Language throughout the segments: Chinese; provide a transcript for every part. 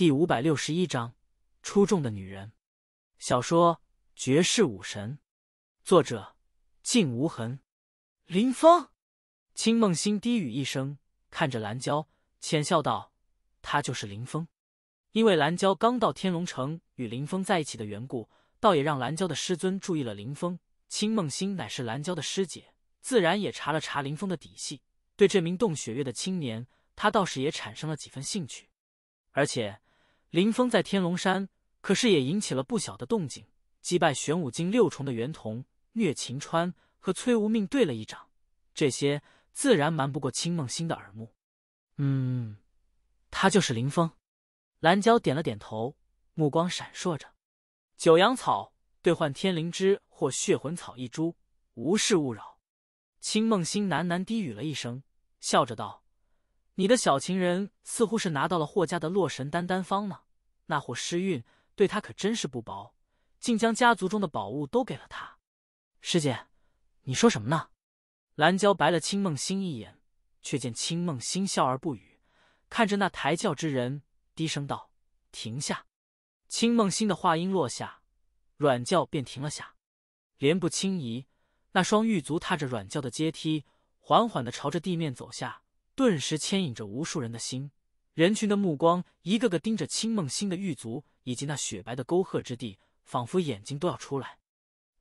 第五百六十一章出众的女人。小说《绝世武神》，作者：静无痕。林峰，青梦心低语一声，看着蓝娇，浅笑道：“他就是林峰。”因为蓝娇刚到天龙城与林峰在一起的缘故，倒也让蓝娇的师尊注意了林峰。青梦心乃是蓝娇的师姐，自然也查了查林峰的底细。对这名洞雪月的青年，他倒是也产生了几分兴趣，而且。林峰在天龙山，可是也引起了不小的动静。击败玄武境六重的袁童，虐秦川和崔无命对了一掌，这些自然瞒不过青梦星的耳目。嗯，他就是林峰。蓝娇点了点头，目光闪烁着。九阳草兑换天灵芝或血魂草一株，无事勿扰。青梦星喃喃低语了一声，笑着道。你的小情人似乎是拿到了霍家的洛神丹丹方呢？那霍诗韵对他可真是不薄，竟将家族中的宝物都给了他。师姐，你说什么呢？蓝娇白了青梦心一眼，却见青梦心笑而不语，看着那抬轿之人，低声道：“停下。”青梦心的话音落下，软轿便停了下，莲步轻移，那双玉足踏着软轿的阶梯，缓缓的朝着地面走下。顿时牵引着无数人的心，人群的目光一个个盯着青梦心的玉足，以及那雪白的沟壑之地，仿佛眼睛都要出来。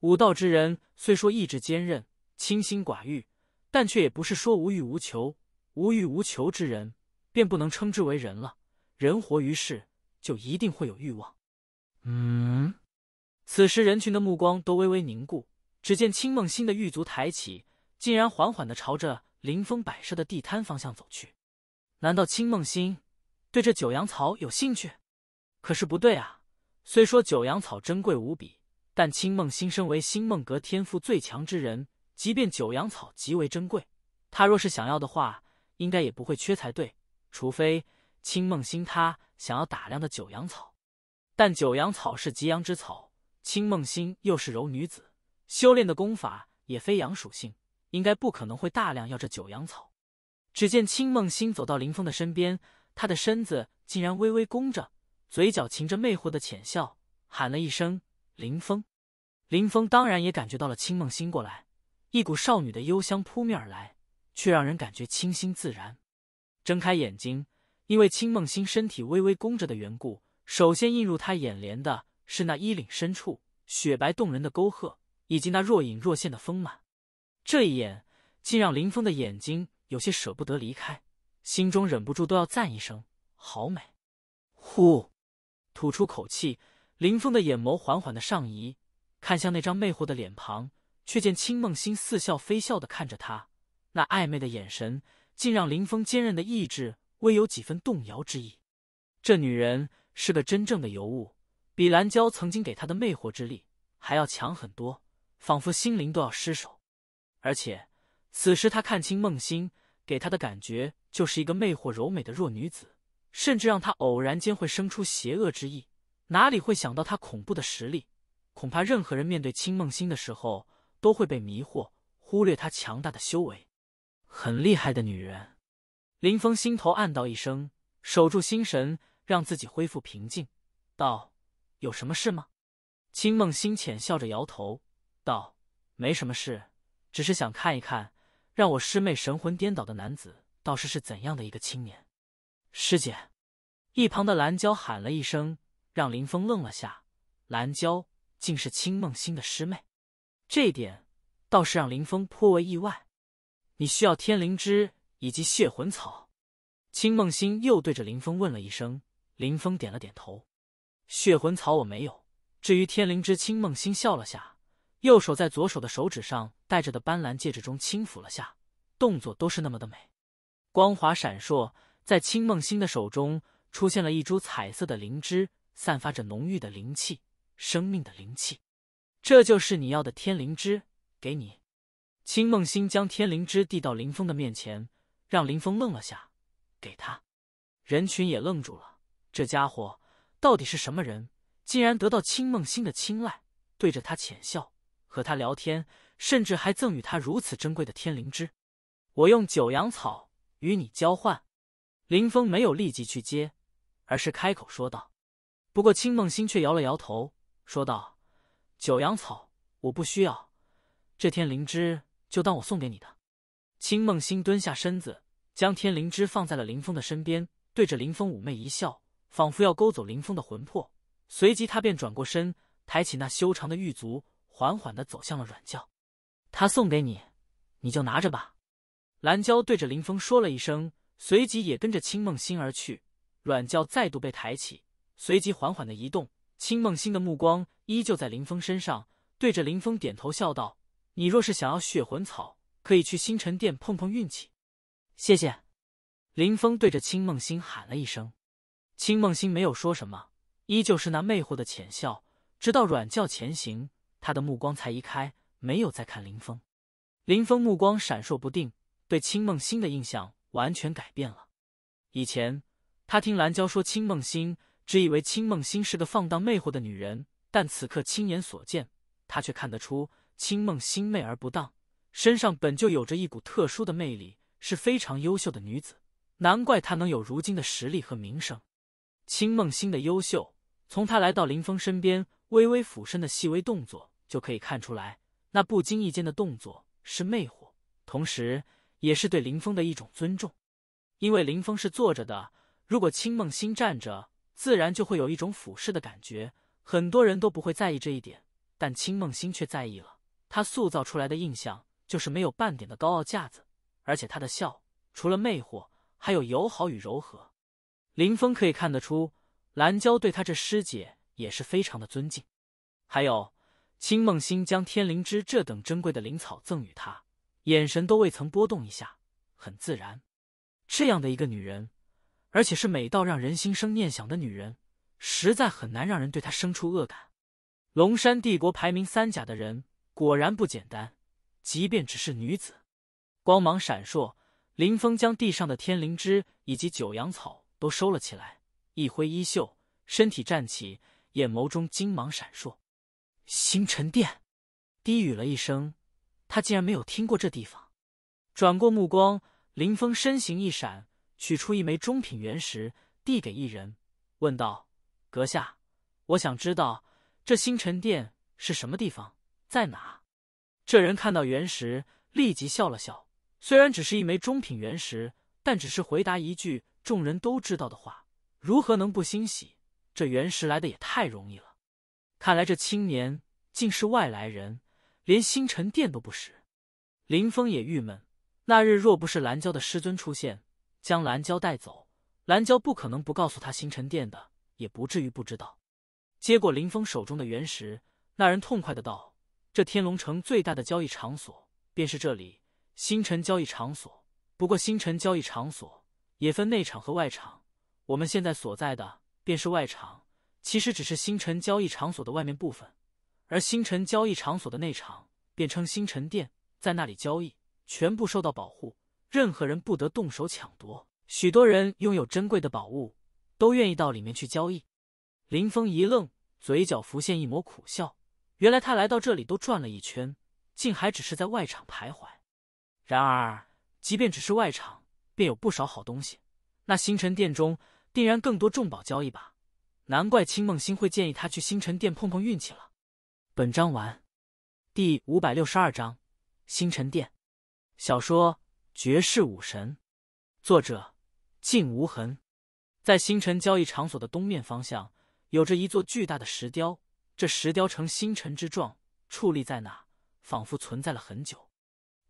武道之人虽说意志坚韧、清心寡欲，但却也不是说无欲无求。无欲无求之人，便不能称之为人了。人活于世，就一定会有欲望。嗯，此时人群的目光都微微凝固，只见青梦心的玉足抬起，竟然缓缓的朝着。林峰摆设的地摊方向走去。难道青梦心对这九阳草有兴趣？可是不对啊。虽说九阳草珍贵无比，但青梦心身为星梦阁天赋最强之人，即便九阳草极为珍贵，他若是想要的话，应该也不会缺才对。除非青梦心他想要打量的九阳草，但九阳草是极阳之草，青梦心又是柔女子，修炼的功法也非阳属性。应该不可能会大量要这九阳草。只见青梦心走到林峰的身边，她的身子竟然微微弓着，嘴角噙着魅惑的浅笑，喊了一声：“林峰！”林峰当然也感觉到了青梦心过来，一股少女的幽香扑面而来，却让人感觉清新自然。睁开眼睛，因为青梦心身体微微弓着的缘故，首先映入他眼帘的是那衣领深处雪白动人的沟壑，以及那若隐若现的丰满。这一眼，竟让林峰的眼睛有些舍不得离开，心中忍不住都要赞一声：“好美！”呼，吐出口气，林峰的眼眸缓缓的上移，看向那张魅惑的脸庞，却见青梦心似笑非笑的看着他，那暧昧的眼神，竟让林峰坚韧的意志微有几分动摇之意。这女人是个真正的尤物，比蓝娇曾经给她的魅惑之力还要强很多，仿佛心灵都要失守。而且，此时他看清梦欣给他的感觉就是一个魅惑柔美的弱女子，甚至让他偶然间会生出邪恶之意。哪里会想到她恐怖的实力？恐怕任何人面对清梦欣的时候，都会被迷惑，忽略她强大的修为。很厉害的女人，林峰心头暗道一声，守住心神，让自己恢复平静，道：“有什么事吗？”清梦欣浅笑着摇头，道：“没什么事。”只是想看一看，让我师妹神魂颠倒的男子，倒是是怎样的一个青年。师姐，一旁的蓝娇喊了一声，让林峰愣了下。蓝娇竟是青梦心的师妹，这一点倒是让林峰颇为意外。你需要天灵芝以及血魂草。青梦心又对着林峰问了一声，林峰点了点头。血魂草我没有，至于天灵芝，青梦心笑了下。右手在左手的手指上戴着的斑斓戒指中轻抚了下，动作都是那么的美，光华闪烁。在青梦欣的手中出现了一株彩色的灵芝，散发着浓郁的灵气，生命的灵气。这就是你要的天灵芝，给你。青梦欣将天灵芝递到林峰的面前，让林峰愣了下。给他，人群也愣住了。这家伙到底是什么人，竟然得到青梦欣的青睐？对着他浅笑。和他聊天，甚至还赠与他如此珍贵的天灵芝，我用九阳草与你交换。林峰没有立即去接，而是开口说道。不过青梦心却摇了摇头，说道：“九阳草我不需要，这天灵芝就当我送给你的。”青梦心蹲下身子，将天灵芝放在了林峰的身边，对着林峰妩媚一笑，仿佛要勾走林峰的魂魄。随即他便转过身，抬起那修长的玉足。缓缓的走向了阮教，他送给你，你就拿着吧。蓝娇对着林峰说了一声，随即也跟着青梦心而去。阮教再度被抬起，随即缓缓的移动。青梦心的目光依旧在林峰身上，对着林峰点头笑道：“你若是想要血魂草，可以去星辰殿碰碰运气。”谢谢。林峰对着青梦心喊了一声，青梦心没有说什么，依旧是那魅惑的浅笑，直到阮教前行。他的目光才移开，没有再看林峰。林峰目光闪烁不定，对青梦心的印象完全改变了。以前他听蓝娇说青梦心，只以为青梦心是个放荡魅惑的女人，但此刻亲眼所见，他却看得出青梦心媚而不荡，身上本就有着一股特殊的魅力，是非常优秀的女子，难怪她能有如今的实力和名声。青梦心的优秀，从她来到林峰身边。微微俯身的细微动作就可以看出来，那不经意间的动作是魅惑，同时也是对林峰的一种尊重。因为林峰是坐着的，如果清梦心站着，自然就会有一种俯视的感觉。很多人都不会在意这一点，但清梦心却在意了。他塑造出来的印象就是没有半点的高傲架子，而且他的笑除了魅惑，还有友好与柔和。林峰可以看得出，蓝娇对他这师姐。也是非常的尊敬，还有青梦心将天灵芝这等珍贵的灵草赠予他，眼神都未曾波动一下，很自然。这样的一个女人，而且是美到让人心生念想的女人，实在很难让人对她生出恶感。龙山帝国排名三甲的人果然不简单，即便只是女子。光芒闪烁，林峰将地上的天灵芝以及九阳草都收了起来，一挥衣袖，身体站起。眼眸中金芒闪烁，星辰殿，低语了一声，他竟然没有听过这地方。转过目光，林峰身形一闪，取出一枚中品原石，递给一人，问道：“阁下，我想知道这星辰殿是什么地方，在哪？”这人看到原石，立即笑了笑。虽然只是一枚中品原石，但只是回答一句众人都知道的话，如何能不欣喜？这原石来的也太容易了，看来这青年竟是外来人，连星辰殿都不识。林峰也郁闷，那日若不是蓝娇的师尊出现，将蓝娇带走，蓝娇不可能不告诉他星辰殿的，也不至于不知道。接过林峰手中的原石，那人痛快的道：“这天龙城最大的交易场所便是这里，星辰交易场所。不过星辰交易场所也分内场和外场，我们现在所在的。”便是外场，其实只是星辰交易场所的外面部分，而星辰交易场所的内场便称星辰殿，在那里交易，全部受到保护，任何人不得动手抢夺。许多人拥有珍贵的宝物，都愿意到里面去交易。林峰一愣，嘴角浮现一抹苦笑，原来他来到这里都转了一圈，竟还只是在外场徘徊。然而，即便只是外场，便有不少好东西。那星辰殿中。定然更多重宝交易吧，难怪青梦星会建议他去星辰殿碰碰运气了。本章完，第五百六十二章：星辰殿。小说《绝世武神》，作者：静无痕。在星辰交易场所的东面方向，有着一座巨大的石雕，这石雕呈星辰之状，矗立在那，仿佛存在了很久。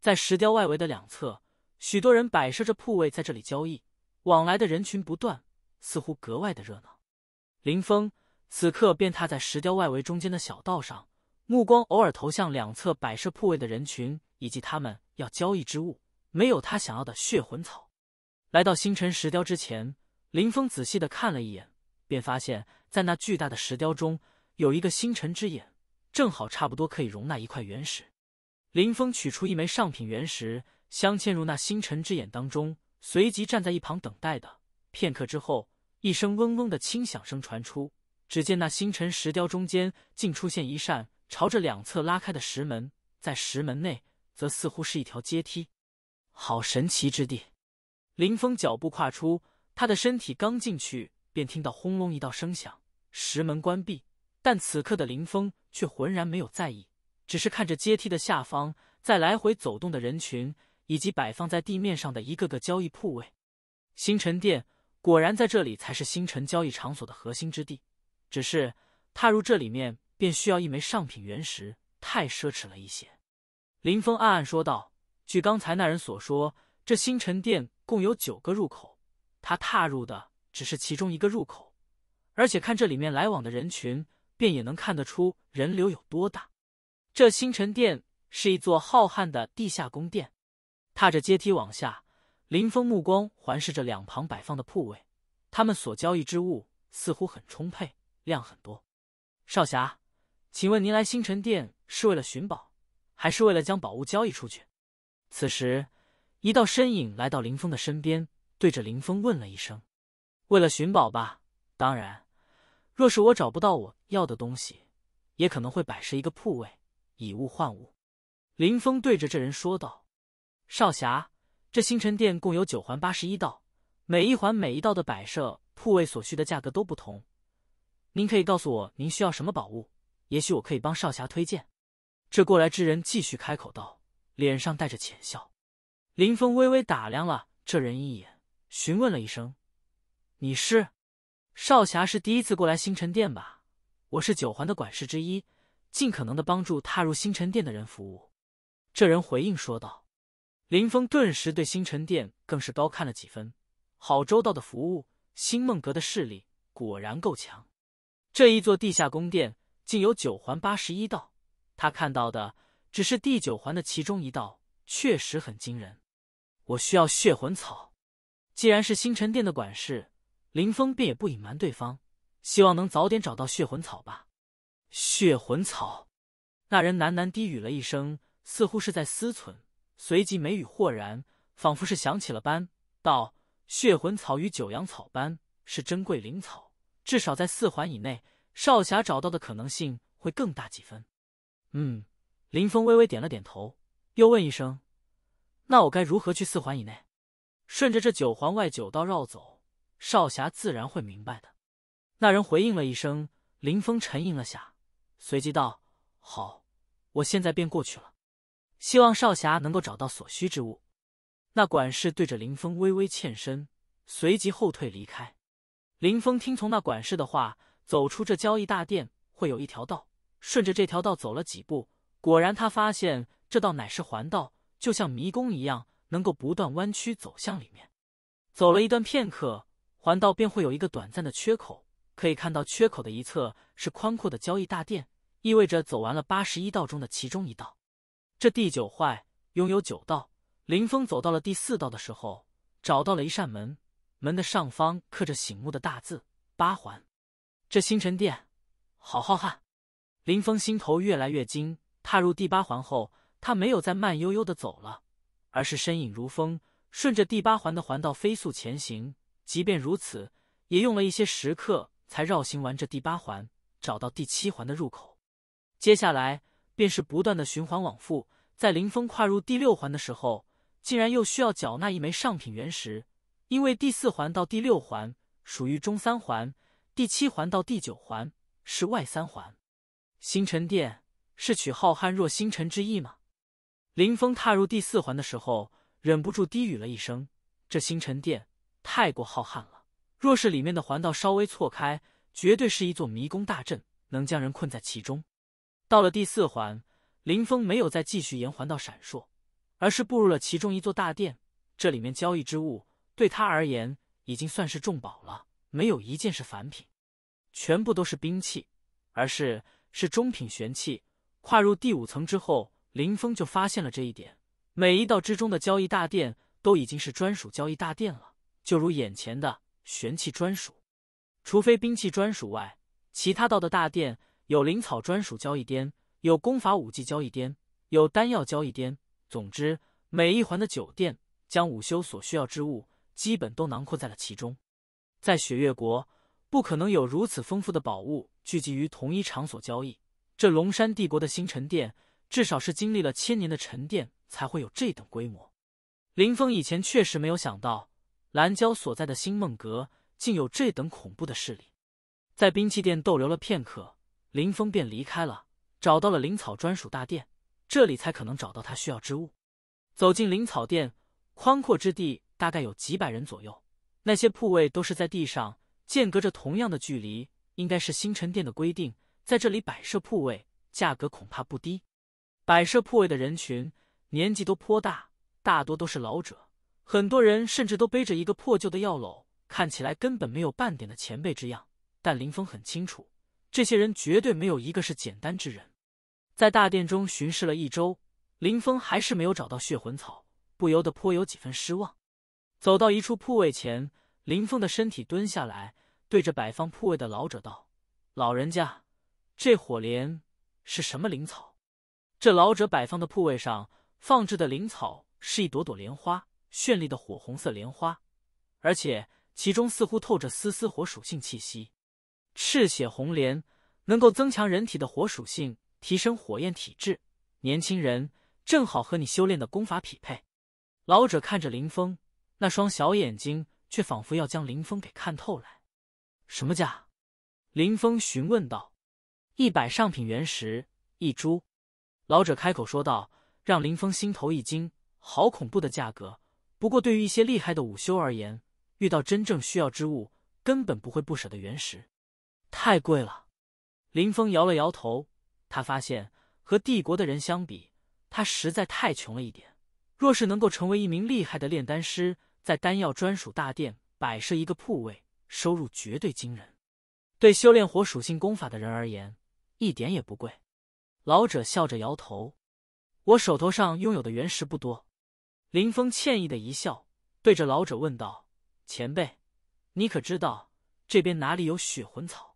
在石雕外围的两侧，许多人摆设着铺位，在这里交易，往来的人群不断。似乎格外的热闹，林峰此刻便踏在石雕外围中间的小道上，目光偶尔投向两侧摆设铺位的人群以及他们要交易之物，没有他想要的血魂草。来到星辰石雕之前，林峰仔细的看了一眼，便发现在那巨大的石雕中有一个星辰之眼，正好差不多可以容纳一块原石。林峰取出一枚上品原石，镶嵌入那星辰之眼当中，随即站在一旁等待的。片刻之后，一声嗡嗡的轻响声传出。只见那星辰石雕中间竟出现一扇朝着两侧拉开的石门，在石门内则似乎是一条阶梯。好神奇之地！林峰脚步跨出，他的身体刚进去，便听到轰隆一道声响，石门关闭。但此刻的林峰却浑然没有在意，只是看着阶梯的下方，在来回走动的人群，以及摆放在地面上的一个个交易铺位。星辰殿。果然，在这里才是星辰交易场所的核心之地。只是踏入这里面，便需要一枚上品原石，太奢侈了一些。林峰暗暗说道。据刚才那人所说，这星辰殿共有九个入口，他踏入的只是其中一个入口。而且看这里面来往的人群，便也能看得出人流有多大。这星辰殿是一座浩瀚的地下宫殿，踏着阶梯往下。林峰目光环视着两旁摆放的铺位，他们所交易之物似乎很充沛，量很多。少侠，请问您来星辰殿是为了寻宝，还是为了将宝物交易出去？此时，一道身影来到林峰的身边，对着林峰问了一声：“为了寻宝吧？当然，若是我找不到我要的东西，也可能会摆设一个铺位，以物换物。”林峰对着这人说道：“少侠。”这星辰殿共有九环八十一道，每一环每一道的摆设、铺位所需的价格都不同。您可以告诉我您需要什么宝物，也许我可以帮少侠推荐。这过来之人继续开口道，脸上带着浅笑。林峰微微打量了这人一眼，询问了一声：“你是少侠是第一次过来星辰殿吧？”“我是九环的管事之一，尽可能的帮助踏入星辰殿的人服务。”这人回应说道。林峰顿时对星辰殿更是高看了几分，好周到的服务，星梦阁的势力果然够强。这一座地下宫殿竟有九环八十一道，他看到的只是第九环的其中一道，确实很惊人。我需要血魂草。既然是星辰殿的管事，林峰便也不隐瞒对方，希望能早点找到血魂草吧。血魂草，那人喃喃低语了一声，似乎是在思忖。随即眉宇豁然，仿佛是想起了般，道：“血魂草与九阳草般是珍贵灵草，至少在四环以内，少侠找到的可能性会更大几分。”嗯，林峰微微点了点头，又问一声：“那我该如何去四环以内？”顺着这九环外九道绕走，少侠自然会明白的。”那人回应了一声。林峰沉吟了下，随即道：“好，我现在便过去了。”希望少侠能够找到所需之物。那管事对着林峰微微欠身，随即后退离开。林峰听从那管事的话，走出这交易大殿，会有一条道。顺着这条道走了几步，果然他发现这道乃是环道，就像迷宫一样，能够不断弯曲走向里面。走了一段片刻，环道便会有一个短暂的缺口，可以看到缺口的一侧是宽阔的交易大殿，意味着走完了八十一道中的其中一道。这第九坏拥有九道。林峰走到了第四道的时候，找到了一扇门，门的上方刻着醒目的大字“八环”。这星辰殿好浩瀚，林峰心头越来越惊。踏入第八环后，他没有再慢悠悠的走了，而是身影如风，顺着第八环的环道飞速前行。即便如此，也用了一些时刻才绕行完这第八环，找到第七环的入口。接下来。便是不断的循环往复，在林峰跨入第六环的时候，竟然又需要缴纳一枚上品原石，因为第四环到第六环属于中三环，第七环到第九环是外三环。星辰殿是取浩瀚若星辰之意吗？林峰踏入第四环的时候，忍不住低语了一声：“这星辰殿太过浩瀚了，若是里面的环道稍微错开，绝对是一座迷宫大阵，能将人困在其中。”到了第四环，林峰没有再继续沿环道闪烁，而是步入了其中一座大殿。这里面交易之物对他而言已经算是重宝了，没有一件是凡品，全部都是兵器，而是是中品玄器。跨入第五层之后，林峰就发现了这一点：每一道之中的交易大殿都已经是专属交易大殿了，就如眼前的玄器专属，除非兵器专属外，其他道的大殿。有灵草专属交易颠，有功法武技交易颠，有丹药交易颠。总之，每一环的酒店将午休所需要之物，基本都囊括在了其中。在雪月国，不可能有如此丰富的宝物聚集于同一场所交易。这龙山帝国的星辰殿，至少是经历了千年的沉淀，才会有这等规模。林峰以前确实没有想到，蓝娇所在的星梦阁，竟有这等恐怖的势力。在兵器店逗留了片刻。林峰便离开了，找到了灵草专属大殿，这里才可能找到他需要之物。走进灵草殿，宽阔之地大概有几百人左右，那些铺位都是在地上，间隔着同样的距离，应该是星辰殿的规定。在这里摆设铺位，价格恐怕不低。摆设铺位的人群年纪都颇大，大多都是老者，很多人甚至都背着一个破旧的药篓，看起来根本没有半点的前辈之样。但林峰很清楚。这些人绝对没有一个是简单之人。在大殿中巡视了一周，林峰还是没有找到血魂草，不由得颇有几分失望。走到一处铺位前，林峰的身体蹲下来，对着摆放铺位的老者道：“老人家，这火莲是什么灵草？”这老者摆放的铺位上放置的灵草是一朵朵莲花，绚丽的火红色莲花，而且其中似乎透着丝丝火属性气息。赤血红莲能够增强人体的火属性，提升火焰体质。年轻人正好和你修炼的功法匹配。老者看着林峰那双小眼睛，却仿佛要将林峰给看透来。什么价？林峰询问道。一百上品原石一株。老者开口说道，让林峰心头一惊。好恐怖的价格！不过对于一些厉害的武修而言，遇到真正需要之物，根本不会不舍得原石。太贵了，林峰摇了摇头。他发现和帝国的人相比，他实在太穷了一点。若是能够成为一名厉害的炼丹师，在丹药专属大殿摆设一个铺位，收入绝对惊人。对修炼火属性功法的人而言，一点也不贵。老者笑着摇头：“我手头上拥有的原石不多。”林峰歉意的一笑，对着老者问道：“前辈，你可知道这边哪里有血魂草？”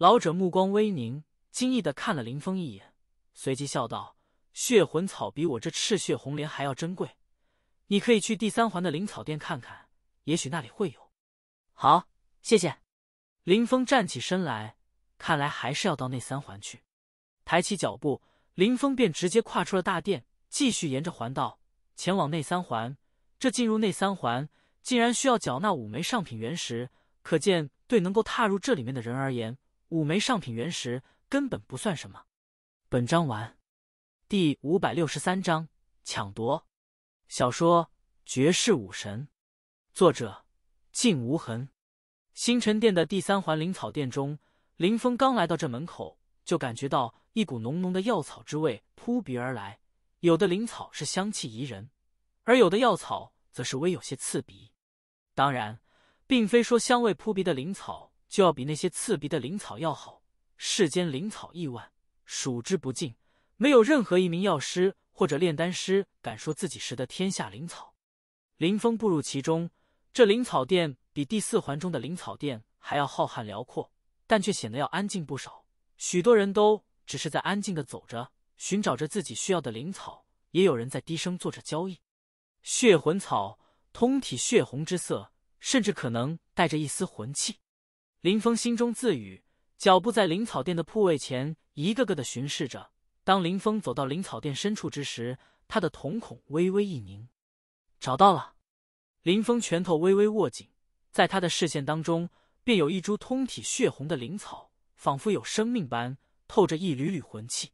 老者目光微凝，惊异的看了林峰一眼，随即笑道：“血魂草比我这赤血红莲还要珍贵，你可以去第三环的灵草店看看，也许那里会有。”好，谢谢。林峰站起身来，看来还是要到内三环去。抬起脚步，林峰便直接跨出了大殿，继续沿着环道前往内三环。这进入内三环，竟然需要缴纳五枚上品原石，可见对能够踏入这里面的人而言。五枚上品原石根本不算什么。本章完，第五百六十三章抢夺。小说《绝世武神》，作者：静无痕。星辰殿的第三环灵草殿中，林峰刚来到这门口，就感觉到一股浓浓的药草之味扑鼻而来。有的灵草是香气宜人，而有的药草则是微有些刺鼻。当然，并非说香味扑鼻的灵草。就要比那些刺鼻的灵草要好。世间灵草亿万，数之不尽，没有任何一名药师或者炼丹师敢说自己识得天下灵草。林峰步入其中，这灵草殿比第四环中的灵草殿还要浩瀚辽阔，但却显得要安静不少。许多人都只是在安静的走着，寻找着自己需要的灵草，也有人在低声做着交易。血魂草，通体血红之色，甚至可能带着一丝魂气。林峰心中自语，脚步在灵草殿的铺位前一个个的巡视着。当林峰走到灵草殿深处之时，他的瞳孔微微一凝，找到了。林峰拳头微微握紧，在他的视线当中，便有一株通体血红的灵草，仿佛有生命般，透着一缕缕魂气。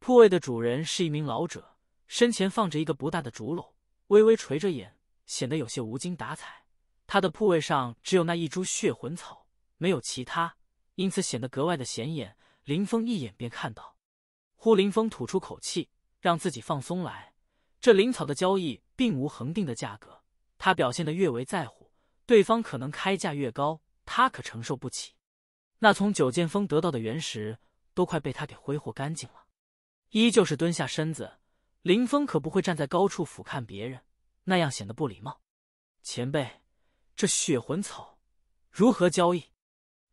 铺位的主人是一名老者，身前放着一个不大的竹篓，微微垂着眼，显得有些无精打采。他的铺位上只有那一株血魂草。没有其他，因此显得格外的显眼。林峰一眼便看到，呼，林峰吐出口气，让自己放松来。这灵草的交易并无恒定的价格，他表现的越为在乎，对方可能开价越高，他可承受不起。那从九剑峰得到的原石都快被他给挥霍干净了。依旧是蹲下身子，林峰可不会站在高处俯瞰别人，那样显得不礼貌。前辈，这血魂草如何交易？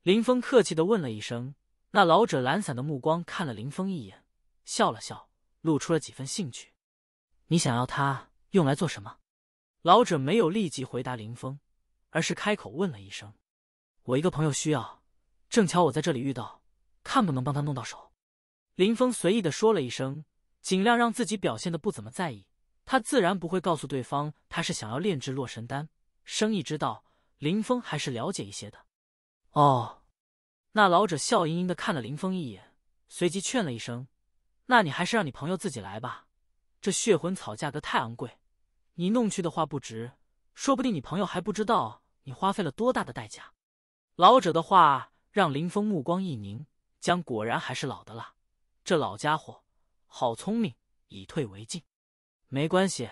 林峰客气的问了一声，那老者懒散的目光看了林峰一眼，笑了笑，露出了几分兴趣。你想要它用来做什么？老者没有立即回答林峰，而是开口问了一声：“我一个朋友需要，正巧我在这里遇到，看不能帮他弄到手。”林峰随意的说了一声，尽量让自己表现的不怎么在意。他自然不会告诉对方他是想要炼制洛神丹。生意之道，林峰还是了解一些的。哦，那老者笑盈盈的看了林峰一眼，随即劝了一声：“那你还是让你朋友自己来吧，这血魂草价格太昂贵，你弄去的话不值，说不定你朋友还不知道你花费了多大的代价。”老者的话让林峰目光一凝，姜果然还是老的辣，这老家伙好聪明，以退为进。没关系，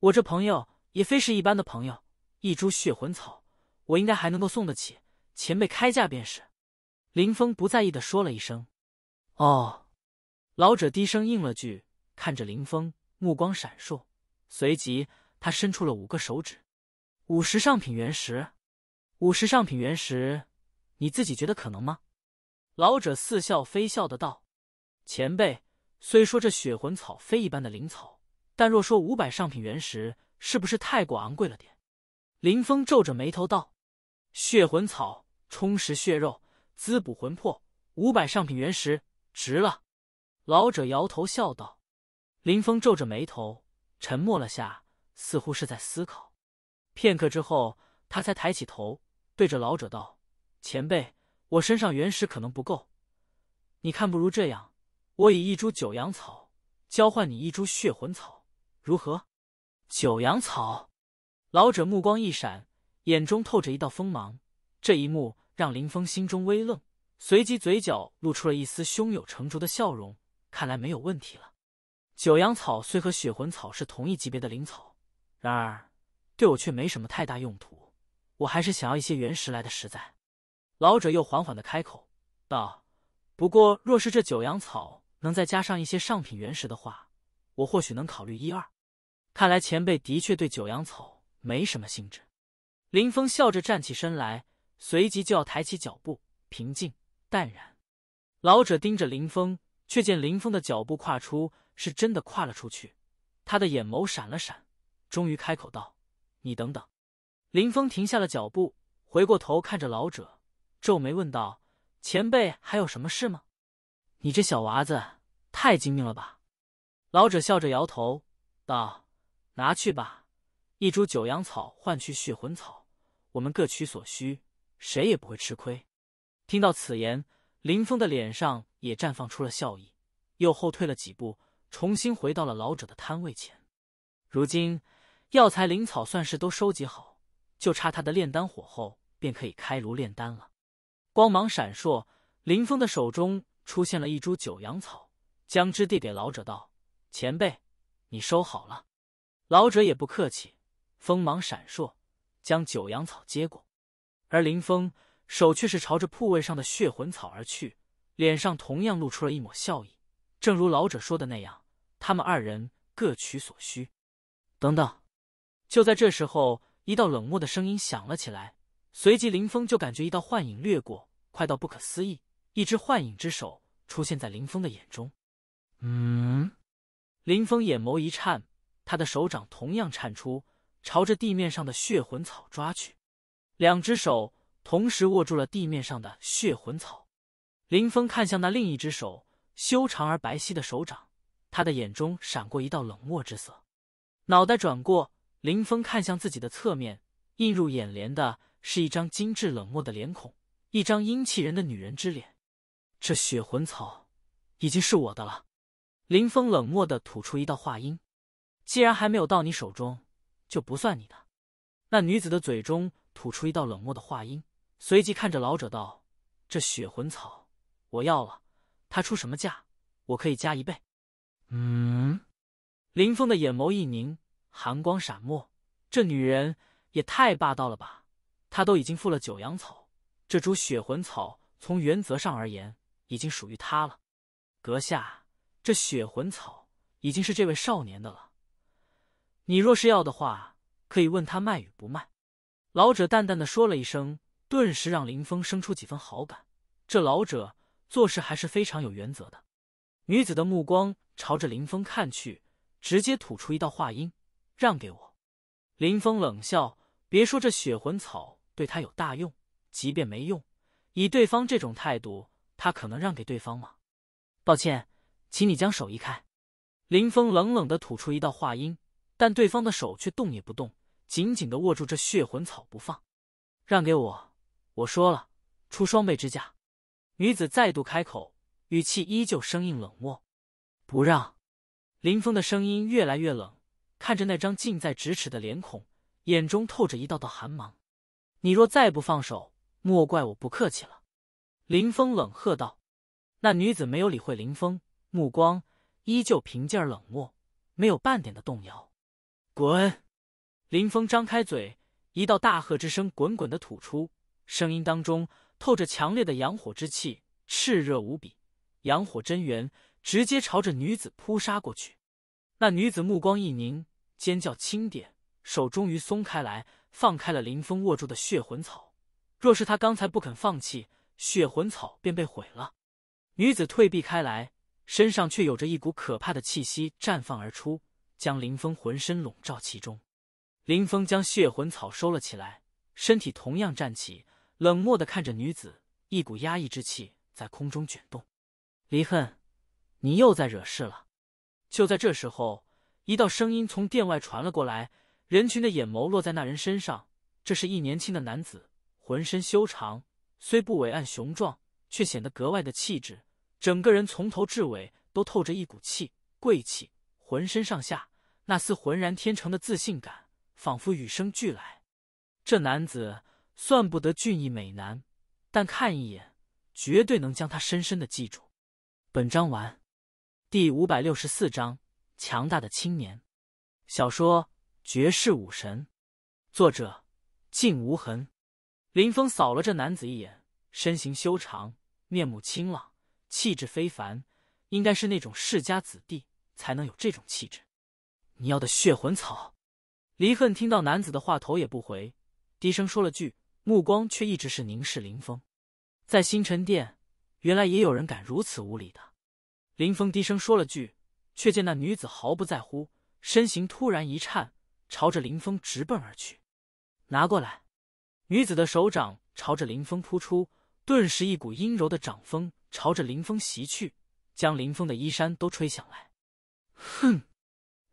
我这朋友也非是一般的朋友，一株血魂草，我应该还能够送得起。前辈开价便是，林峰不在意的说了一声：“哦。”老者低声应了句，看着林峰，目光闪烁。随即，他伸出了五个手指：“五十上品原石，五十上品原石，你自己觉得可能吗？”老者似笑非笑的道：“前辈，虽说这血魂草非一般的灵草，但若说五百上品原石，是不是太过昂贵了点？”林峰皱着眉头道：“血魂草。”充实血肉，滋补魂魄，五百上品原石，值了。老者摇头笑道。林峰皱着眉头，沉默了下，似乎是在思考。片刻之后，他才抬起头，对着老者道：“前辈，我身上原石可能不够，你看，不如这样，我以一株九阳草交换你一株血魂草，如何？”九阳草。老者目光一闪，眼中透着一道锋芒。这一幕。让林峰心中微愣，随即嘴角露出了一丝胸有成竹的笑容。看来没有问题了。九阳草虽和血魂草是同一级别的灵草，然而对我却没什么太大用途。我还是想要一些原石来的实在。老者又缓缓的开口道：“不过，若是这九阳草能再加上一些上品原石的话，我或许能考虑一二。”看来前辈的确对九阳草没什么兴致。林峰笑着站起身来。随即就要抬起脚步，平静淡然。老者盯着林峰，却见林峰的脚步跨出，是真的跨了出去。他的眼眸闪了闪，终于开口道：“你等等。”林峰停下了脚步，回过头看着老者，皱眉问道：“前辈，还有什么事吗？”“你这小娃子，太精明了吧？”老者笑着摇头道：“拿去吧，一株九阳草换取血魂草，我们各取所需。”谁也不会吃亏。听到此言，林峰的脸上也绽放出了笑意，又后退了几步，重新回到了老者的摊位前。如今药材灵草算是都收集好，就差他的炼丹火候，便可以开炉炼丹了。光芒闪烁，林峰的手中出现了一株九阳草，将之递给老者道：“前辈，你收好了。”老者也不客气，锋芒闪烁，将九阳草接过。而林峰手却是朝着铺位上的血魂草而去，脸上同样露出了一抹笑意。正如老者说的那样，他们二人各取所需。等等，就在这时候，一道冷漠的声音响了起来。随即，林峰就感觉一道幻影掠过，快到不可思议。一只幻影之手出现在林峰的眼中。嗯，林峰眼眸一颤，他的手掌同样颤出，朝着地面上的血魂草抓去。两只手同时握住了地面上的血魂草，林峰看向那另一只手，修长而白皙的手掌，他的眼中闪过一道冷漠之色。脑袋转过，林峰看向自己的侧面，映入眼帘的是一张精致冷漠的脸孔，一张阴气人的女人之脸。这血魂草，已经是我的了。林峰冷漠的吐出一道话音：“既然还没有到你手中，就不算你的。”那女子的嘴中。吐出一道冷漠的话音，随即看着老者道：“这血魂草我要了，他出什么价，我可以加一倍。”嗯，林峰的眼眸一凝，寒光闪没。这女人也太霸道了吧！她都已经付了九阳草，这株血魂草从原则上而言已经属于他了。阁下，这血魂草已经是这位少年的了，你若是要的话，可以问他卖与不卖。老者淡淡的说了一声，顿时让林峰生出几分好感。这老者做事还是非常有原则的。女子的目光朝着林峰看去，直接吐出一道话音：“让给我。”林峰冷笑：“别说这血魂草对他有大用，即便没用，以对方这种态度，他可能让给对方吗？”“抱歉，请你将手移开。”林峰冷冷的吐出一道话音，但对方的手却动也不动。紧紧的握住这血魂草不放，让给我，我说了，出双倍之价。女子再度开口，语气依旧生硬冷漠。不让，林峰的声音越来越冷，看着那张近在咫尺的脸孔，眼中透着一道道寒芒。你若再不放手，莫怪我不客气了。林峰冷喝道。那女子没有理会林峰，目光依旧平静冷漠，没有半点的动摇。滚！林峰张开嘴，一道大喝之声滚滚的吐出，声音当中透着强烈的阳火之气，炽热无比。阳火真元直接朝着女子扑杀过去。那女子目光一凝，尖叫轻点，手终于松开来，放开了林峰握住的血魂草。若是他刚才不肯放弃，血魂草便被毁了。女子退避开来，身上却有着一股可怕的气息绽放而出，将林峰浑身笼罩其中。林峰将血魂草收了起来，身体同样站起，冷漠的看着女子，一股压抑之气在空中卷动。离恨，你又在惹事了。就在这时候，一道声音从殿外传了过来，人群的眼眸落在那人身上。这是一年轻的男子，浑身修长，虽不伟岸雄壮，却显得格外的气质，整个人从头至尾都透着一股气贵气，浑身上下那丝浑然天成的自信感。仿佛与生俱来，这男子算不得俊逸美男，但看一眼，绝对能将他深深的记住。本章完，第五百六十四章：强大的青年。小说《绝世武神》，作者：静无痕。林峰扫了这男子一眼，身形修长，面目清朗，气质非凡，应该是那种世家子弟才能有这种气质。你要的血魂草。离恨听到男子的话，头也不回，低声说了句，目光却一直是凝视林峰。在星辰殿，原来也有人敢如此无礼的。林峰低声说了句，却见那女子毫不在乎，身形突然一颤，朝着林峰直奔而去。拿过来！女子的手掌朝着林峰扑出，顿时一股阴柔的掌风朝着林峰袭去，将林峰的衣衫都吹响来。哼！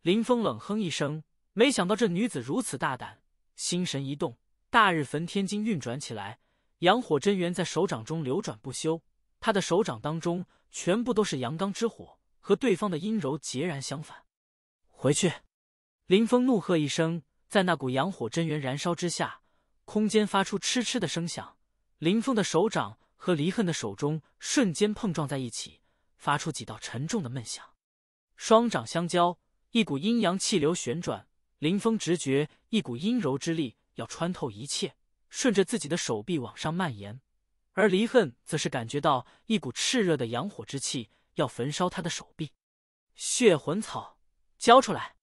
林峰冷哼一声。没想到这女子如此大胆，心神一动，大日焚天经运转起来，阳火真元在手掌中流转不休。他的手掌当中全部都是阳刚之火，和对方的阴柔截然相反。回去！林峰怒喝一声，在那股阳火真元燃烧之下，空间发出嗤嗤的声响。林峰的手掌和离恨的手中瞬间碰撞在一起，发出几道沉重的闷响。双掌相交，一股阴阳气流旋转。林峰直觉一股阴柔之力要穿透一切，顺着自己的手臂往上蔓延；而离恨则是感觉到一股炽热的阳火之气要焚烧他的手臂。血魂草，交出来！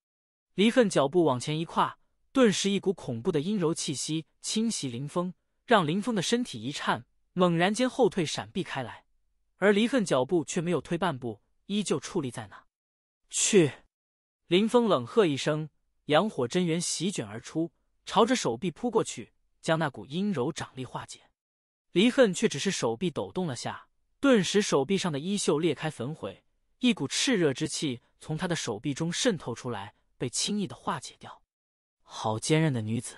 离恨脚步往前一跨，顿时一股恐怖的阴柔气息侵袭林峰，让林峰的身体一颤，猛然间后退闪避开来。而离恨脚步却没有退半步，依旧矗立在那。去！林峰冷喝一声。阳火真元席卷而出，朝着手臂扑过去，将那股阴柔掌力化解。离恨却只是手臂抖动了下，顿时手臂上的衣袖裂开焚毁，一股炽热之气从他的手臂中渗透出来，被轻易的化解掉。好坚韧的女子！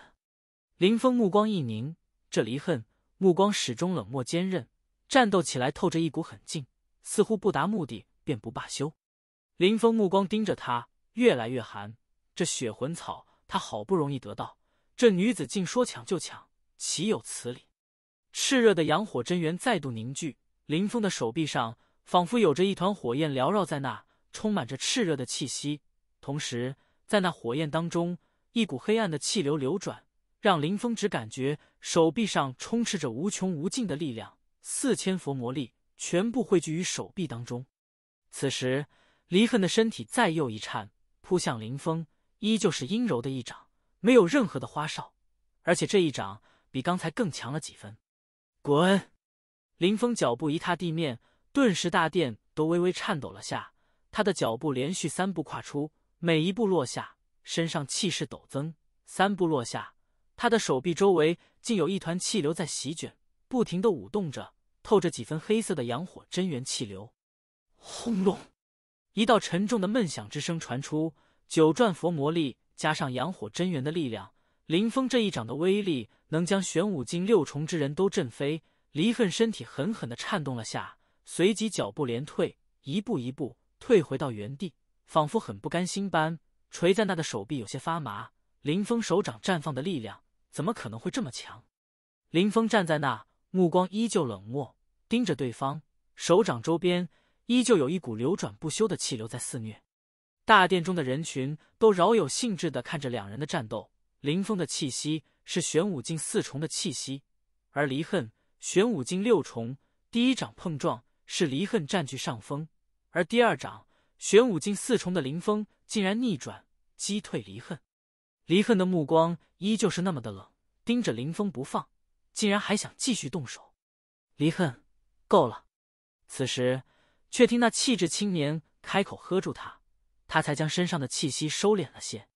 林峰目光一凝，这离恨目光始终冷漠坚韧，战斗起来透着一股狠劲，似乎不达目的便不罢休。林峰目光盯着他，越来越寒。这血魂草，他好不容易得到，这女子竟说抢就抢，岂有此理！炽热的阳火真元再度凝聚，林峰的手臂上仿佛有着一团火焰缭绕在那，充满着炽热的气息。同时，在那火焰当中，一股黑暗的气流流转，让林峰只感觉手臂上充斥着无穷无尽的力量。四千佛魔力全部汇聚于手臂当中。此时，离恨的身体再又一颤，扑向林峰。依旧是阴柔的一掌，没有任何的花哨，而且这一掌比刚才更强了几分。滚！林峰脚步一踏地面，顿时大殿都微微颤抖了下。他的脚步连续三步跨出，每一步落下，身上气势陡增。三步落下，他的手臂周围竟有一团气流在席卷，不停的舞动着，透着几分黑色的阳火真元气流。轰隆！一道沉重的闷响之声传出。九转佛魔力加上阳火真元的力量，林峰这一掌的威力能将玄武境六重之人都震飞。离恨身体狠狠的颤动了下，随即脚步连退，一步一步退回到原地，仿佛很不甘心般。垂在那的手臂有些发麻。林峰手掌绽放的力量，怎么可能会这么强？林峰站在那，目光依旧冷漠，盯着对方。手掌周边依旧有一股流转不休的气流在肆虐。大殿中的人群都饶有兴致的看着两人的战斗。林峰的气息是玄武境四重的气息，而离恨玄武境六重。第一掌碰撞是离恨占据上风，而第二掌，玄武境四重的林峰竟然逆转击退离恨。离恨的目光依旧是那么的冷，盯着林峰不放，竟然还想继续动手。离恨，够了！此时，却听那气质青年开口喝住他。他才将身上的气息收敛了些，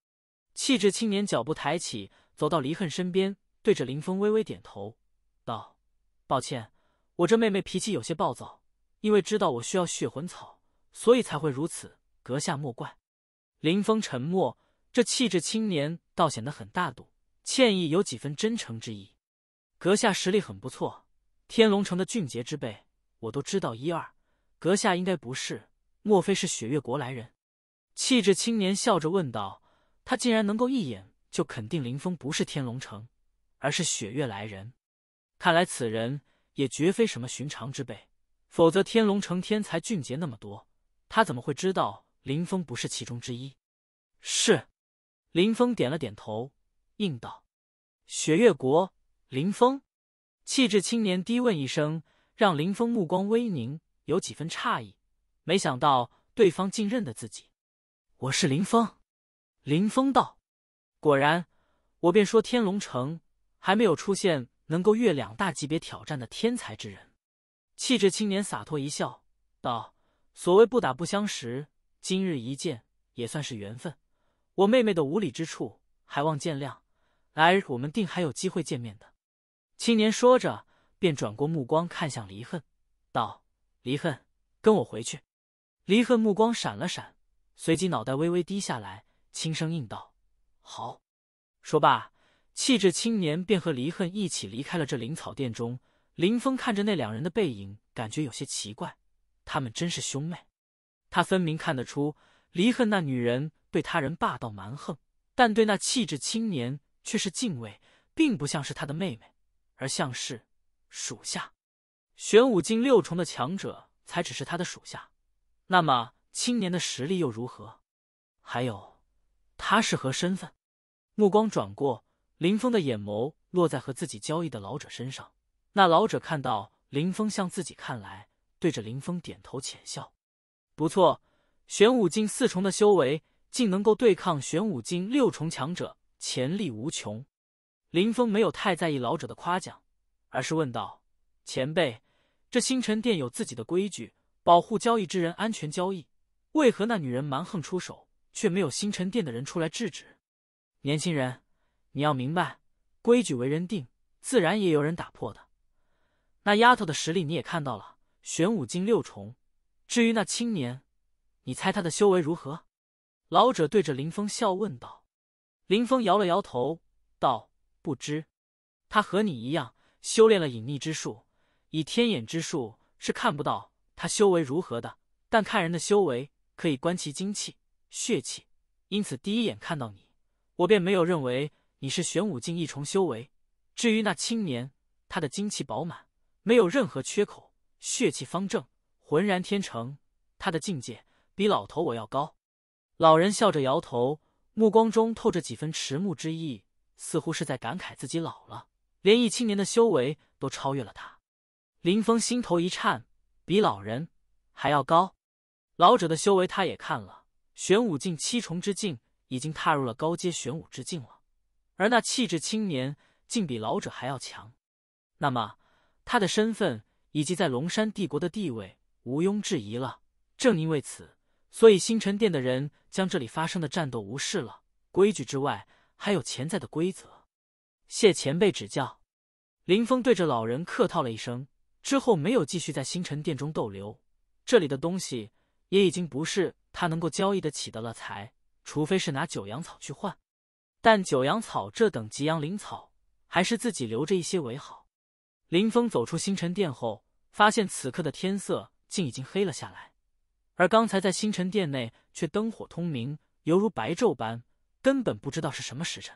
气质青年脚步抬起，走到离恨身边，对着林峰微微点头，道：“抱歉，我这妹妹脾气有些暴躁，因为知道我需要血魂草，所以才会如此。阁下莫怪。”林峰沉默，这气质青年倒显得很大度，歉意有几分真诚之意。阁下实力很不错，天龙城的俊杰之辈我都知道一二，阁下应该不是，莫非是雪月国来人？气质青年笑着问道：“他竟然能够一眼就肯定林峰不是天龙城，而是雪月来人，看来此人也绝非什么寻常之辈，否则天龙城天才俊杰那么多，他怎么会知道林峰不是其中之一？”是，林峰点了点头，应道：“雪月国林峰。”气质青年低问一声，让林峰目光微凝，有几分诧异，没想到对方竟认得自己。我是林峰，林峰道。果然，我便说天龙城还没有出现能够越两大级别挑战的天才之人。气质青年洒脱一笑，道：“所谓不打不相识，今日一见也算是缘分。我妹妹的无礼之处，还望见谅。来日我们定还有机会见面的。”青年说着，便转过目光看向离恨，道：“离恨，跟我回去。”离恨目光闪了闪。随即脑袋微微低下来，轻声应道：“好。”说罢，气质青年便和离恨一起离开了这灵草殿中。林峰看着那两人的背影，感觉有些奇怪。他们真是兄妹？他分明看得出，离恨那女人对他人霸道蛮横，但对那气质青年却是敬畏，并不像是他的妹妹，而像是属下。玄武境六重的强者才只是他的属下，那么……青年的实力又如何？还有，他是何身份？目光转过，林峰的眼眸落在和自己交易的老者身上。那老者看到林峰向自己看来，对着林峰点头浅笑。不错，玄武境四重的修为竟能够对抗玄武境六重强者，潜力无穷。林峰没有太在意老者的夸奖，而是问道：“前辈，这星辰殿有自己的规矩，保护交易之人安全交易。”为何那女人蛮横出手，却没有星辰殿的人出来制止？年轻人，你要明白，规矩为人定，自然也有人打破的。那丫头的实力你也看到了，玄武境六重。至于那青年，你猜他的修为如何？老者对着林峰笑问道。林峰摇了摇头，道：“不知。他和你一样，修炼了隐匿之术，以天眼之术是看不到他修为如何的。但看人的修为。”可以观其精气血气，因此第一眼看到你，我便没有认为你是玄武境一重修为。至于那青年，他的精气饱满，没有任何缺口，血气方正，浑然天成。他的境界比老头我要高。老人笑着摇头，目光中透着几分迟暮之意，似乎是在感慨自己老了，连一青年的修为都超越了他。林峰心头一颤，比老人还要高。老者的修为他也看了，玄武境七重之境，已经踏入了高阶玄武之境了。而那气质青年竟比老者还要强，那么他的身份以及在龙山帝国的地位毋庸置疑了。正因为此，所以星辰殿的人将这里发生的战斗无视了。规矩之外，还有潜在的规则。谢前辈指教，林峰对着老人客套了一声，之后没有继续在星辰殿中逗留。这里的东西。也已经不是他能够交易得起的了财，除非是拿九阳草去换。但九阳草这等极阳灵草，还是自己留着一些为好。林峰走出星辰殿后，发现此刻的天色竟已经黑了下来，而刚才在星辰殿内却灯火通明，犹如白昼般，根本不知道是什么时辰。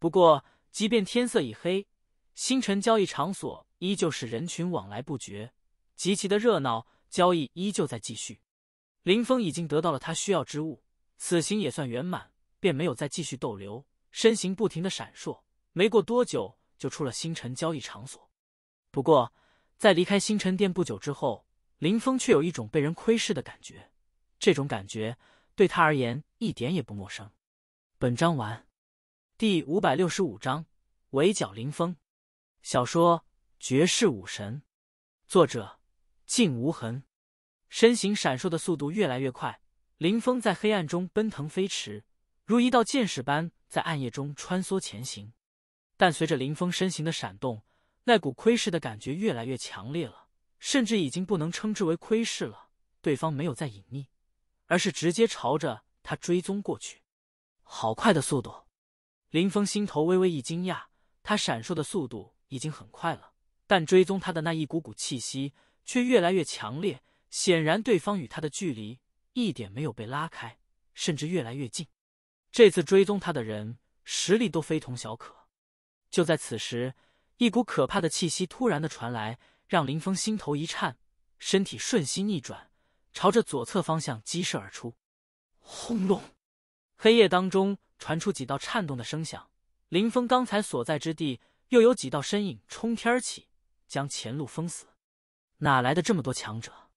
不过，即便天色已黑，星辰交易场所依旧是人群往来不绝，极其的热闹，交易依旧在继续。林峰已经得到了他需要之物，此行也算圆满，便没有再继续逗留，身形不停的闪烁，没过多久就出了星辰交易场所。不过，在离开星辰殿不久之后，林峰却有一种被人窥视的感觉，这种感觉对他而言一点也不陌生。本章完，第五百六十五章：围剿林峰。小说《绝世武神》，作者：静无痕。身形闪烁的速度越来越快，林峰在黑暗中奔腾飞驰，如一道箭矢般在暗夜中穿梭前行。但随着林峰身形的闪动，那股窥视的感觉越来越强烈了，甚至已经不能称之为窥视了。对方没有再隐匿，而是直接朝着他追踪过去。好快的速度！林峰心头微微一惊讶。他闪烁的速度已经很快了，但追踪他的那一股股气息却越来越强烈。显然，对方与他的距离一点没有被拉开，甚至越来越近。这次追踪他的人实力都非同小可。就在此时，一股可怕的气息突然的传来，让林峰心头一颤，身体瞬息逆转，朝着左侧方向激射而出。轰隆！黑夜当中传出几道颤动的声响，林峰刚才所在之地又有几道身影冲天起，将前路封死。哪来的这么多强者？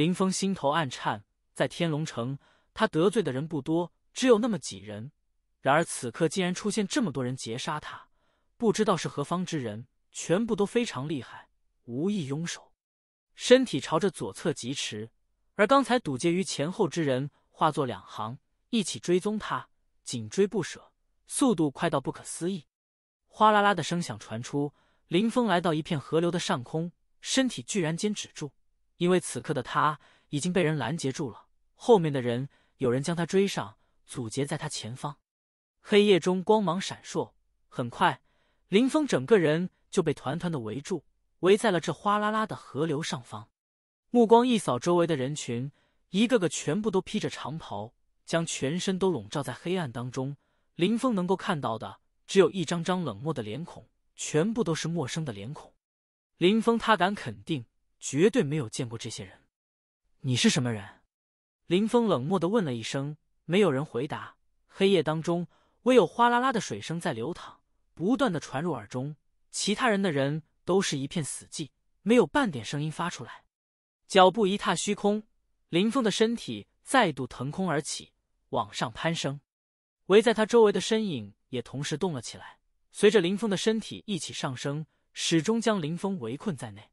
林峰心头暗颤，在天龙城，他得罪的人不多，只有那么几人。然而此刻，竟然出现这么多人截杀他，不知道是何方之人，全部都非常厉害，无一庸手。身体朝着左侧疾驰，而刚才堵截于前后之人化作两行，一起追踪他，紧追不舍，速度快到不可思议。哗啦啦的声响传出，林峰来到一片河流的上空，身体居然间止住。因为此刻的他已经被人拦截住了，后面的人有人将他追上，阻截在他前方。黑夜中光芒闪烁，很快，林峰整个人就被团团的围住，围在了这哗啦啦的河流上方。目光一扫，周围的人群，一个个全部都披着长袍，将全身都笼罩在黑暗当中。林峰能够看到的，只有一张张冷漠的脸孔，全部都是陌生的脸孔。林峰他敢肯定。绝对没有见过这些人，你是什么人？林峰冷漠的问了一声，没有人回答。黑夜当中，唯有哗啦啦的水声在流淌，不断的传入耳中。其他人的人都是一片死寂，没有半点声音发出来。脚步一踏虚空，林峰的身体再度腾空而起，往上攀升。围在他周围的身影也同时动了起来，随着林峰的身体一起上升，始终将林峰围困在内。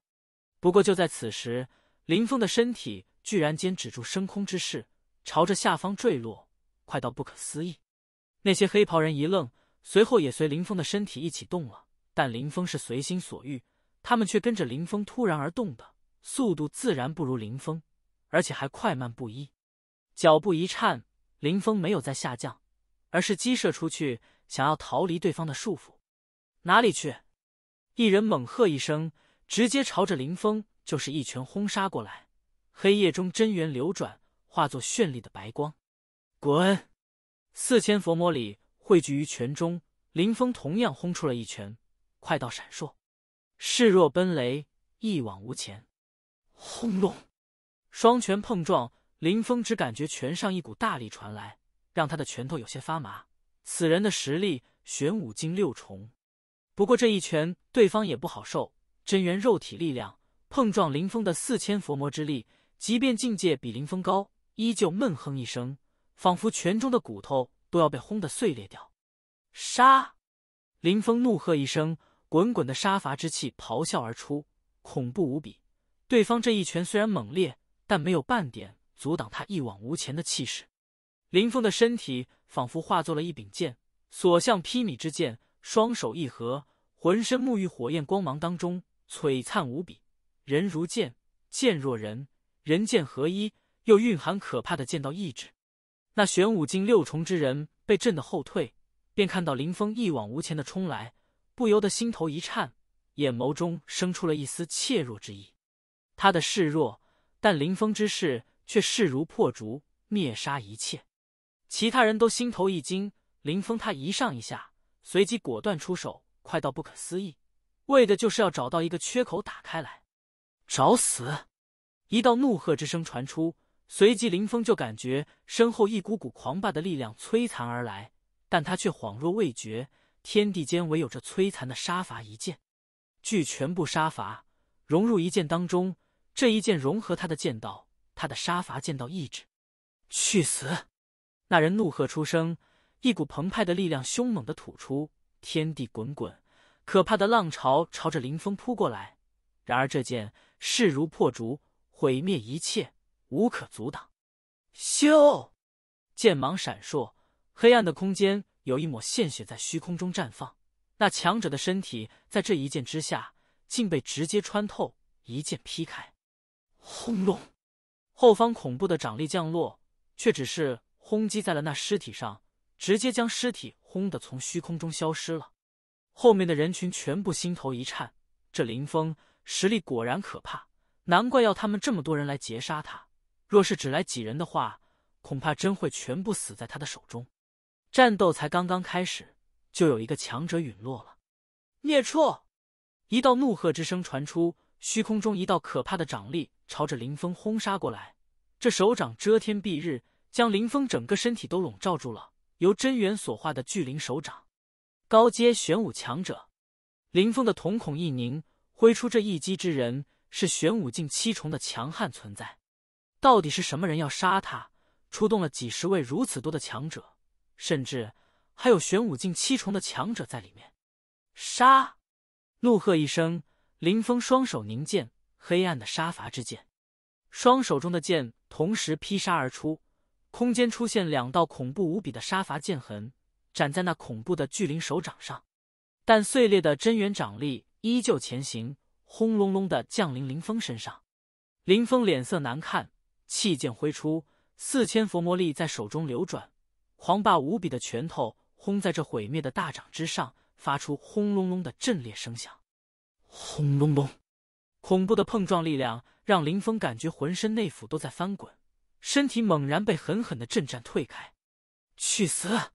不过，就在此时，林峰的身体居然间止住升空之势，朝着下方坠落，快到不可思议。那些黑袍人一愣，随后也随林峰的身体一起动了。但林峰是随心所欲，他们却跟着林峰突然而动的速度，自然不如林峰，而且还快慢不一。脚步一颤，林峰没有再下降，而是激射出去，想要逃离对方的束缚。哪里去？一人猛喝一声。直接朝着林峰就是一拳轰杀过来，黑夜中真元流转，化作绚丽的白光。滚！四千佛魔里汇聚于拳中，林峰同样轰出了一拳，快到闪烁，势若奔雷，一往无前。轰隆！双拳碰撞，林峰只感觉拳上一股大力传来，让他的拳头有些发麻。此人的实力玄武境六重，不过这一拳，对方也不好受。真元肉体力量碰撞林峰的四千佛魔之力，即便境界比林峰高，依旧闷哼一声，仿佛拳中的骨头都要被轰得碎裂掉。杀！林峰怒喝一声，滚滚的杀伐之气咆哮而出，恐怖无比。对方这一拳虽然猛烈，但没有半点阻挡他一往无前的气势。林峰的身体仿佛化作了一柄剑，所向披靡之剑。双手一合，浑身沐浴火焰光芒当中。璀璨无比，人如剑，剑若人，人剑合一，又蕴含可怕的剑道意志。那玄武境六重之人被震得后退，便看到林峰一往无前的冲来，不由得心头一颤，眼眸中生出了一丝怯弱之意。他的示弱，但林峰之势却势如破竹，灭杀一切。其他人都心头一惊，林峰他一上一下，随即果断出手，快到不可思议。为的就是要找到一个缺口打开来，找死！一道怒喝之声传出，随即林峰就感觉身后一股股狂霸的力量摧残而来，但他却恍若未觉。天地间唯有这摧残的杀伐一剑，据全部杀伐融入一剑当中，这一剑融合他的剑道，他的杀伐剑道意志。去死！那人怒喝出声，一股澎湃的力量凶猛的吐出，天地滚滚。可怕的浪潮朝着林峰扑过来，然而这剑势如破竹，毁灭一切，无可阻挡。咻，剑芒闪烁，黑暗的空间有一抹鲜血在虚空中绽放。那强者的身体在这一剑之下，竟被直接穿透，一剑劈开。轰隆，后方恐怖的掌力降落，却只是轰击在了那尸体上，直接将尸体轰的从虚空中消失了。后面的人群全部心头一颤，这林峰实力果然可怕，难怪要他们这么多人来截杀他。若是只来几人的话，恐怕真会全部死在他的手中。战斗才刚刚开始，就有一个强者陨落了。孽畜！一道怒喝之声传出，虚空中一道可怕的掌力朝着林峰轰杀过来。这手掌遮天蔽日，将林峰整个身体都笼罩住了。由真元所化的巨灵手掌。高阶玄武强者，林峰的瞳孔一凝，挥出这一击之人是玄武境七重的强悍存在。到底是什么人要杀他？出动了几十位如此多的强者，甚至还有玄武境七重的强者在里面。杀！怒喝一声，林峰双手凝剑，黑暗的杀伐之剑，双手中的剑同时劈杀而出，空间出现两道恐怖无比的杀伐剑痕。斩在那恐怖的巨灵手掌上，但碎裂的真元掌力依旧前行，轰隆隆的降临林峰身上。林峰脸色难看，气剑挥出，四千佛魔力在手中流转，狂霸无比的拳头轰在这毁灭的大掌之上，发出轰隆隆的震裂声响。轰隆隆，恐怖的碰撞力量让林峰感觉浑身内腑都在翻滚，身体猛然被狠狠的震颤退开。去死！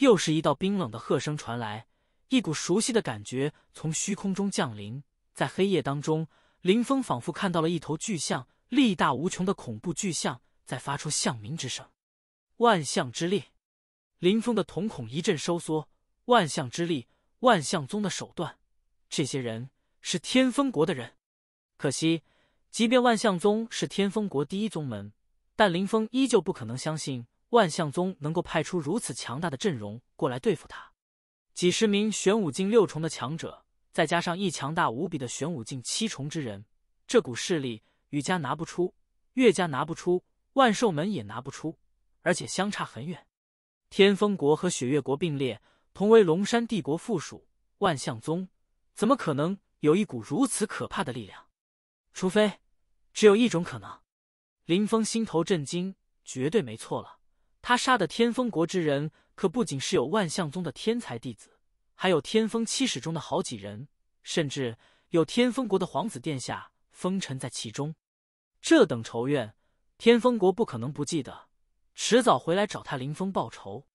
又是一道冰冷的喝声传来，一股熟悉的感觉从虚空中降临。在黑夜当中，林峰仿佛看到了一头巨象，力大无穷的恐怖巨象在发出象鸣之声。万象之力，林峰的瞳孔一阵收缩。万象之力，万象宗的手段，这些人是天风国的人。可惜，即便万象宗是天风国第一宗门，但林峰依旧不可能相信。万象宗能够派出如此强大的阵容过来对付他，几十名玄武境六重的强者，再加上一强大无比的玄武境七重之人，这股势力，雨家拿不出，岳家拿不出，万寿门也拿不出，而且相差很远。天风国和雪月国并列，同为龙山帝国附属，万象宗怎么可能有一股如此可怕的力量？除非，只有一种可能，林峰心头震惊，绝对没错了。他杀的天风国之人，可不仅是有万象宗的天才弟子，还有天风七使中的好几人，甚至有天风国的皇子殿下风尘在其中。这等仇怨，天风国不可能不记得，迟早回来找他林峰报仇。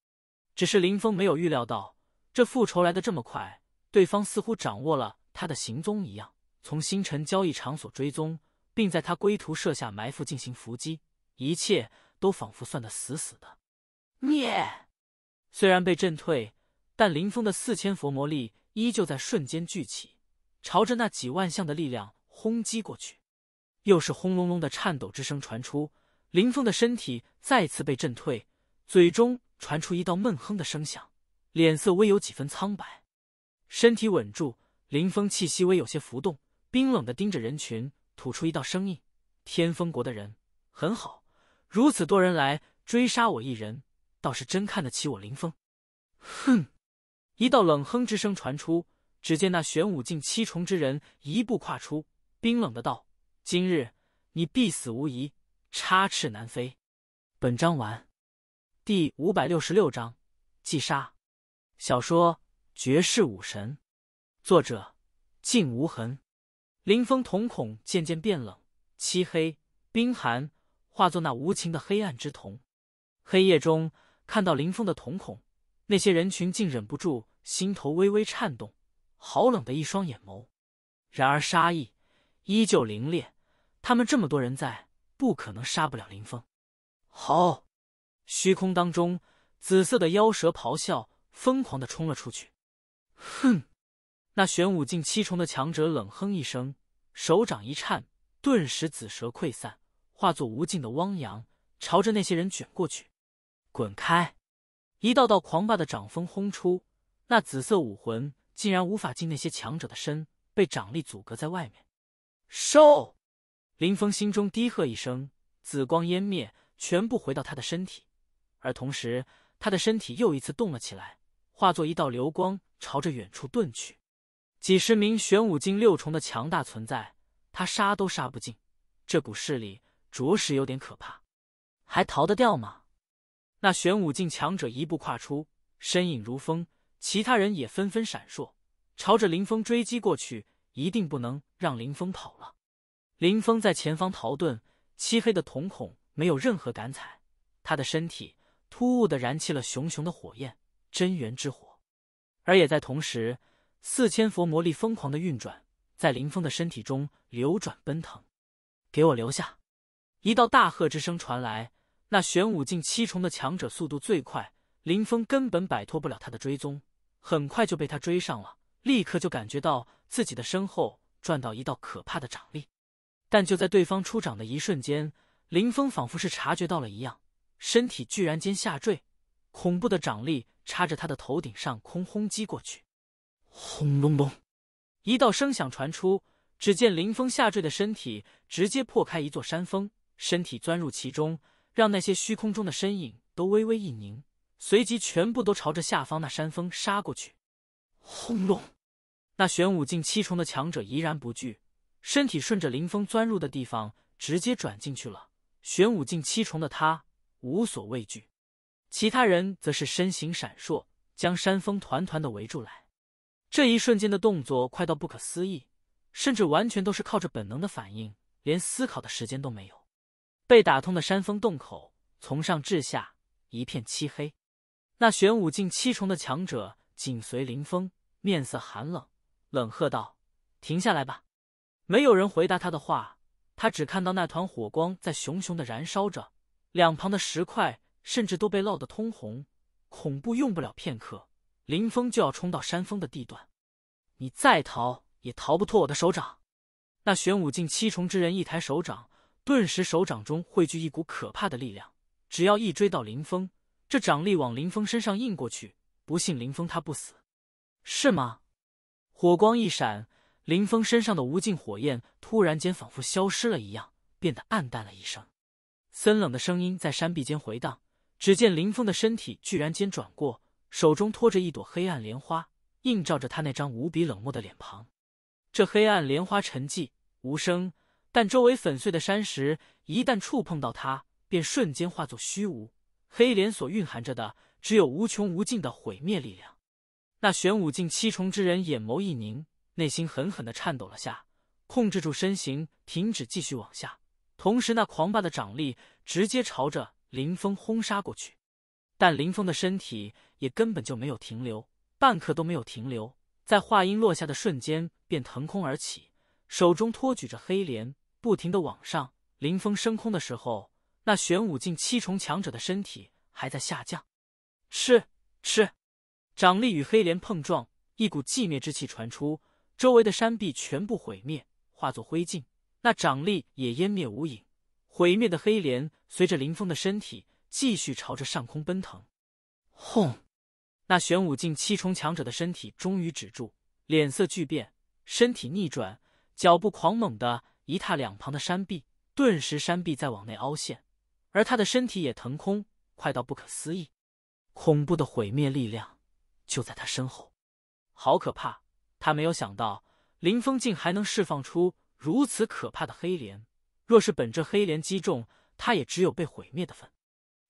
只是林峰没有预料到，这复仇来的这么快，对方似乎掌握了他的行踪一样，从星辰交易场所追踪，并在他归途设下埋伏进行伏击，一切。都仿佛算得死死的。灭，虽然被震退，但林峰的四千佛魔力依旧在瞬间聚起，朝着那几万象的力量轰击过去。又是轰隆隆的颤抖之声传出，林峰的身体再次被震退，嘴中传出一道闷哼的声响，脸色微有几分苍白。身体稳住，林峰气息微有些浮动，冰冷的盯着人群，吐出一道声音：“天风国的人很好。”如此多人来追杀我一人，倒是真看得起我林峰。哼！一道冷哼之声传出，只见那玄武境七重之人一步跨出，冰冷的道：“今日你必死无疑，插翅难飞。”本章完。第五百六十六章祭杀。小说《绝世武神》，作者：静无痕。林峰瞳孔渐渐变冷，漆黑，冰寒。化作那无情的黑暗之瞳，黑夜中看到林峰的瞳孔，那些人群竟忍不住心头微微颤动。好冷的一双眼眸，然而杀意依旧凌冽。他们这么多人在，不可能杀不了林峰。好，虚空当中，紫色的妖蛇咆哮，疯狂的冲了出去。哼，那玄武境七重的强者冷哼一声，手掌一颤，顿时紫蛇溃散。化作无尽的汪洋，朝着那些人卷过去。滚开！一道道狂霸的掌风轰出，那紫色武魂竟然无法进那些强者的身，被掌力阻隔在外面。收！林峰心中低喝一声，紫光湮灭，全部回到他的身体。而同时，他的身体又一次动了起来，化作一道流光，朝着远处遁去。几十名玄武境六重的强大存在，他杀都杀不尽。这股势力。着实有点可怕，还逃得掉吗？那玄武境强者一步跨出，身影如风，其他人也纷纷闪烁，朝着林峰追击过去。一定不能让林峰跑了。林峰在前方逃遁，漆黑的瞳孔没有任何感彩，他的身体突兀的燃起了熊熊的火焰，真元之火。而也在同时，四千佛魔力疯狂的运转，在林峰的身体中流转奔腾。给我留下！一道大喝之声传来，那玄武境七重的强者速度最快，林峰根本摆脱不了他的追踪，很快就被他追上了。立刻就感觉到自己的身后转到一道可怕的掌力，但就在对方出掌的一瞬间，林峰仿佛是察觉到了一样，身体居然间下坠，恐怖的掌力插着他的头顶上空轰击过去。轰隆隆，一道声响传出，只见林峰下坠的身体直接破开一座山峰。身体钻入其中，让那些虚空中的身影都微微一凝，随即全部都朝着下方那山峰杀过去。轰隆！那玄武境七重的强者依然不惧，身体顺着林峰钻入的地方直接转进去了。玄武境七重的他无所畏惧，其他人则是身形闪烁，将山峰团团的围住来。这一瞬间的动作快到不可思议，甚至完全都是靠着本能的反应，连思考的时间都没有。被打通的山峰洞口，从上至下一片漆黑。那玄武境七重的强者紧随林峰，面色寒冷，冷喝道：“停下来吧！”没有人回答他的话。他只看到那团火光在熊熊的燃烧着，两旁的石块甚至都被烙得通红。恐怖，用不了片刻，林峰就要冲到山峰的地段。你再逃也逃不脱我的手掌。那玄武境七重之人一抬手掌。顿时，手掌中汇聚一股可怕的力量。只要一追到林峰，这掌力往林峰身上印过去，不信林峰他不死，是吗？火光一闪，林峰身上的无尽火焰突然间仿佛消失了一样，变得暗淡了一生。森冷的声音在山壁间回荡。只见林峰的身体居然间转过，手中托着一朵黑暗莲花，映照着他那张无比冷漠的脸庞。这黑暗莲花沉寂无声。但周围粉碎的山石一旦触碰到它，便瞬间化作虚无。黑莲所蕴含着的只有无穷无尽的毁灭力量。那玄武境七重之人眼眸一凝，内心狠狠的颤抖了下，控制住身形，停止继续往下。同时，那狂霸的掌力直接朝着林峰轰杀过去。但林峰的身体也根本就没有停留，半刻都没有停留，在话音落下的瞬间便腾空而起，手中托举着黑莲。不停的往上，林峰升空的时候，那玄武境七重强者的身体还在下降。吃吃，掌力与黑莲碰撞，一股寂灭之气传出，周围的山壁全部毁灭，化作灰烬。那掌力也湮灭无影，毁灭的黑莲随着林峰的身体继续朝着上空奔腾。轰！那玄武境七重强者的身体终于止住，脸色巨变，身体逆转，脚步狂猛的。一踏两旁的山壁，顿时山壁在往内凹陷，而他的身体也腾空，快到不可思议。恐怖的毁灭力量就在他身后，好可怕！他没有想到林峰竟还能释放出如此可怕的黑莲，若是本着黑莲击中他，他也只有被毁灭的份。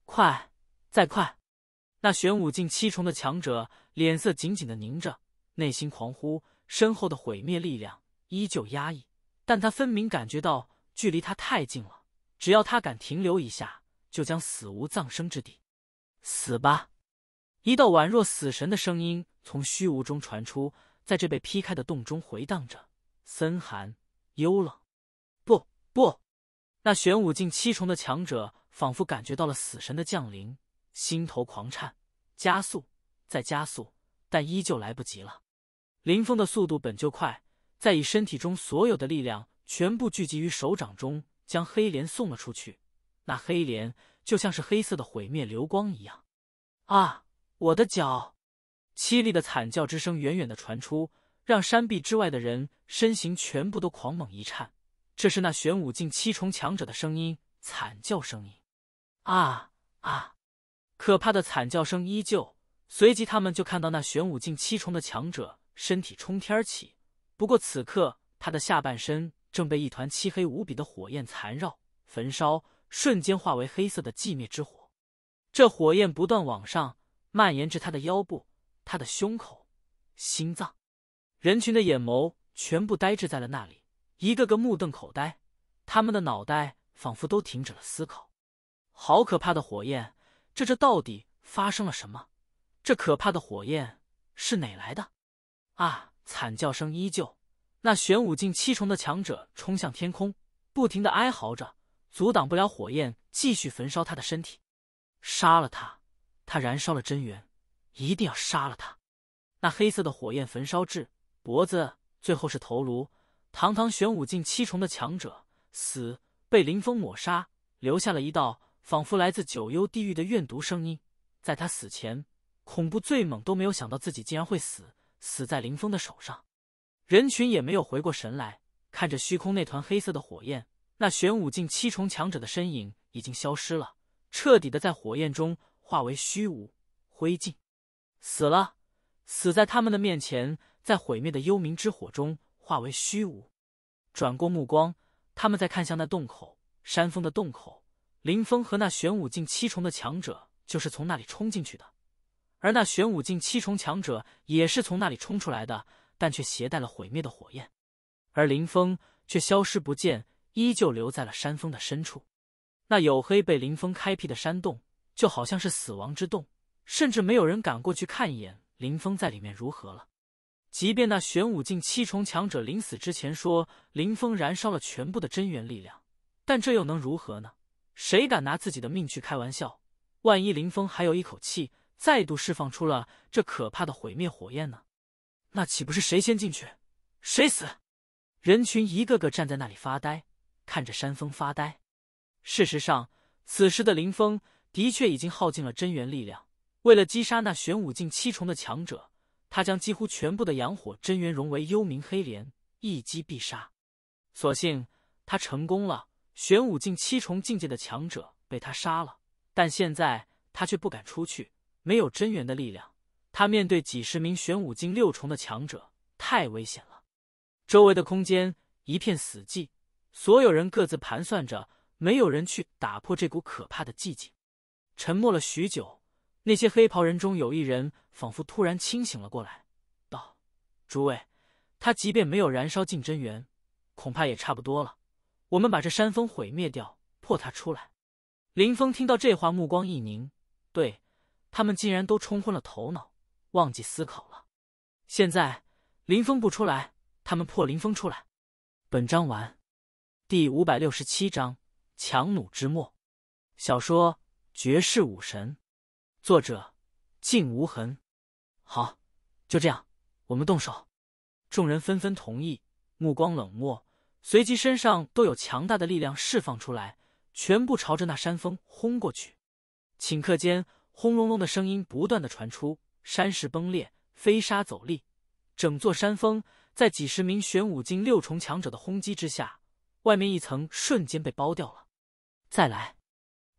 快，再快！那玄武境七重的强者脸色紧紧的凝着，内心狂呼，身后的毁灭力量依旧压抑。但他分明感觉到距离他太近了，只要他敢停留一下，就将死无葬身之地。死吧！一道宛若死神的声音从虚无中传出，在这被劈开的洞中回荡着，森寒幽冷。不不，那玄武境七重的强者仿佛感觉到了死神的降临，心头狂颤，加速，再加速，但依旧来不及了。林峰的速度本就快。再以身体中所有的力量全部聚集于手掌中，将黑莲送了出去。那黑莲就像是黑色的毁灭流光一样。啊！我的脚！凄厉的惨叫之声远远的传出，让山壁之外的人身形全部都狂猛一颤。这是那玄武境七重强者的声音，惨叫声音。啊啊！可怕的惨叫声依旧。随即，他们就看到那玄武境七重的强者身体冲天起。不过此刻，他的下半身正被一团漆黑无比的火焰缠绕、焚烧，瞬间化为黑色的寂灭之火。这火焰不断往上蔓延至他的腰部、他的胸口、心脏。人群的眼眸全部呆滞在了那里，一个个目瞪口呆，他们的脑袋仿佛都停止了思考。好可怕的火焰！这这到底发生了什么？这可怕的火焰是哪来的？啊！惨叫声依旧，那玄武境七重的强者冲向天空，不停的哀嚎着，阻挡不了火焰继续焚烧他的身体。杀了他！他燃烧了真元，一定要杀了他！那黑色的火焰焚烧至脖子，最后是头颅。堂堂玄武境七重的强者死，被林峰抹杀，留下了一道仿佛来自九幽地狱的怨毒声音。在他死前，恐怖最猛都没有想到自己竟然会死。死在林峰的手上，人群也没有回过神来，看着虚空那团黑色的火焰，那玄武境七重强者的身影已经消失了，彻底的在火焰中化为虚无灰烬，死了，死在他们的面前，在毁灭的幽冥之火中化为虚无。转过目光，他们再看向那洞口，山峰的洞口，林峰和那玄武境七重的强者就是从那里冲进去的。而那玄武境七重强者也是从那里冲出来的，但却携带了毁灭的火焰，而林峰却消失不见，依旧留在了山峰的深处。那黝黑被林峰开辟的山洞，就好像是死亡之洞，甚至没有人敢过去看一眼林峰在里面如何了。即便那玄武境七重强者临死之前说林峰燃烧了全部的真元力量，但这又能如何呢？谁敢拿自己的命去开玩笑？万一林峰还有一口气？再度释放出了这可怕的毁灭火焰呢？那岂不是谁先进去谁死？人群一个个站在那里发呆，看着山峰发呆。事实上，此时的林峰的确已经耗尽了真元力量，为了击杀那玄武境七重的强者，他将几乎全部的阳火真元融为幽冥黑莲，一击必杀。所幸他成功了，玄武境七重境界的强者被他杀了。但现在他却不敢出去。没有真元的力量，他面对几十名玄武境六重的强者，太危险了。周围的空间一片死寂，所有人各自盘算着，没有人去打破这股可怕的寂静。沉默了许久，那些黑袍人中有一人仿佛突然清醒了过来，道：“诸位，他即便没有燃烧尽真元，恐怕也差不多了。我们把这山峰毁灭掉，破他出来。”林峰听到这话，目光一凝，对。他们竟然都冲昏了头脑，忘记思考了。现在林峰不出来，他们破林峰出来。本章完，第五百六十七章强弩之末。小说《绝世武神》，作者：静无痕。好，就这样，我们动手。众人纷纷同意，目光冷漠，随即身上都有强大的力量释放出来，全部朝着那山峰轰过去。顷刻间。轰隆隆的声音不断的传出，山石崩裂，飞沙走砾，整座山峰在几十名玄武境六重强者的轰击之下，外面一层瞬间被剥掉了。再来，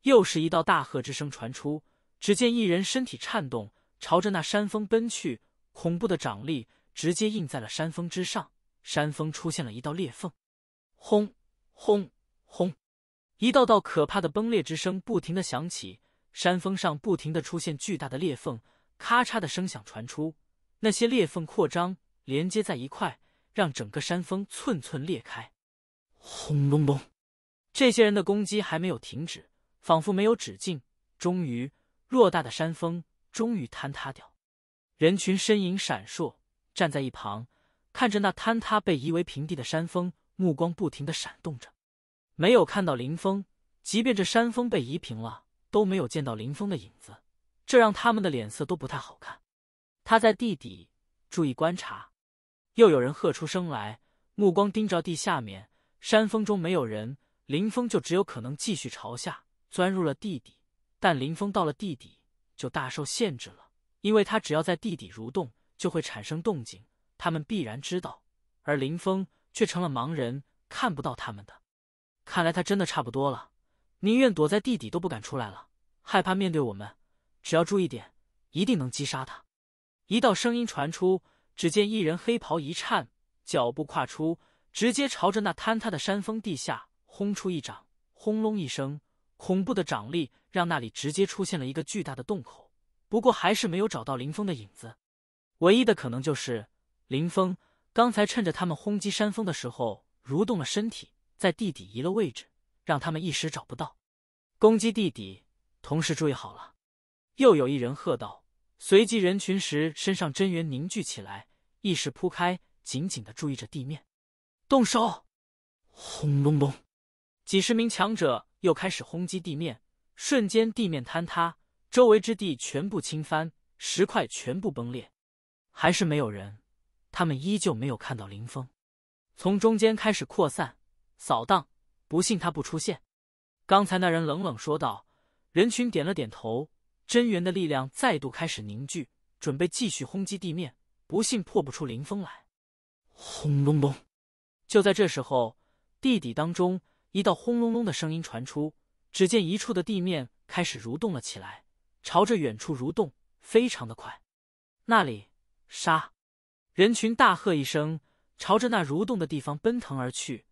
又是一道大喝之声传出，只见一人身体颤动，朝着那山峰奔去，恐怖的掌力直接印在了山峰之上，山峰出现了一道裂缝。轰轰轰，一道道可怕的崩裂之声不停的响起。山峰上不停的出现巨大的裂缝，咔嚓的声响传出，那些裂缝扩张，连接在一块，让整个山峰寸寸裂开。轰隆隆，这些人的攻击还没有停止，仿佛没有止境。终于，偌大的山峰终于坍塌掉。人群身影闪烁，站在一旁，看着那坍塌被夷为平地的山峰，目光不停的闪动着，没有看到林峰。即便这山峰被夷平了。都没有见到林峰的影子，这让他们的脸色都不太好看。他在地底注意观察，又有人喝出声来，目光盯着地下面。山峰中没有人，林峰就只有可能继续朝下钻入了地底。但林峰到了地底就大受限制了，因为他只要在地底蠕动就会产生动静，他们必然知道。而林峰却成了盲人，看不到他们的。看来他真的差不多了。宁愿躲在地底都不敢出来了，害怕面对我们。只要注意点，一定能击杀他。一道声音传出，只见一人黑袍一颤，脚步跨出，直接朝着那坍塌的山峰地下轰出一掌。轰隆一声，恐怖的掌力让那里直接出现了一个巨大的洞口。不过还是没有找到林峰的影子，唯一的可能就是林峰刚才趁着他们轰击山峰的时候，蠕动了身体，在地底移了位置。让他们一时找不到，攻击地底，同时注意好了。又有一人喝道，随即人群时身上真元凝聚起来，意识铺开，紧紧的注意着地面。动手！轰隆隆，几十名强者又开始轰击地面，瞬间地面坍塌，周围之地全部倾翻，石块全部崩裂。还是没有人，他们依旧没有看到林峰。从中间开始扩散，扫荡。不信他不出现，刚才那人冷冷说道。人群点了点头，真元的力量再度开始凝聚，准备继续轰击地面。不信破不出灵风来。轰隆隆！就在这时候，地底当中一道轰隆隆的声音传出，只见一处的地面开始蠕动了起来，朝着远处蠕动，非常的快。那里杀！人群大喝一声，朝着那蠕动的地方奔腾而去。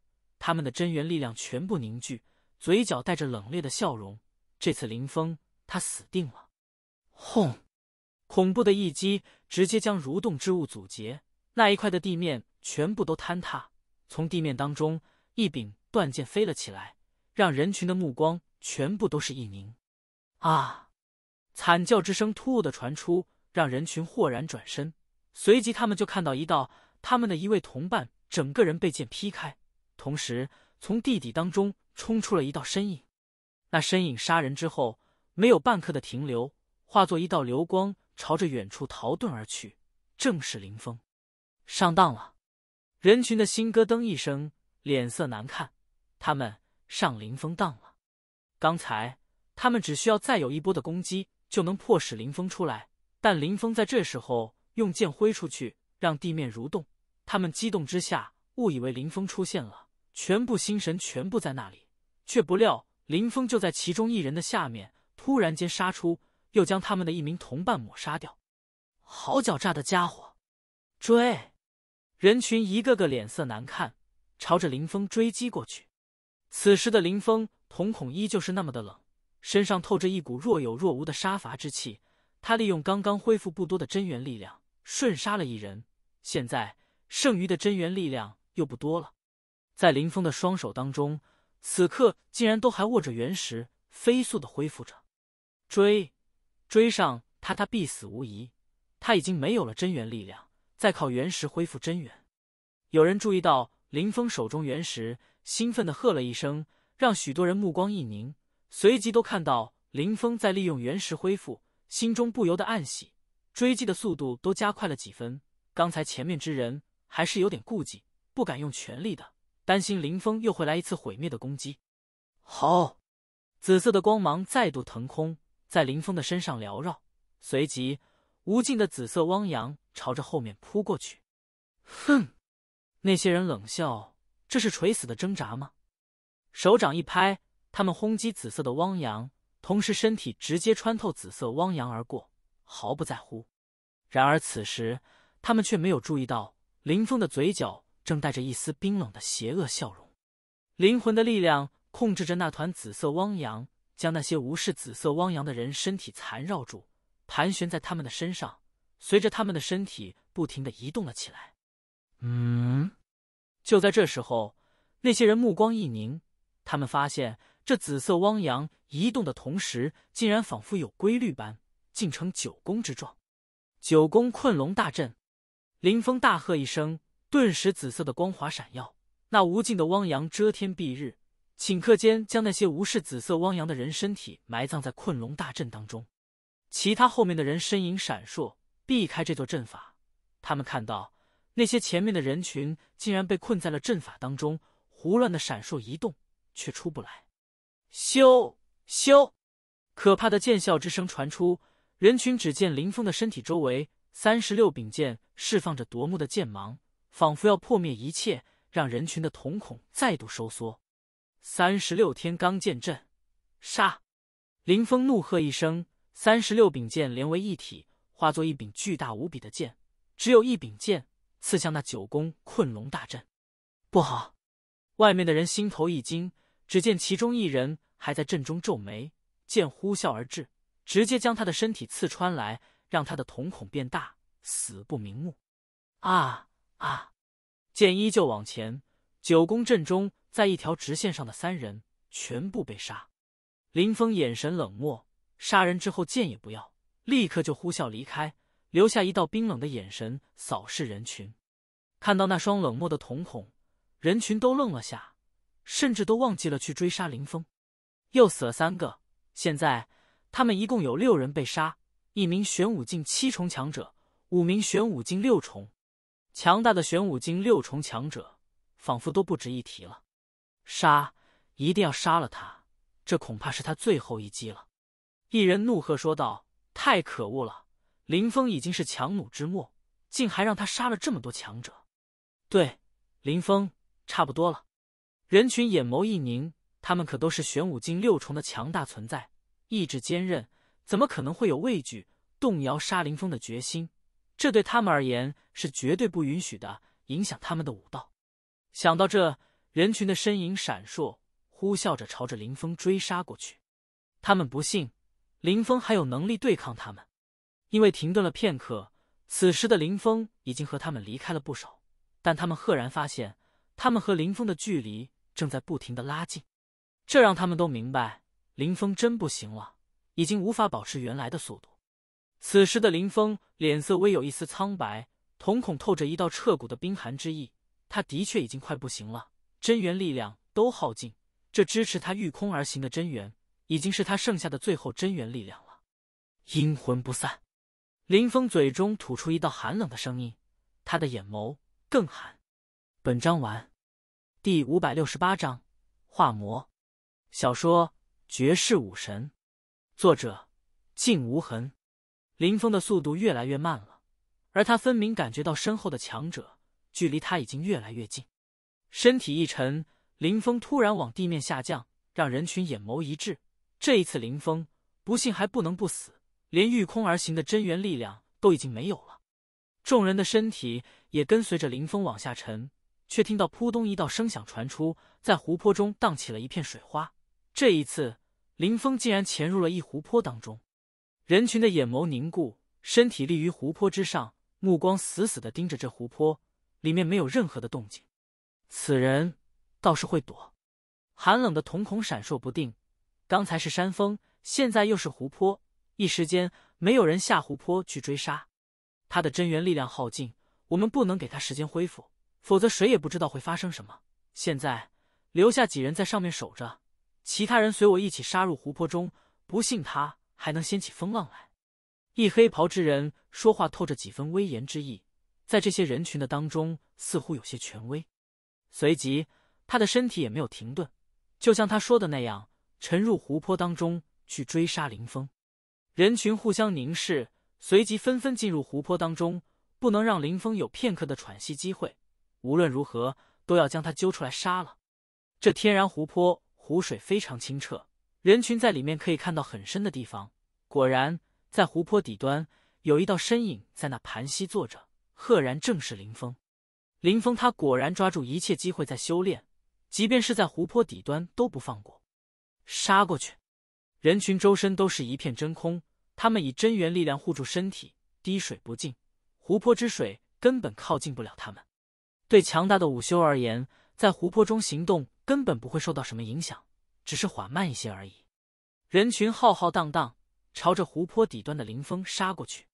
他们的真元力量全部凝聚，嘴角带着冷冽的笑容。这次林峰，他死定了！轰！恐怖的一击直接将蠕动之物阻截，那一块的地面全部都坍塌。从地面当中，一柄断剑飞了起来，让人群的目光全部都是一凝。啊！惨叫之声突兀的传出，让人群豁然转身，随即他们就看到一道他们的一位同伴，整个人被剑劈开。同时，从地底当中冲出了一道身影。那身影杀人之后，没有半刻的停留，化作一道流光，朝着远处逃遁而去。正是林峰，上当了！人群的心咯噔一声，脸色难看。他们上林峰当了。刚才他们只需要再有一波的攻击，就能迫使林峰出来。但林峰在这时候用剑挥出去，让地面蠕动。他们激动之下，误以为林峰出现了。全部心神全部在那里，却不料林峰就在其中一人的下面，突然间杀出，又将他们的一名同伴抹杀掉。好狡诈的家伙！追！人群一个个脸色难看，朝着林峰追击过去。此时的林峰瞳孔依旧是那么的冷，身上透着一股若有若无的杀伐之气。他利用刚刚恢复不多的真元力量，瞬杀了一人。现在剩余的真元力量又不多了。在林峰的双手当中，此刻竟然都还握着原石，飞速的恢复着。追，追上他，他必死无疑。他已经没有了真元力量，再靠原石恢复真元。有人注意到林峰手中原石，兴奋的喝了一声，让许多人目光一凝，随即都看到林峰在利用原石恢复，心中不由得暗喜，追击的速度都加快了几分。刚才前面之人还是有点顾忌，不敢用全力的。担心林峰又会来一次毁灭的攻击。好，紫色的光芒再度腾空，在林峰的身上缭绕，随即无尽的紫色汪洋朝着后面扑过去。哼，那些人冷笑：“这是垂死的挣扎吗？”手掌一拍，他们轰击紫色的汪洋，同时身体直接穿透紫色汪洋而过，毫不在乎。然而此时，他们却没有注意到林峰的嘴角。正带着一丝冰冷的邪恶笑容，灵魂的力量控制着那团紫色汪洋，将那些无视紫色汪洋的人身体缠绕住，盘旋在他们的身上，随着他们的身体不停的移动了起来。嗯，就在这时候，那些人目光一凝，他们发现这紫色汪洋移动的同时，竟然仿佛有规律般，竟成九宫之状。九宫困龙大阵，林峰大喝一声。顿时，紫色的光华闪耀，那无尽的汪洋遮天蔽日，顷刻间将那些无视紫色汪洋的人身体埋葬在困龙大阵当中。其他后面的人身影闪烁，避开这座阵法。他们看到那些前面的人群竟然被困在了阵法当中，胡乱的闪烁移动，却出不来。咻咻，可怕的剑啸之声传出，人群只见林峰的身体周围，三十六柄剑释放着夺目的剑芒。仿佛要破灭一切，让人群的瞳孔再度收缩。三十六天罡剑阵，杀！林峰怒喝一声，三十六柄剑连为一体，化作一柄巨大无比的剑，只有一柄剑刺向那九宫困龙大阵。不好！外面的人心头一惊，只见其中一人还在阵中皱眉，剑呼啸而至，直接将他的身体刺穿来，让他的瞳孔变大，死不瞑目。啊！啊！剑依旧往前，九宫阵中在一条直线上的三人全部被杀。林峰眼神冷漠，杀人之后剑也不要，立刻就呼啸离开，留下一道冰冷的眼神扫视人群。看到那双冷漠的瞳孔，人群都愣了下，甚至都忘记了去追杀林峰。又死了三个，现在他们一共有六人被杀，一名玄武境七重强者，五名玄武境六重。强大的玄武境六重强者，仿佛都不值一提了。杀！一定要杀了他！这恐怕是他最后一击了。一人怒喝说道：“太可恶了！林峰已经是强弩之末，竟还让他杀了这么多强者！”对，林峰，差不多了。人群眼眸一凝，他们可都是玄武境六重的强大存在，意志坚韧，怎么可能会有畏惧、动摇杀林峰的决心？这对他们而言是绝对不允许的，影响他们的武道。想到这，人群的身影闪烁，呼啸着朝着林峰追杀过去。他们不信林峰还有能力对抗他们，因为停顿了片刻，此时的林峰已经和他们离开了不少。但他们赫然发现，他们和林峰的距离正在不停的拉近，这让他们都明白，林峰真不行了，已经无法保持原来的速度。此时的林峰脸色微有一丝苍白，瞳孔透着一道彻骨的冰寒之意。他的确已经快不行了，真元力量都耗尽，这支持他御空而行的真元，已经是他剩下的最后真元力量了。阴魂不散，林峰嘴中吐出一道寒冷的声音，他的眼眸更寒。本章完，第五百六十八章，化魔，小说《绝世武神》，作者：静无痕。林峰的速度越来越慢了，而他分明感觉到身后的强者距离他已经越来越近。身体一沉，林峰突然往地面下降，让人群眼眸一滞。这一次，林峰不幸还不能不死，连御空而行的真元力量都已经没有了。众人的身体也跟随着林峰往下沉，却听到扑通一道声响传出，在湖泊中荡起了一片水花。这一次，林峰竟然潜入了一湖泊当中。人群的眼眸凝固，身体立于湖泊之上，目光死死的盯着这湖泊。里面没有任何的动静。此人倒是会躲。寒冷的瞳孔闪烁不定。刚才是山峰，现在又是湖泊，一时间没有人下湖泊去追杀。他的真元力量耗尽，我们不能给他时间恢复，否则谁也不知道会发生什么。现在留下几人在上面守着，其他人随我一起杀入湖泊中。不信他。还能掀起风浪来。一黑袍之人说话透着几分威严之意，在这些人群的当中似乎有些权威。随即，他的身体也没有停顿，就像他说的那样，沉入湖泊当中去追杀林峰。人群互相凝视，随即纷纷进入湖泊当中，不能让林峰有片刻的喘息机会。无论如何，都要将他揪出来杀了。这天然湖泊湖水非常清澈。人群在里面可以看到很深的地方，果然在湖泊底端有一道身影在那盘膝坐着，赫然正是林峰。林峰他果然抓住一切机会在修炼，即便是在湖泊底端都不放过。杀过去！人群周身都是一片真空，他们以真元力量护住身体，滴水不进。湖泊之水根本靠近不了他们。对强大的武修而言，在湖泊中行动根本不会受到什么影响。只是缓慢一些而已。人群浩浩荡荡，朝着湖泊底端的林峰杀过去。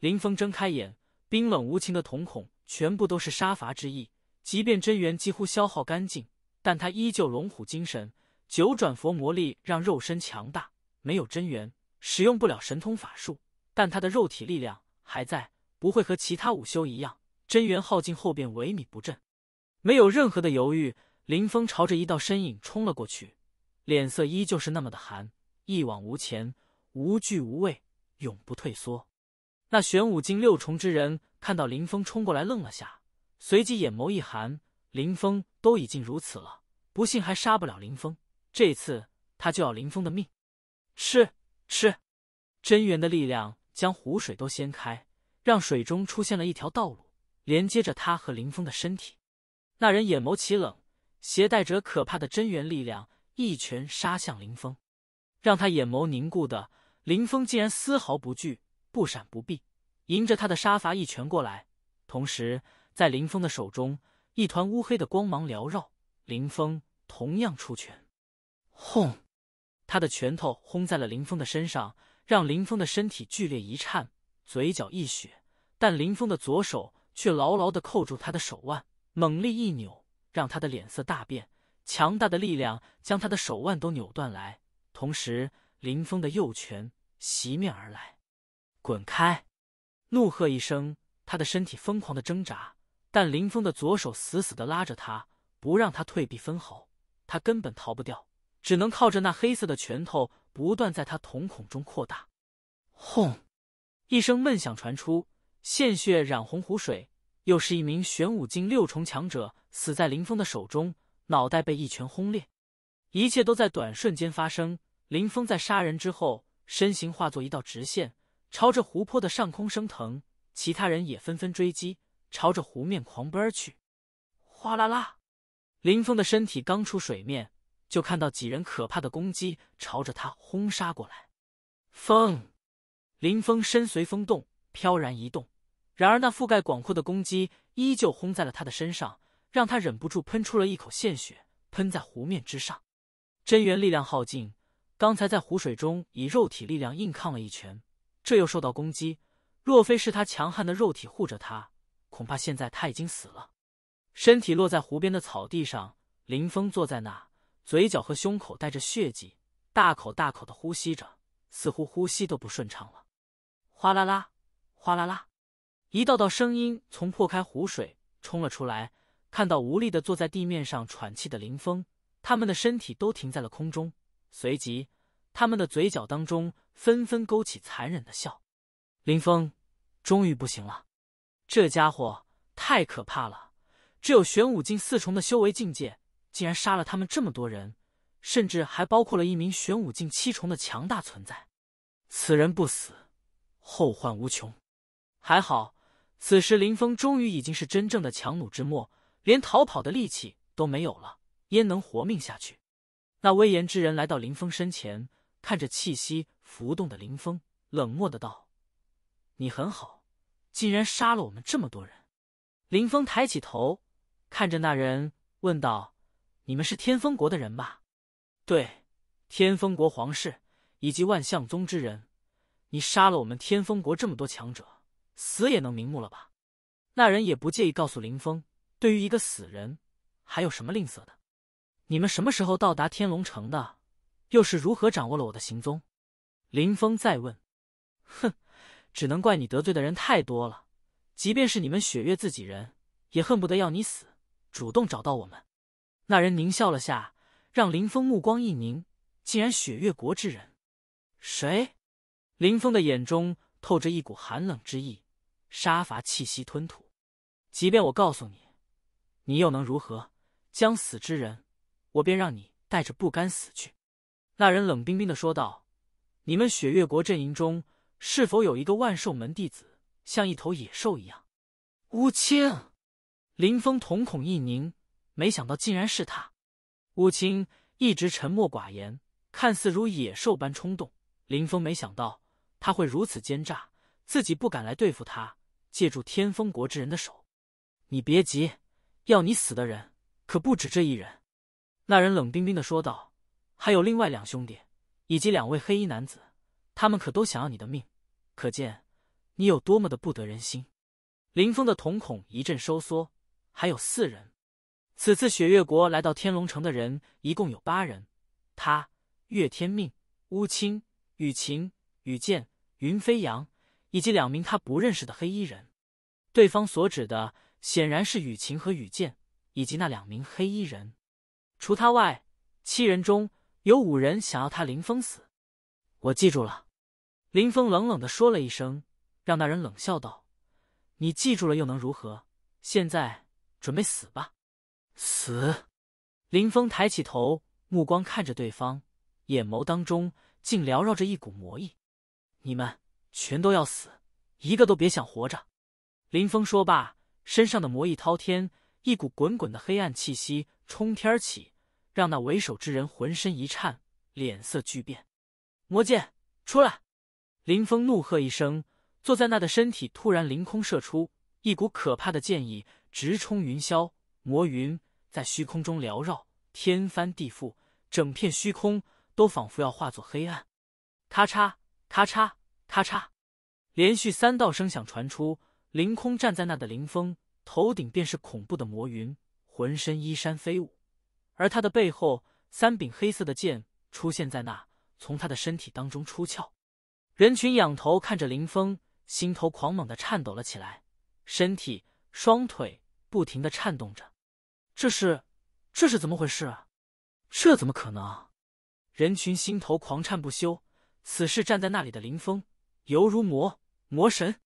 林峰睁开眼，冰冷无情的瞳孔全部都是杀伐之意。即便真元几乎消耗干净，但他依旧龙虎精神，九转佛魔力让肉身强大。没有真元，使用不了神通法术，但他的肉体力量还在，不会和其他武修一样，真元耗尽后便萎靡不振。没有任何的犹豫，林峰朝着一道身影冲了过去。脸色依旧是那么的寒，一往无前，无惧无畏，永不退缩。那玄武境六重之人看到林峰冲过来，愣了下，随即眼眸一寒。林峰都已经如此了，不信还杀不了林峰。这次他就要林峰的命！吃吃！真元的力量将湖水都掀开，让水中出现了一条道路，连接着他和林峰的身体。那人眼眸奇冷，携带着可怕的真元力量。一拳杀向林峰，让他眼眸凝固的林峰竟然丝毫不惧，不闪不避，迎着他的杀伐一拳过来。同时，在林峰的手中，一团乌黑的光芒缭绕。林峰同样出拳，轰！他的拳头轰在了林峰的身上，让林峰的身体剧烈一颤，嘴角一血。但林峰的左手却牢牢地扣住他的手腕，猛力一扭，让他的脸色大变。强大的力量将他的手腕都扭断来，同时林峰的右拳袭面而来，滚开！怒喝一声，他的身体疯狂的挣扎，但林峰的左手死死的拉着他，不让他退避分毫，他根本逃不掉，只能靠着那黑色的拳头不断在他瞳孔中扩大。轰！一声闷响传出，鲜血染红湖水，又是一名玄武境六重强者死在林峰的手中。脑袋被一拳轰裂，一切都在短瞬间发生。林峰在杀人之后，身形化作一道直线，朝着湖泊的上空升腾。其他人也纷纷追击，朝着湖面狂奔而去。哗啦啦，林峰的身体刚出水面，就看到几人可怕的攻击朝着他轰杀过来。风，林峰身随风动，飘然一动，然而那覆盖广阔的攻击依旧轰在了他的身上。让他忍不住喷出了一口鲜血，喷在湖面之上。真元力量耗尽，刚才在湖水中以肉体力量硬抗了一拳，这又受到攻击，若非是他强悍的肉体护着他，恐怕现在他已经死了。身体落在湖边的草地上，林峰坐在那，嘴角和胸口带着血迹，大口大口的呼吸着，似乎呼吸都不顺畅了。哗啦啦，哗啦啦，一道道声音从破开湖水冲了出来。看到无力的坐在地面上喘气的林峰，他们的身体都停在了空中，随即他们的嘴角当中纷纷勾起残忍的笑。林峰终于不行了，这家伙太可怕了！只有玄武境四重的修为境界，竟然杀了他们这么多人，甚至还包括了一名玄武境七重的强大存在。此人不死，后患无穷。还好，此时林峰终于已经是真正的强弩之末。连逃跑的力气都没有了，焉能活命下去？那威严之人来到林峰身前，看着气息浮动的林峰，冷漠的道：“你很好，竟然杀了我们这么多人。”林峰抬起头，看着那人问道：“你们是天风国的人吧？”“对，天风国皇室以及万象宗之人。”“你杀了我们天风国这么多强者，死也能瞑目了吧？”那人也不介意告诉林峰。对于一个死人，还有什么吝啬的？你们什么时候到达天龙城的？又是如何掌握了我的行踪？林峰再问。哼，只能怪你得罪的人太多了。即便是你们雪月自己人，也恨不得要你死。主动找到我们。那人狞笑了下，让林峰目光一凝，竟然雪月国之人。谁？林峰的眼中透着一股寒冷之意，杀伐气息吞吐。即便我告诉你。你又能如何？将死之人，我便让你带着不甘死去。”那人冷冰冰的说道，“你们雪月国阵营中，是否有一个万寿门弟子像一头野兽一样？”乌青，林峰瞳孔一凝，没想到竟然是他。乌青一直沉默寡言，看似如野兽般冲动。林峰没想到他会如此奸诈，自己不敢来对付他，借助天风国之人的手。你别急。要你死的人可不止这一人，那人冷冰冰的说道：“还有另外两兄弟，以及两位黑衣男子，他们可都想要你的命。可见你有多么的不得人心。”林峰的瞳孔一阵收缩。还有四人，此次雪月国来到天龙城的人一共有八人：他、岳天命、乌青、雨晴、雨剑、云飞扬，以及两名他不认识的黑衣人。对方所指的。显然是雨晴和雨剑，以及那两名黑衣人。除他外，七人中有五人想要他林峰死。我记住了。”林峰冷冷的说了一声，让那人冷笑道：“你记住了又能如何？现在准备死吧！”死。林峰抬起头，目光看着对方，眼眸当中竟缭绕着一股魔意。“你们全都要死，一个都别想活着。”林峰说罢。身上的魔意滔天，一股滚滚的黑暗气息冲天而起，让那为首之人浑身一颤，脸色巨变。魔剑出来！林峰怒喝一声，坐在那的身体突然凌空射出，一股可怕的剑意直冲云霄，魔云在虚空中缭绕，天翻地覆，整片虚空都仿佛要化作黑暗。咔嚓，咔嚓，咔嚓，连续三道声响传出。凌空站在那的林峰，头顶便是恐怖的魔云，浑身衣衫飞舞，而他的背后三柄黑色的剑出现在那，从他的身体当中出鞘。人群仰头看着林峰，心头狂猛的颤抖了起来，身体双腿不停的颤动着。这是，这是怎么回事？啊？这怎么可能？人群心头狂颤不休。此时站在那里的林峰，犹如魔魔神。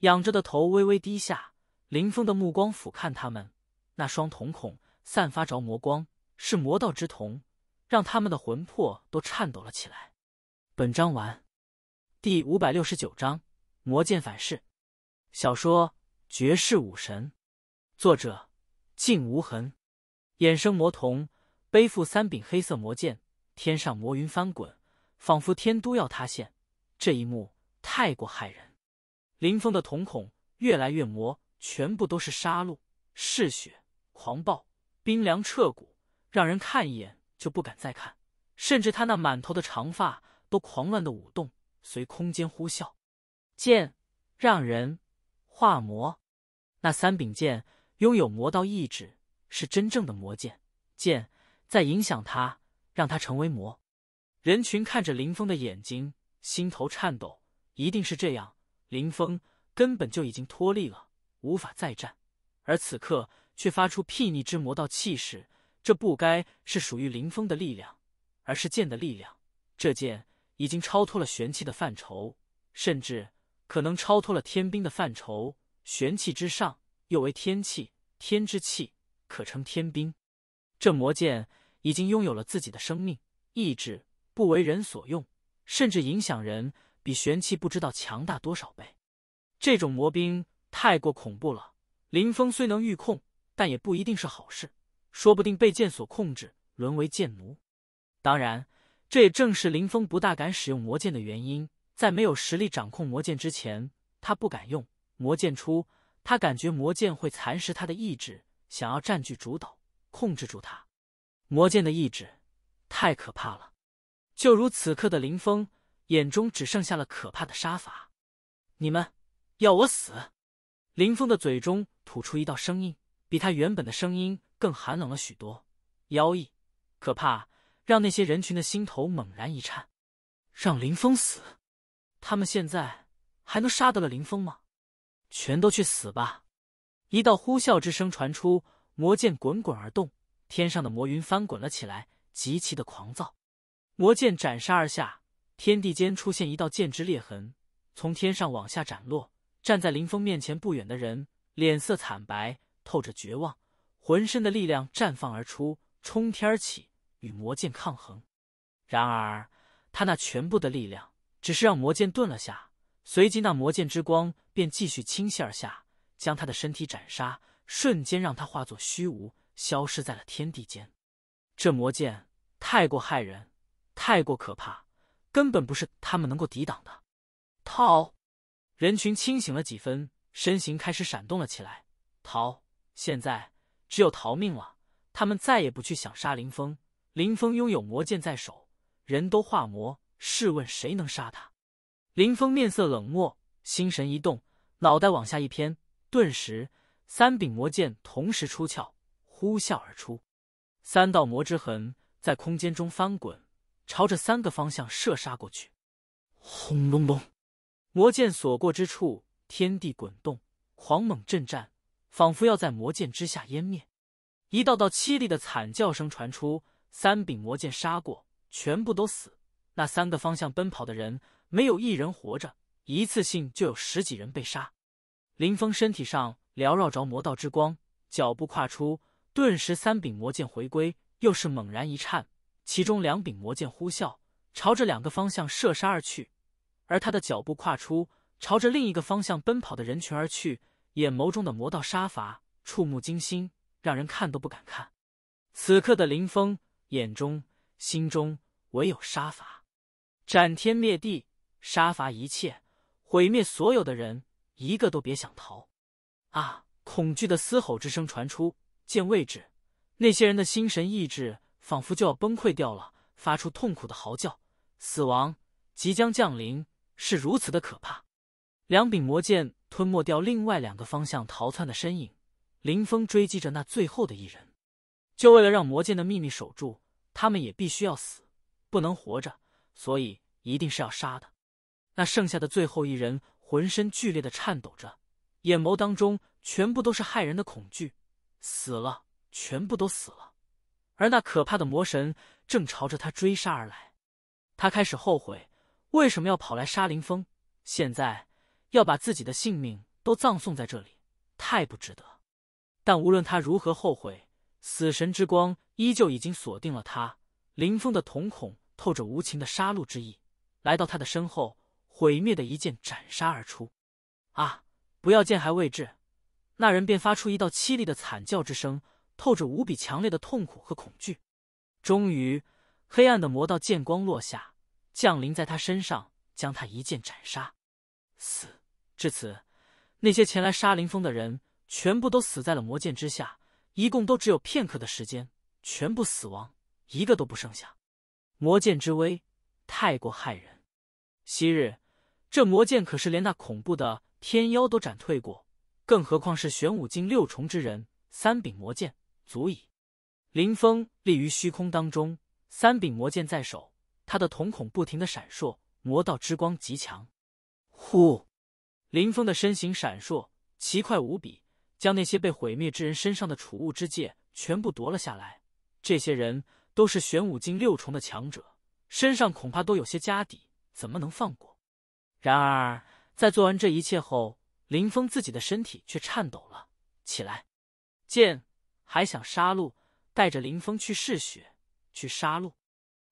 仰着的头微微低下，林峰的目光俯瞰他们，那双瞳孔散发着魔光，是魔道之瞳，让他们的魂魄都颤抖了起来。本章完，第五百六十九章魔剑反噬。小说《绝世武神》，作者：静无痕。衍生魔瞳，背负三柄黑色魔剑，天上魔云翻滚，仿佛天都要塌陷，这一幕太过骇人。林峰的瞳孔越来越魔，全部都是杀戮、嗜血、狂暴、冰凉彻骨，让人看一眼就不敢再看。甚至他那满头的长发都狂乱的舞动，随空间呼啸。剑让人化魔，那三柄剑拥有魔道意志，是真正的魔剑。剑在影响他，让他成为魔。人群看着林峰的眼睛，心头颤抖，一定是这样。林峰根本就已经脱力了，无法再战，而此刻却发出睥睨之魔道气势。这不该是属于林峰的力量，而是剑的力量。这剑已经超脱了玄气的范畴，甚至可能超脱了天兵的范畴。玄气之上，又为天气，天之气可称天兵。这魔剑已经拥有了自己的生命意志，不为人所用，甚至影响人。比玄器不知道强大多少倍，这种魔兵太过恐怖了。林峰虽能御控，但也不一定是好事，说不定被剑所控制，沦为剑奴。当然，这也正是林峰不大敢使用魔剑的原因。在没有实力掌控魔剑之前，他不敢用魔剑。出他感觉魔剑会蚕食他的意志，想要占据主导，控制住他。魔剑的意志太可怕了，就如此刻的林峰。眼中只剩下了可怕的杀伐，你们要我死？林峰的嘴中吐出一道声音，比他原本的声音更寒冷了许多，妖异，可怕，让那些人群的心头猛然一颤。让林峰死？他们现在还能杀得了林峰吗？全都去死吧！一道呼啸之声传出，魔剑滚滚而动，天上的魔云翻滚了起来，极其的狂躁，魔剑斩杀而下。天地间出现一道剑之裂痕，从天上往下斩落。站在林峰面前不远的人，脸色惨白，透着绝望，浑身的力量绽放而出，冲天而起，与魔剑抗衡。然而，他那全部的力量只是让魔剑顿了下，随即那魔剑之光便继续倾泻而下，将他的身体斩杀，瞬间让他化作虚无，消失在了天地间。这魔剑太过骇人，太过可怕。根本不是他们能够抵挡的，逃！人群清醒了几分，身形开始闪动了起来，逃！现在只有逃命了，他们再也不去想杀林峰。林峰拥有魔剑在手，人都化魔，试问谁能杀他？林峰面色冷漠，心神一动，脑袋往下一偏，顿时三柄魔剑同时出鞘，呼啸而出，三道魔之痕在空间中翻滚。朝着三个方向射杀过去，轰隆隆，魔剑所过之处，天地滚动，狂猛震颤，仿佛要在魔剑之下湮灭。一道道凄厉的惨叫声传出，三柄魔剑杀过，全部都死。那三个方向奔跑的人，没有一人活着。一次性就有十几人被杀。林峰身体上缭绕着魔道之光，脚步跨出，顿时三柄魔剑回归，又是猛然一颤。其中两柄魔剑呼啸，朝着两个方向射杀而去，而他的脚步跨出，朝着另一个方向奔跑的人群而去，眼眸中的魔道杀伐触目惊心，让人看都不敢看。此刻的林峰眼中、心中唯有杀伐，斩天灭地，杀伐一切，毁灭所有的人，一个都别想逃！啊，恐惧的嘶吼之声传出，见位置，那些人的心神意志。仿佛就要崩溃掉了，发出痛苦的嚎叫。死亡即将降临，是如此的可怕。两柄魔剑吞没掉另外两个方向逃窜的身影，林峰追击着那最后的一人，就为了让魔剑的秘密守住，他们也必须要死，不能活着，所以一定是要杀的。那剩下的最后一人浑身剧烈的颤抖着，眼眸当中全部都是骇人的恐惧。死了，全部都死了。而那可怕的魔神正朝着他追杀而来，他开始后悔为什么要跑来杀林峰，现在要把自己的性命都葬送在这里，太不值得。但无论他如何后悔，死神之光依旧已经锁定了他。林峰的瞳孔透着无情的杀戮之意，来到他的身后，毁灭的一剑斩杀而出。啊！不要！剑还未至，那人便发出一道凄厉的惨叫之声。透着无比强烈的痛苦和恐惧，终于，黑暗的魔道剑光落下，降临在他身上，将他一剑斩杀。死。至此，那些前来杀林峰的人全部都死在了魔剑之下，一共都只有片刻的时间，全部死亡，一个都不剩下。魔剑之威太过骇人，昔日这魔剑可是连那恐怖的天妖都斩退过，更何况是玄武境六重之人？三柄魔剑。足矣。林峰立于虚空当中，三柄魔剑在手，他的瞳孔不停的闪烁，魔道之光极强。呼！林峰的身形闪烁，奇快无比，将那些被毁灭之人身上的储物之戒全部夺了下来。这些人都是玄武境六重的强者，身上恐怕都有些家底，怎么能放过？然而，在做完这一切后，林峰自己的身体却颤抖了起来。剑。还想杀戮，带着林峰去嗜血，去杀戮。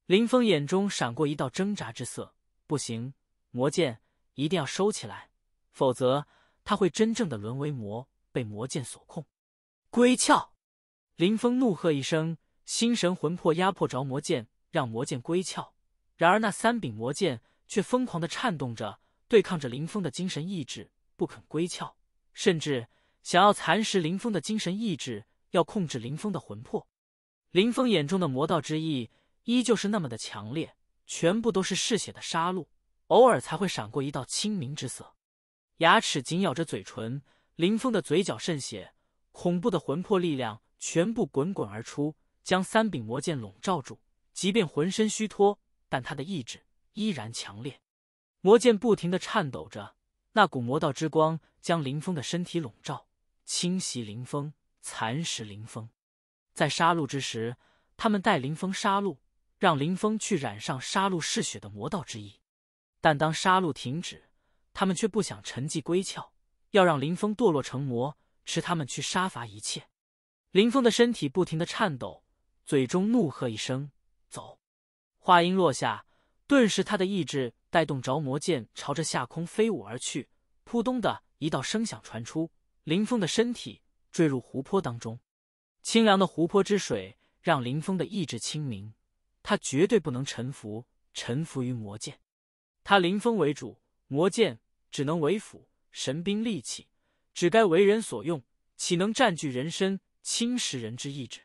林峰眼中闪过一道挣扎之色，不行，魔剑一定要收起来，否则他会真正的沦为魔，被魔剑所控。归鞘！林峰怒喝一声，心神魂魄压迫着魔剑，让魔剑归鞘。然而那三柄魔剑却疯狂的颤动着，对抗着林峰的精神意志，不肯归鞘，甚至想要蚕食林峰的精神意志。要控制林峰的魂魄，林峰眼中的魔道之意依旧是那么的强烈，全部都是嗜血的杀戮，偶尔才会闪过一道清明之色。牙齿紧咬着嘴唇，林峰的嘴角渗血，恐怖的魂魄力量全部滚滚而出，将三柄魔剑笼罩住。即便浑身虚脱，但他的意志依然强烈。魔剑不停的颤抖着，那股魔道之光将林峰的身体笼罩，侵袭林峰。蚕食林峰，在杀戮之时，他们带林峰杀戮，让林峰去染上杀戮嗜血的魔道之意。但当杀戮停止，他们却不想沉寂归鞘，要让林峰堕落成魔，持他们去杀伐一切。林峰的身体不停的颤抖，嘴中怒喝一声：“走！”话音落下，顿时他的意志带动着魔剑朝着下空飞舞而去。扑通的一道声响传出，林峰的身体。坠入湖泊当中，清凉的湖泊之水让林峰的意志清明。他绝对不能臣服，臣服于魔剑。他林峰为主，魔剑只能为辅。神兵利器只该为人所用，岂能占据人身，侵蚀人之意志？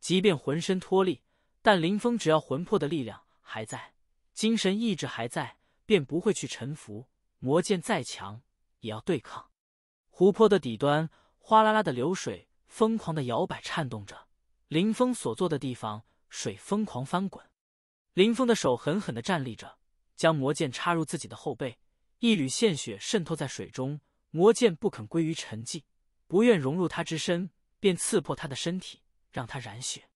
即便浑身脱力，但林峰只要魂魄的力量还在，精神意志还在，便不会去臣服魔剑。再强也要对抗。湖泊的底端。哗啦啦的流水，疯狂的摇摆颤动着。林峰所坐的地方，水疯狂翻滚。林峰的手狠狠的站立着，将魔剑插入自己的后背，一缕鲜血渗透在水中。魔剑不肯归于沉寂，不愿融入他之身，便刺破他的身体，让他染血。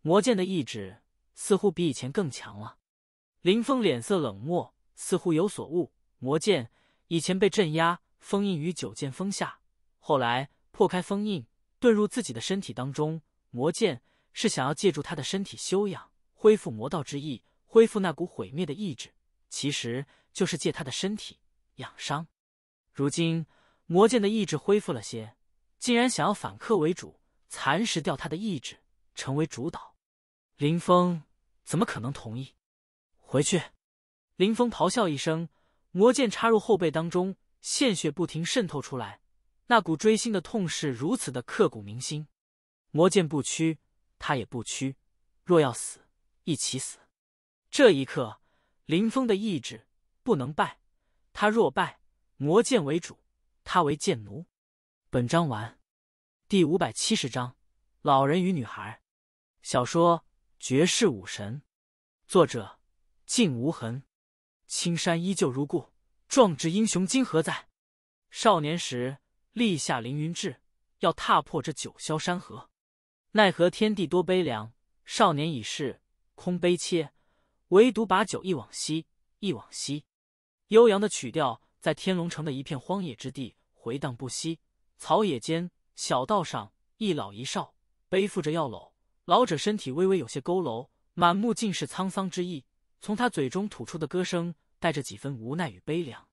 魔剑的意志似乎比以前更强了。林峰脸色冷漠，似乎有所悟。魔剑以前被镇压封印于九剑峰下，后来。破开封印，遁入自己的身体当中。魔剑是想要借助他的身体修养，恢复魔道之意，恢复那股毁灭的意志，其实就是借他的身体养伤。如今魔剑的意志恢复了些，竟然想要反客为主，蚕食掉他的意志，成为主导。林峰怎么可能同意？回去！林峰咆哮一声，魔剑插入后背当中，鲜血不停渗透出来。那股锥心的痛是如此的刻骨铭心，魔剑不屈，他也不屈。若要死，一起死。这一刻，林峰的意志不能败。他若败，魔剑为主，他为剑奴。本章完。第五百七十章：老人与女孩。小说《绝世武神》，作者：静无痕。青山依旧如故，壮志英雄今何在？少年时。立下凌云志，要踏破这九霄山河，奈何天地多悲凉，少年已逝，空悲切，唯独把酒忆往昔，忆往昔。悠扬的曲调在天龙城的一片荒野之地回荡不息，草野间、小道上，一老一少背负着药篓。老者身体微微有些佝偻，满目尽是沧桑之意。从他嘴中吐出的歌声，带着几分无奈与悲凉。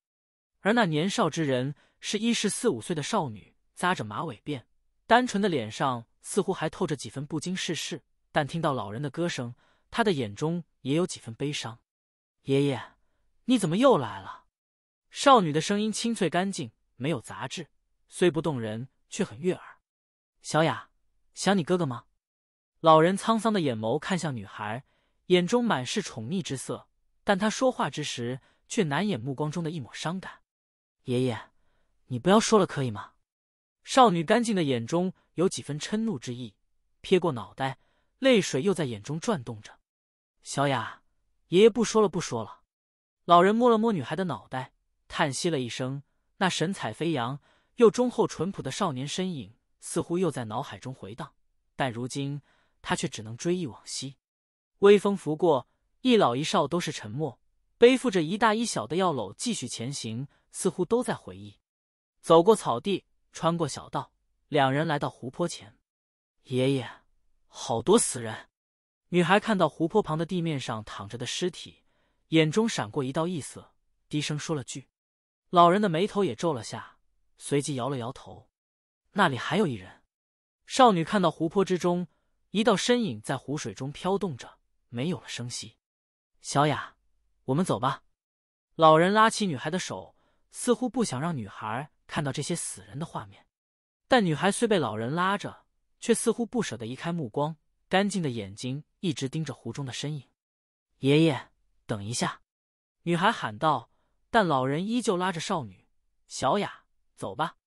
而那年少之人。是一十四五岁的少女，扎着马尾辫，单纯的脸上似乎还透着几分不经世事。但听到老人的歌声，她的眼中也有几分悲伤。爷爷，你怎么又来了？少女的声音清脆干净，没有杂质，虽不动人，却很悦耳。小雅，想你哥哥吗？老人沧桑的眼眸看向女孩，眼中满是宠溺之色，但他说话之时，却难掩目光中的一抹伤感。爷爷。你不要说了，可以吗？少女干净的眼中有几分嗔怒之意，撇过脑袋，泪水又在眼中转动着。小雅，爷爷不说了，不说了。老人摸了摸女孩的脑袋，叹息了一声。那神采飞扬又忠厚淳朴的少年身影，似乎又在脑海中回荡，但如今他却只能追忆往昔。微风拂过，一老一少都是沉默，背负着一大一小的药篓继续前行，似乎都在回忆。走过草地，穿过小道，两人来到湖泊前。爷爷，好多死人。女孩看到湖泊旁的地面上躺着的尸体，眼中闪过一道异色，低声说了句。老人的眉头也皱了下，随即摇了摇头。那里还有一人。少女看到湖泊之中一道身影在湖水中飘动着，没有了声息。小雅，我们走吧。老人拉起女孩的手，似乎不想让女孩。看到这些死人的画面，但女孩虽被老人拉着，却似乎不舍得移开目光，干净的眼睛一直盯着湖中的身影。爷爷，等一下！女孩喊道，但老人依旧拉着少女。小雅，走吧。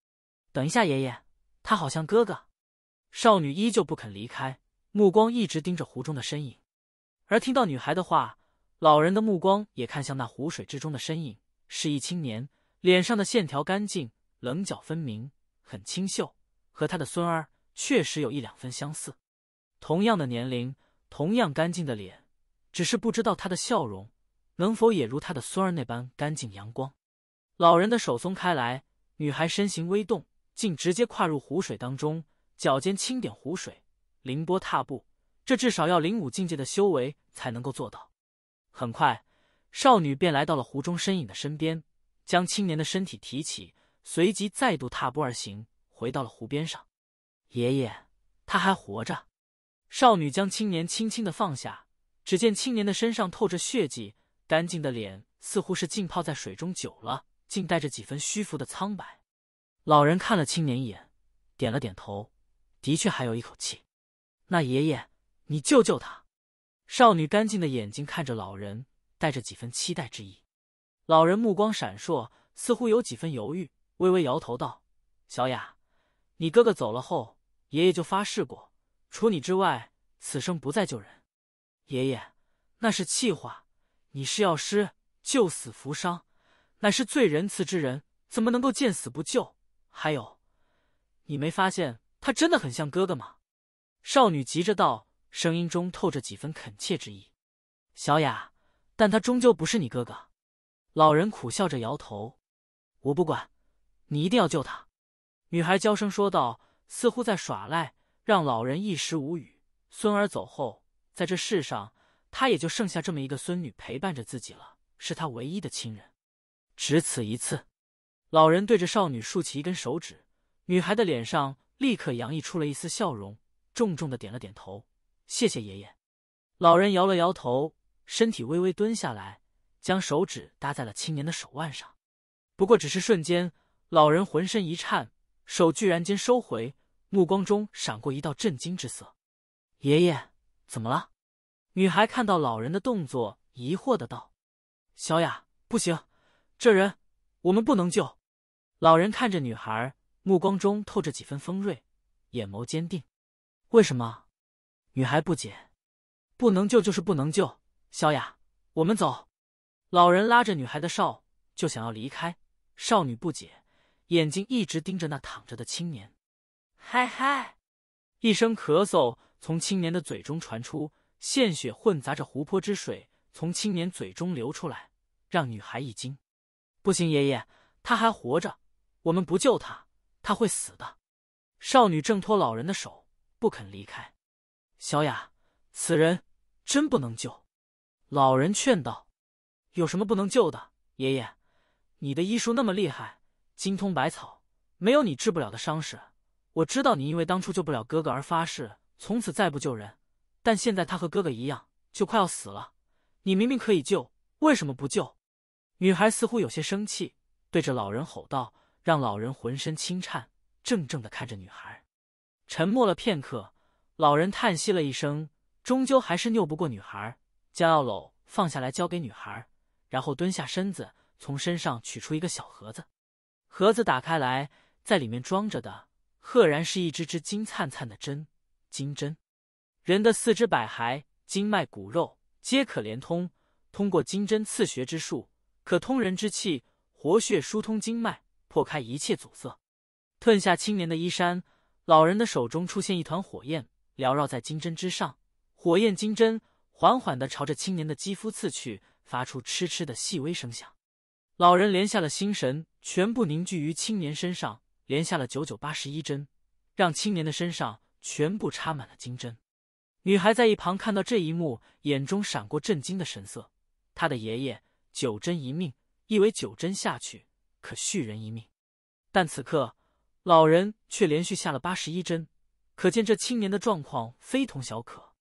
等一下，爷爷，他好像哥哥。少女依旧不肯离开，目光一直盯着湖中的身影。而听到女孩的话，老人的目光也看向那湖水之中的身影，示意青年。脸上的线条干净。棱角分明，很清秀，和他的孙儿确实有一两分相似。同样的年龄，同样干净的脸，只是不知道他的笑容能否也如他的孙儿那般干净阳光。老人的手松开来，女孩身形微动，竟直接跨入湖水当中，脚尖轻点湖水，凌波踏步。这至少要灵武境界的修为才能够做到。很快，少女便来到了湖中身影的身边，将青年的身体提起。随即再度踏步而行，回到了湖边上。爷爷，他还活着。少女将青年轻轻的放下，只见青年的身上透着血迹，干净的脸似乎是浸泡在水中久了，竟带着几分虚浮的苍白。老人看了青年一眼，点了点头，的确还有一口气。那爷爷，你救救他。少女干净的眼睛看着老人，带着几分期待之意。老人目光闪烁，似乎有几分犹豫。微微摇头道：“小雅，你哥哥走了后，爷爷就发誓过，除你之外，此生不再救人。爷爷，那是气话。你是药师，救死扶伤，乃是最仁慈之人，怎么能够见死不救？还有，你没发现他真的很像哥哥吗？”少女急着道，声音中透着几分恳切之意。“小雅，但他终究不是你哥哥。”老人苦笑着摇头，“我不管。”你一定要救他，女孩娇声说道，似乎在耍赖，让老人一时无语。孙儿走后，在这世上，他也就剩下这么一个孙女陪伴着自己了，是他唯一的亲人，只此一次。老人对着少女竖起一根手指，女孩的脸上立刻洋溢出了一丝笑容，重重的点了点头，谢谢爷爷。老人摇了摇头，身体微微蹲下来，将手指搭在了青年的手腕上，不过只是瞬间。老人浑身一颤，手居然间收回，目光中闪过一道震惊之色。爷爷，怎么了？女孩看到老人的动作，疑惑的道：“小雅，不行，这人我们不能救。”老人看着女孩，目光中透着几分锋锐，眼眸坚定。为什么？女孩不解。不能救就是不能救，小雅，我们走。老人拉着女孩的手，就想要离开。少女不解。眼睛一直盯着那躺着的青年，嗨嗨！一声咳嗽从青年的嘴中传出，鲜血混杂着湖泊之水从青年嘴中流出来，让女孩一惊。不行，爷爷，他还活着，我们不救他，他会死的。少女挣脱老人的手，不肯离开。小雅，此人真不能救。老人劝道：“有什么不能救的？爷爷，你的医术那么厉害。”精通百草，没有你治不了的伤势。我知道你因为当初救不了哥哥而发誓，从此再不救人。但现在他和哥哥一样，就快要死了。你明明可以救，为什么不救？女孩似乎有些生气，对着老人吼道，让老人浑身轻颤，怔怔的看着女孩。沉默了片刻，老人叹息了一声，终究还是拗不过女孩，将药篓放下来交给女孩，然后蹲下身子，从身上取出一个小盒子。盒子打开来，在里面装着的，赫然是一只只金灿灿的针，金针。人的四肢百骸、经脉骨肉皆可连通，通过金针刺穴之术，可通人之气，活血疏通经脉，破开一切阻塞。褪下青年的衣衫，老人的手中出现一团火焰，缭绕在金针之上，火焰金针缓缓地朝着青年的肌肤刺去，发出嗤嗤的细微声响。老人连下了心神，全部凝聚于青年身上，连下了九九八十一针，让青年的身上全部插满了金针。女孩在一旁看到这一幕，眼中闪过震惊的神色。她的爷爷九针一命，意为九针下去可续人一命，但此刻老人却连续下了八十一针，可见这青年的状况非同小可。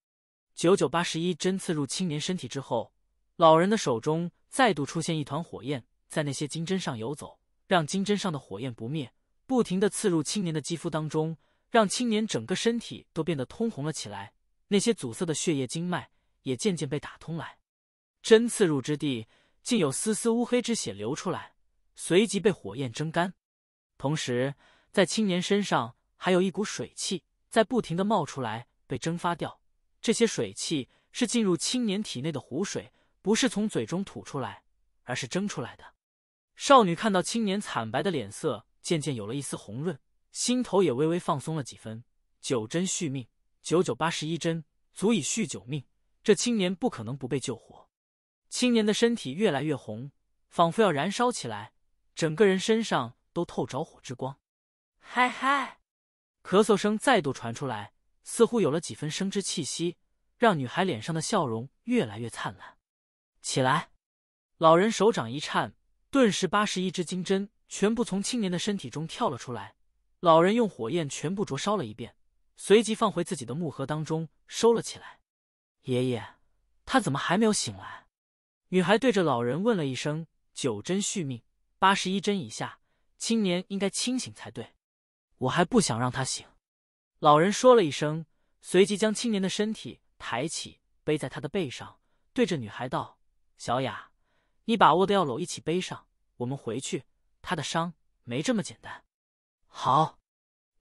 九九八十一针刺入青年身体之后，老人的手中再度出现一团火焰。在那些金针上游走，让金针上的火焰不灭，不停的刺入青年的肌肤当中，让青年整个身体都变得通红了起来。那些阻塞的血液经脉也渐渐被打通来。针刺入之地，竟有丝丝乌黑之血流出来，随即被火焰蒸干。同时，在青年身上还有一股水汽在不停的冒出来，被蒸发掉。这些水汽是进入青年体内的湖水，不是从嘴中吐出来，而是蒸出来的。少女看到青年惨白的脸色渐渐有了一丝红润，心头也微微放松了几分。九针续命，九九八十一针足以续九命，这青年不可能不被救活。青年的身体越来越红，仿佛要燃烧起来，整个人身上都透着火之光。嗨嗨，咳嗽声再度传出来，似乎有了几分生之气息，让女孩脸上的笑容越来越灿烂。起来，老人手掌一颤。顿时，八十一只金针全部从青年的身体中跳了出来。老人用火焰全部灼烧了一遍，随即放回自己的木盒当中，收了起来。爷爷，他怎么还没有醒来？女孩对着老人问了一声：“九针续命，八十一针以下，青年应该清醒才对。”我还不想让他醒。老人说了一声，随即将青年的身体抬起，背在他的背上，对着女孩道：“小雅。”你把握的要搂一起背上，我们回去。他的伤没这么简单。好，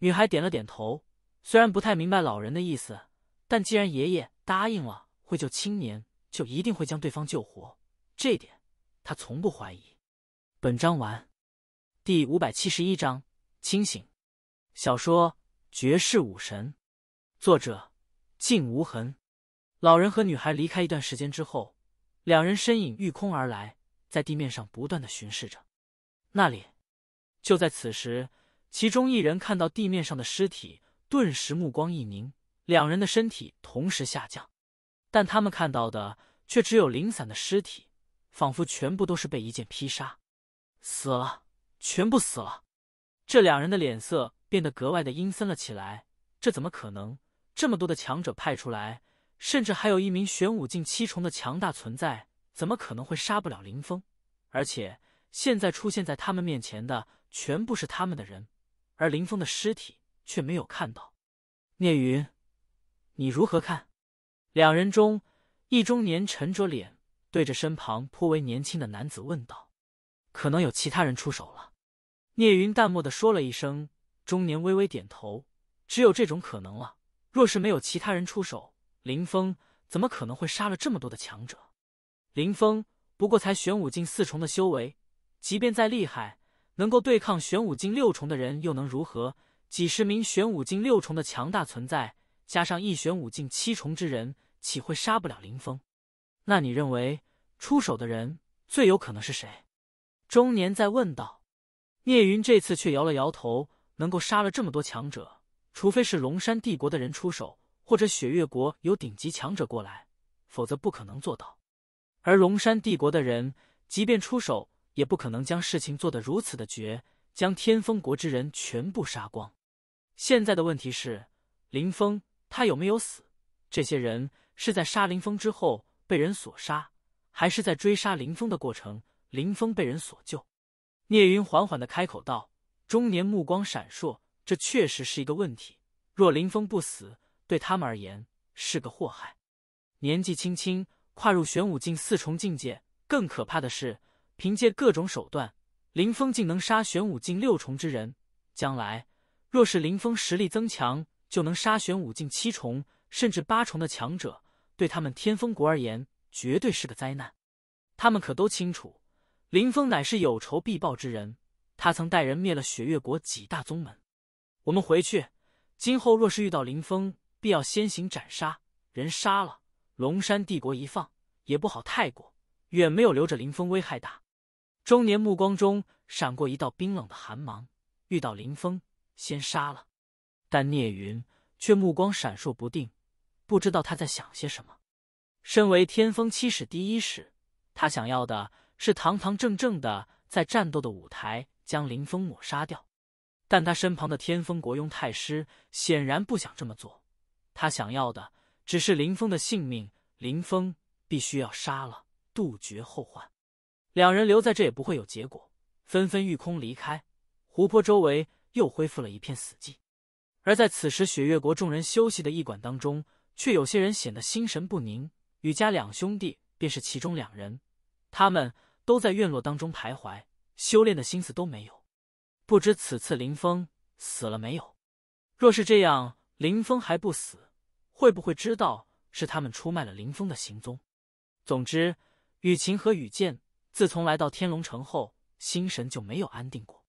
女孩点了点头。虽然不太明白老人的意思，但既然爷爷答应了会救青年，就一定会将对方救活。这点他从不怀疑。本章完。第五百七十一章：清醒。小说《绝世武神》，作者：静无痕。老人和女孩离开一段时间之后。两人身影御空而来，在地面上不断的巡视着。那里，就在此时，其中一人看到地面上的尸体，顿时目光一凝。两人的身体同时下降，但他们看到的却只有零散的尸体，仿佛全部都是被一剑劈杀，死了，全部死了。这两人的脸色变得格外的阴森了起来。这怎么可能？这么多的强者派出来？甚至还有一名玄武境七重的强大存在，怎么可能会杀不了林峰？而且现在出现在他们面前的全部是他们的人，而林峰的尸体却没有看到。聂云，你如何看？两人中易中年沉着脸，对着身旁颇为年轻的男子问道：“可能有其他人出手了。”聂云淡漠的说了一声。中年微微点头：“只有这种可能了。若是没有其他人出手。”林峰怎么可能会杀了这么多的强者？林峰不过才玄武境四重的修为，即便再厉害，能够对抗玄武境六重的人又能如何？几十名玄武境六重的强大存在，加上一玄武境七重之人，岂会杀不了林峰？那你认为出手的人最有可能是谁？中年在问道。聂云这次却摇了摇头，能够杀了这么多强者，除非是龙山帝国的人出手。或者雪月国有顶级强者过来，否则不可能做到。而龙山帝国的人，即便出手，也不可能将事情做得如此的绝，将天风国之人全部杀光。现在的问题是，林峰他有没有死？这些人是在杀林峰之后被人所杀，还是在追杀林峰的过程，林峰被人所救？聂云缓缓的开口道，中年目光闪烁，这确实是一个问题。若林峰不死。对他们而言是个祸害。年纪轻轻跨入玄武境四重境界，更可怕的是，凭借各种手段，林峰竟能杀玄武境六重之人。将来若是林峰实力增强，就能杀玄武境七重甚至八重的强者。对他们天风国而言，绝对是个灾难。他们可都清楚，林峰乃是有仇必报之人。他曾带人灭了雪月国几大宗门。我们回去，今后若是遇到林峰，必要先行斩杀人杀了龙山帝国一放也不好太过远没有留着林峰危害大，中年目光中闪过一道冰冷的寒芒，遇到林峰先杀了。但聂云却目光闪烁不定，不知道他在想些什么。身为天风七使第一使，他想要的是堂堂正正的在战斗的舞台将林峰抹杀掉，但他身旁的天风国庸太师显然不想这么做。他想要的只是林峰的性命，林峰必须要杀了，杜绝后患。两人留在这也不会有结果，纷纷御空离开。湖泊周围又恢复了一片死寂。而在此时，雪月国众人休息的驿馆当中，却有些人显得心神不宁。雨家两兄弟便是其中两人，他们都在院落当中徘徊，修炼的心思都没有。不知此次林峰死了没有？若是这样，林峰还不死？会不会知道是他们出卖了林峰的行踪？总之，雨晴和雨剑自从来到天龙城后，心神就没有安定过。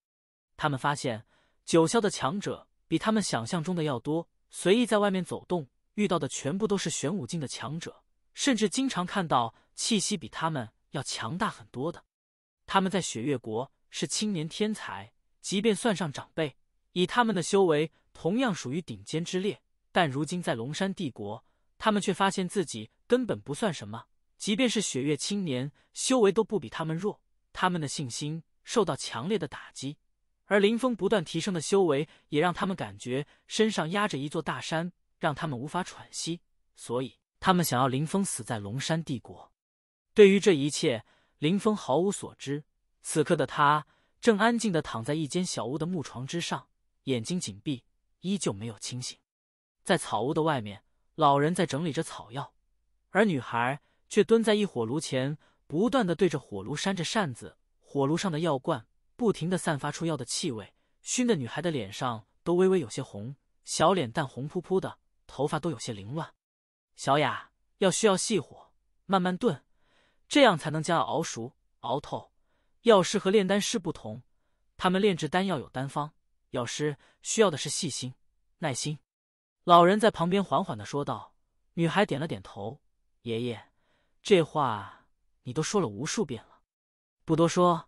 他们发现九霄的强者比他们想象中的要多，随意在外面走动，遇到的全部都是玄武境的强者，甚至经常看到气息比他们要强大很多的。他们在雪月国是青年天才，即便算上长辈，以他们的修为，同样属于顶尖之列。但如今在龙山帝国，他们却发现自己根本不算什么。即便是雪月青年，修为都不比他们弱。他们的信心受到强烈的打击，而林峰不断提升的修为也让他们感觉身上压着一座大山，让他们无法喘息。所以，他们想要林峰死在龙山帝国。对于这一切，林峰毫无所知。此刻的他正安静的躺在一间小屋的木床之上，眼睛紧闭，依旧没有清醒。在草屋的外面，老人在整理着草药，而女孩却蹲在一火炉前，不断的对着火炉扇着扇子。火炉上的药罐不停的散发出药的气味，熏得女孩的脸上都微微有些红，小脸蛋红扑扑的，头发都有些凌乱。小雅要需要细火，慢慢炖，这样才能将熬熟、熬透。药师和炼丹师不同，他们炼制丹药有丹方，药师需要的是细心、耐心。老人在旁边缓缓的说道：“女孩点了点头。爷爷，这话你都说了无数遍了，不多说，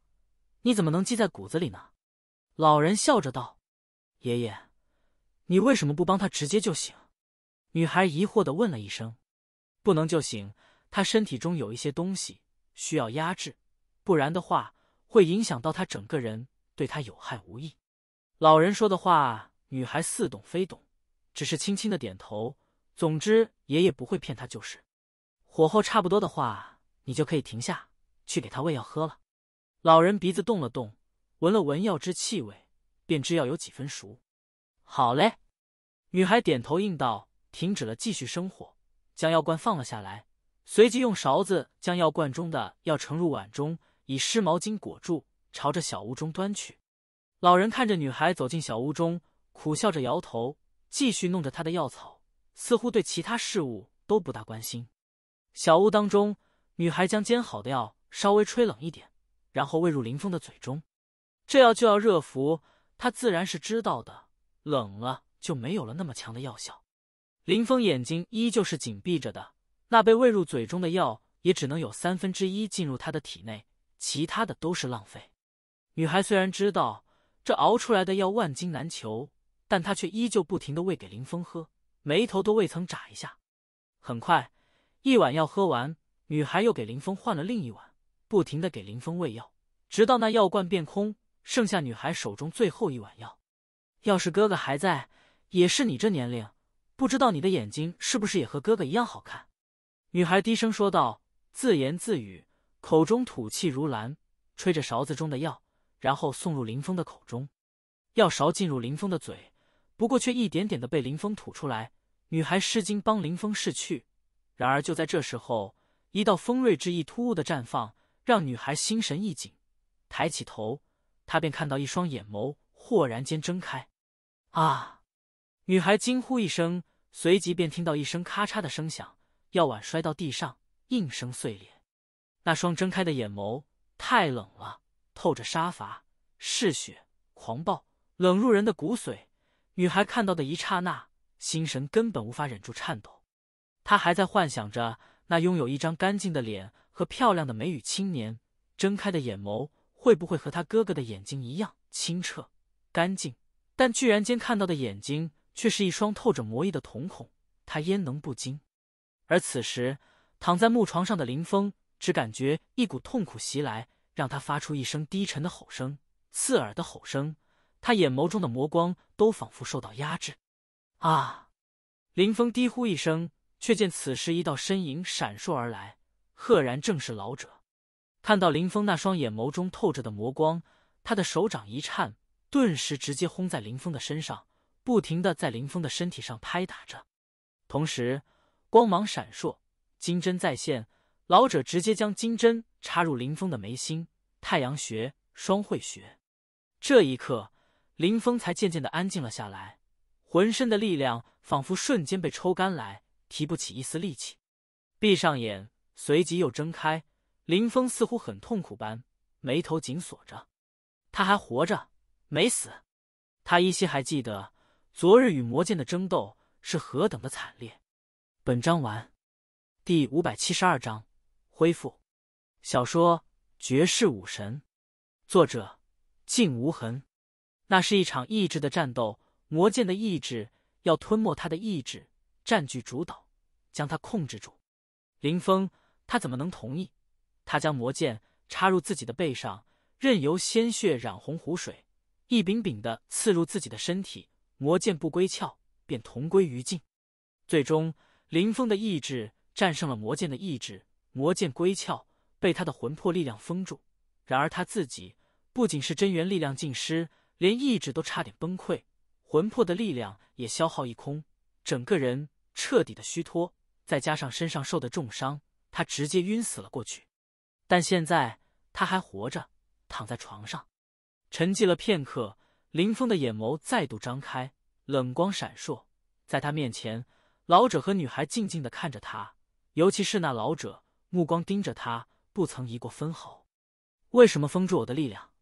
你怎么能记在骨子里呢？”老人笑着道：“爷爷，你为什么不帮他直接就醒？”女孩疑惑的问了一声：“不能就醒？他身体中有一些东西需要压制，不然的话会影响到他整个人，对他有害无益。”老人说的话，女孩似懂非懂。只是轻轻的点头。总之，爷爷不会骗他就是。火候差不多的话，你就可以停下去给他喂药喝了。老人鼻子动了动，闻了闻药之气味，便知药有几分熟。好嘞，女孩点头应道，停止了继续生火，将药罐放了下来，随即用勺子将药罐中的药盛入碗中，以湿毛巾裹住，朝着小屋中端去。老人看着女孩走进小屋中，苦笑着摇头。继续弄着他的药草，似乎对其他事物都不大关心。小屋当中，女孩将煎好的药稍微吹冷一点，然后喂入林峰的嘴中。这药就要热服，他自然是知道的。冷了就没有了那么强的药效。林峰眼睛依旧是紧闭着的，那被喂入嘴中的药也只能有三分之一进入他的体内，其他的都是浪费。女孩虽然知道这熬出来的药万金难求。但他却依旧不停的喂给林峰喝，眉头都未曾眨一下。很快，一碗药喝完，女孩又给林峰换了另一碗，不停的给林峰喂药，直到那药罐变空，剩下女孩手中最后一碗药。要是哥哥还在，也是你这年龄，不知道你的眼睛是不是也和哥哥一样好看？女孩低声说道，自言自语，口中吐气如兰，吹着勺子中的药，然后送入林峰的口中。药勺进入林峰的嘴。不过却一点点的被林峰吐出来，女孩诗经帮林峰拭去。然而就在这时候，一道锋锐之意突兀的绽放，让女孩心神一紧，抬起头，她便看到一双眼眸豁然间睁开。啊！女孩惊呼一声，随即便听到一声咔嚓的声响，药碗摔到地上，应声碎裂。那双睁开的眼眸太冷了，透着杀伐、嗜血、狂暴，冷入人的骨髓。女孩看到的一刹那，心神根本无法忍住颤抖。她还在幻想着那拥有一张干净的脸和漂亮的眉宇青年，睁开的眼眸会不会和她哥哥的眼睛一样清澈干净？但居然间看到的眼睛却是一双透着魔意的瞳孔，她焉能不惊？而此时躺在木床上的林峰，只感觉一股痛苦袭来，让他发出一声低沉的吼声，刺耳的吼声。他眼眸中的魔光都仿佛受到压制，啊！林峰低呼一声，却见此时一道身影闪烁而来，赫然正是老者。看到林峰那双眼眸中透着的魔光，他的手掌一颤，顿时直接轰在林峰的身上，不停的在林峰的身体上拍打着，同时光芒闪烁，金针再现。老者直接将金针插入林峰的眉心、太阳穴、双会穴。这一刻。林峰才渐渐的安静了下来，浑身的力量仿佛瞬间被抽干来，提不起一丝力气。闭上眼，随即又睁开。林峰似乎很痛苦般，眉头紧锁着。他还活着，没死。他依稀还记得昨日与魔剑的争斗是何等的惨烈。本章完。第五百七十二章恢复。小说《绝世武神》，作者：静无痕。那是一场意志的战斗，魔剑的意志要吞没他的意志，占据主导，将他控制住。林峰，他怎么能同意？他将魔剑插入自己的背上，任由鲜血染红湖水，一柄柄的刺入自己的身体。魔剑不归鞘，便同归于尽。最终，林峰的意志战胜了魔剑的意志，魔剑归鞘，被他的魂魄力量封住。然而他自己不仅是真元力量尽失。连意志都差点崩溃，魂魄的力量也消耗一空，整个人彻底的虚脱。再加上身上受的重伤，他直接晕死了过去。但现在他还活着，躺在床上。沉寂了片刻，林峰的眼眸再度张开，冷光闪烁。在他面前，老者和女孩静静的看着他，尤其是那老者，目光盯着他，不曾移过分毫。为什么封住我的力量？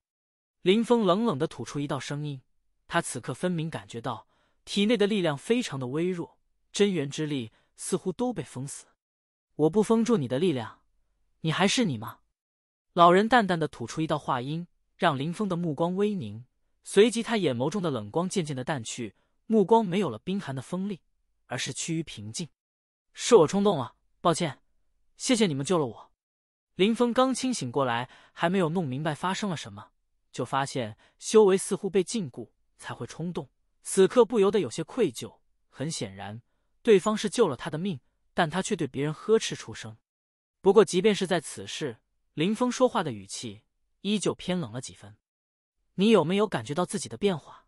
林峰冷冷的吐出一道声音，他此刻分明感觉到体内的力量非常的微弱，真元之力似乎都被封死。我不封住你的力量，你还是你吗？老人淡淡的吐出一道话音，让林峰的目光微凝。随即，他眼眸中的冷光渐渐的淡去，目光没有了冰寒的锋利，而是趋于平静。是我冲动了，抱歉。谢谢你们救了我。林峰刚清醒过来，还没有弄明白发生了什么。就发现修为似乎被禁锢，才会冲动。此刻不由得有些愧疚。很显然，对方是救了他的命，但他却对别人呵斥出声。不过，即便是在此事，林峰说话的语气依旧偏冷了几分。“你有没有感觉到自己的变化？”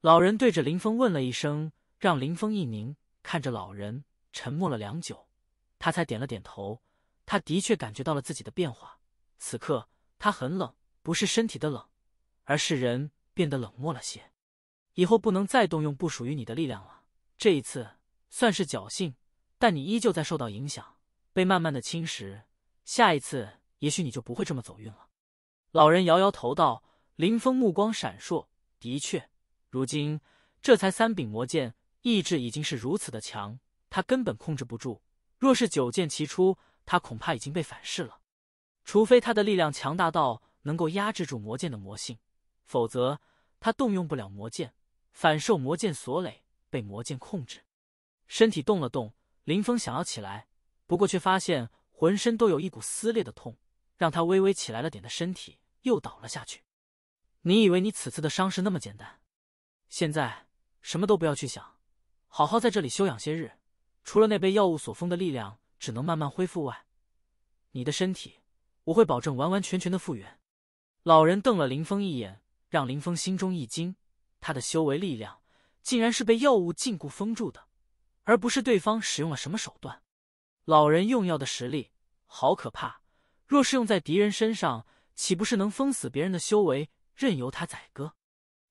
老人对着林峰问了一声，让林峰一凝，看着老人，沉默了良久，他才点了点头。他的确感觉到了自己的变化。此刻，他很冷。不是身体的冷，而是人变得冷漠了些。以后不能再动用不属于你的力量了。这一次算是侥幸，但你依旧在受到影响，被慢慢的侵蚀。下一次，也许你就不会这么走运了。老人摇摇头道：“林峰，目光闪烁。的确，如今这才三柄魔剑，意志已经是如此的强，他根本控制不住。若是九剑齐出，他恐怕已经被反噬了。除非他的力量强大到……”能够压制住魔剑的魔性，否则他动用不了魔剑，反受魔剑所累，被魔剑控制。身体动了动，林峰想要起来，不过却发现浑身都有一股撕裂的痛，让他微微起来了点的身体又倒了下去。你以为你此次的伤势那么简单？现在什么都不要去想，好好在这里休养些日。除了那被药物所封的力量只能慢慢恢复外，你的身体我会保证完完全全的复原。老人瞪了林峰一眼，让林峰心中一惊。他的修为力量竟然是被药物禁锢封住的，而不是对方使用了什么手段。老人用药的实力好可怕，若是用在敌人身上，岂不是能封死别人的修为，任由他宰割？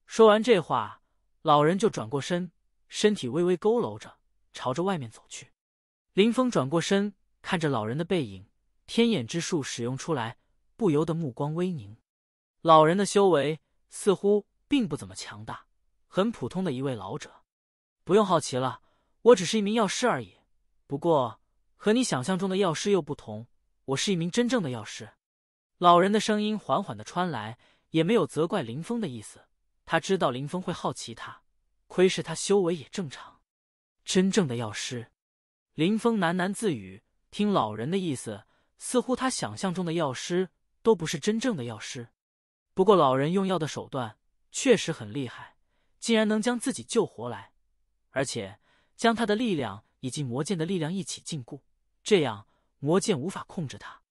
说完这话，老人就转过身，身体微微佝偻着，朝着外面走去。林峰转过身，看着老人的背影，天眼之术使用出来，不由得目光微凝。老人的修为似乎并不怎么强大，很普通的一位老者。不用好奇了，我只是一名药师而已。不过和你想象中的药师又不同，我是一名真正的药师。老人的声音缓缓地传来，也没有责怪林峰的意思。他知道林峰会好奇他，窥视他修为也正常。真正的药师，林峰喃喃自语。听老人的意思，似乎他想象中的药师都不是真正的药师。不过，老人用药的手段确实很厉害，竟然能将自己救活来，而且将他的力量以及魔剑的力量一起禁锢，这样魔剑无法控制他。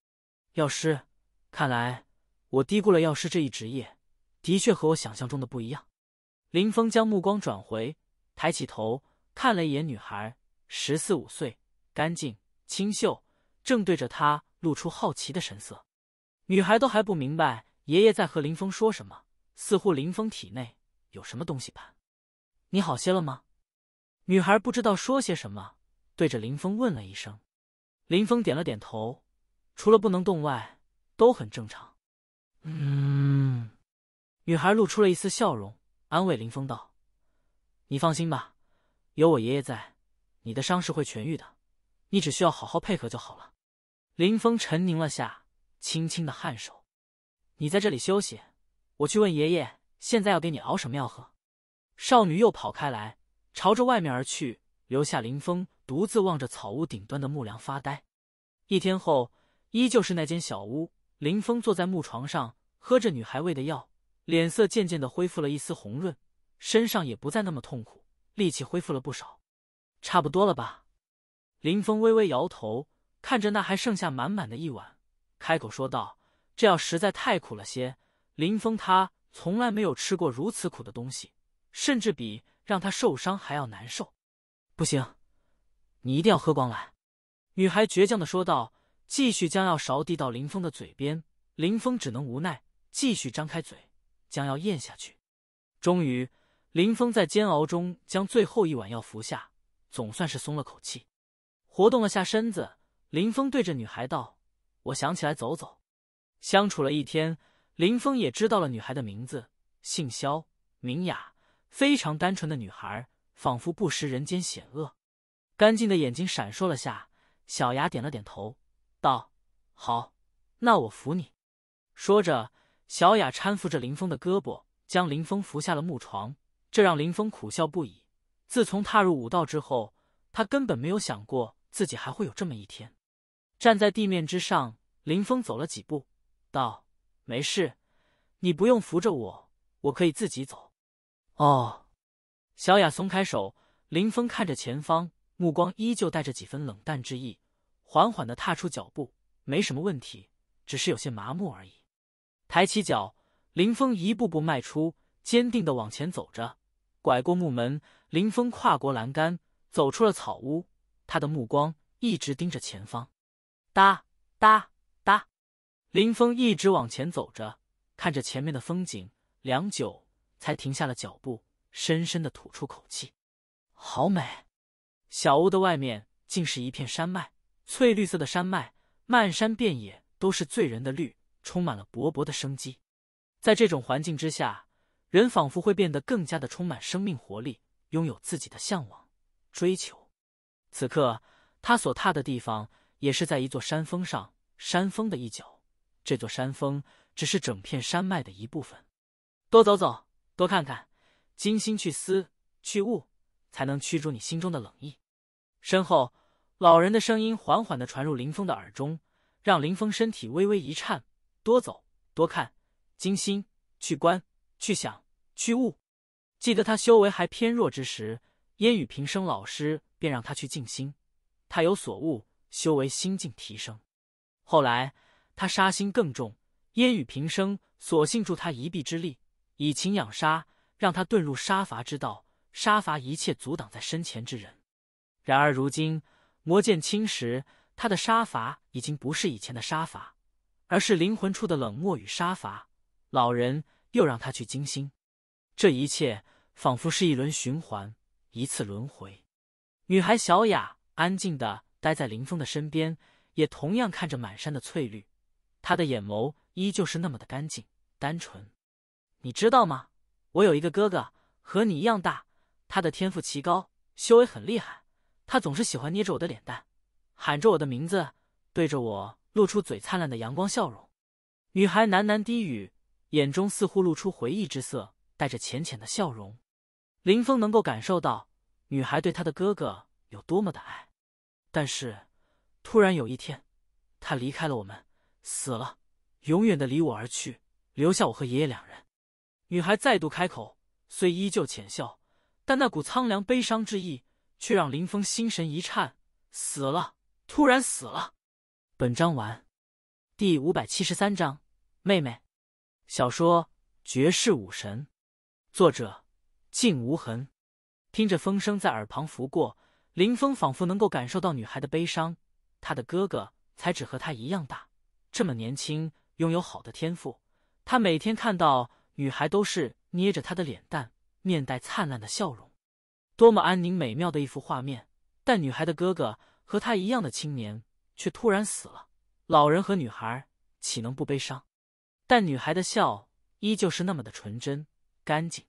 药师，看来我低估了药师这一职业，的确和我想象中的不一样。林峰将目光转回，抬起头看了一眼女孩，十四五岁，干净清秀，正对着他露出好奇的神色。女孩都还不明白。爷爷在和林峰说什么？似乎林峰体内有什么东西吧？你好些了吗？女孩不知道说些什么，对着林峰问了一声。林峰点了点头，除了不能动外，都很正常。嗯，女孩露出了一丝笑容，安慰林峰道：“你放心吧，有我爷爷在，你的伤势会痊愈的。你只需要好好配合就好了。”林峰沉凝了下，轻轻的颔首。你在这里休息，我去问爷爷，现在要给你熬什么药喝。少女又跑开来，朝着外面而去，留下林峰独自望着草屋顶端的木梁发呆。一天后，依旧是那间小屋，林峰坐在木床上，喝着女孩喂的药，脸色渐渐的恢复了一丝红润，身上也不再那么痛苦，力气恢复了不少。差不多了吧？林峰微微摇头，看着那还剩下满满的一碗，开口说道。这药实在太苦了些，林峰他从来没有吃过如此苦的东西，甚至比让他受伤还要难受。不行，你一定要喝光来。”女孩倔强的说道，继续将药勺递到林峰的嘴边。林峰只能无奈，继续张开嘴将药咽下去。终于，林峰在煎熬中将最后一碗药服下，总算是松了口气，活动了下身子。林峰对着女孩道：“我想起来走走。”相处了一天，林峰也知道了女孩的名字，姓肖，名雅，非常单纯的女孩，仿佛不食人间险恶。干净的眼睛闪烁了下，小雅点了点头，道：“好，那我扶你。”说着，小雅搀扶着林峰的胳膊，将林峰扶下了木床。这让林峰苦笑不已。自从踏入武道之后，他根本没有想过自己还会有这么一天。站在地面之上，林峰走了几步。道：“没事，你不用扶着我，我可以自己走。”哦，小雅松开手，林峰看着前方，目光依旧带着几分冷淡之意，缓缓的踏出脚步。没什么问题，只是有些麻木而已。抬起脚，林峰一步步迈出，坚定的往前走着。拐过木门，林峰跨过栏杆，走出了草屋。他的目光一直盯着前方。哒哒。林峰一直往前走着，看着前面的风景，良久才停下了脚步，深深的吐出口气：“好美！”小屋的外面竟是一片山脉，翠绿色的山脉，漫山遍野都是醉人的绿，充满了勃勃的生机。在这种环境之下，人仿佛会变得更加的充满生命活力，拥有自己的向往、追求。此刻，他所踏的地方也是在一座山峰上，山峰的一角。这座山峰只是整片山脉的一部分，多走走，多看看，精心去思去悟，才能驱逐你心中的冷意。身后，老人的声音缓缓的传入林峰的耳中，让林峰身体微微一颤。多走，多看，精心去观，去想，去悟。记得他修为还偏弱之时，烟雨平生老师便让他去静心，他有所悟，修为心境提升。后来。他杀心更重，烟雨平生，索性助他一臂之力，以情养杀，让他遁入杀伐之道，杀伐一切阻挡在身前之人。然而如今魔剑侵蚀，他的杀伐已经不是以前的杀伐，而是灵魂处的冷漠与杀伐。老人又让他去惊心，这一切仿佛是一轮循环，一次轮回。女孩小雅安静的待在林峰的身边，也同样看着满山的翠绿。他的眼眸依旧是那么的干净、单纯，你知道吗？我有一个哥哥，和你一样大。他的天赋奇高，修为很厉害。他总是喜欢捏着我的脸蛋，喊着我的名字，对着我露出嘴灿烂的阳光笑容。女孩喃喃低语，眼中似乎露出回忆之色，带着浅浅的笑容。林峰能够感受到女孩对他的哥哥有多么的爱，但是突然有一天，他离开了我们。死了，永远的离我而去，留下我和爷爷两人。女孩再度开口，虽依旧浅笑，但那股苍凉悲伤之意却让林峰心神一颤。死了，突然死了。本章完。第五百七十三章，妹妹。小说《绝世武神》，作者：静无痕。听着风声在耳旁拂过，林峰仿佛能够感受到女孩的悲伤。他的哥哥才只和他一样大。这么年轻，拥有好的天赋，他每天看到女孩都是捏着她的脸蛋，面带灿烂的笑容，多么安宁美妙的一幅画面。但女孩的哥哥和他一样的青年却突然死了，老人和女孩岂能不悲伤？但女孩的笑依旧是那么的纯真干净。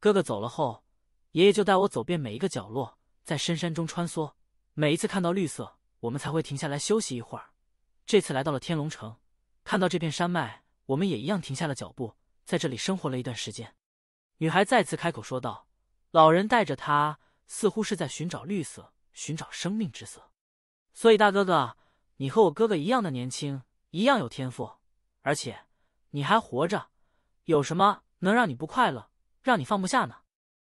哥哥走了后，爷爷就带我走遍每一个角落，在深山中穿梭。每一次看到绿色，我们才会停下来休息一会儿。这次来到了天龙城，看到这片山脉，我们也一样停下了脚步，在这里生活了一段时间。女孩再次开口说道：“老人带着他，似乎是在寻找绿色，寻找生命之色。所以大哥哥，你和我哥哥一样的年轻，一样有天赋，而且你还活着，有什么能让你不快乐，让你放不下呢？”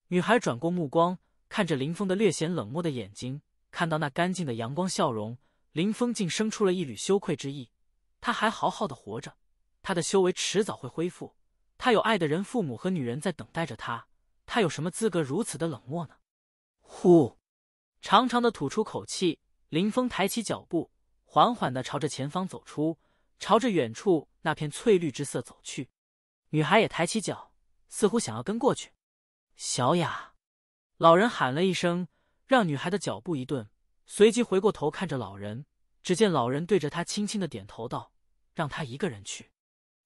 女孩转过目光，看着林峰的略显冷漠的眼睛，看到那干净的阳光笑容。林峰竟生出了一缕羞愧之意。他还好好的活着，他的修为迟早会恢复，他有爱的人、父母和女人在等待着他，他有什么资格如此的冷漠呢？呼，长长的吐出口气，林峰抬起脚步，缓缓的朝着前方走出，朝着远处那片翠绿之色走去。女孩也抬起脚，似乎想要跟过去。小雅，老人喊了一声，让女孩的脚步一顿。随即回过头看着老人，只见老人对着他轻轻的点头，道：“让他一个人去。”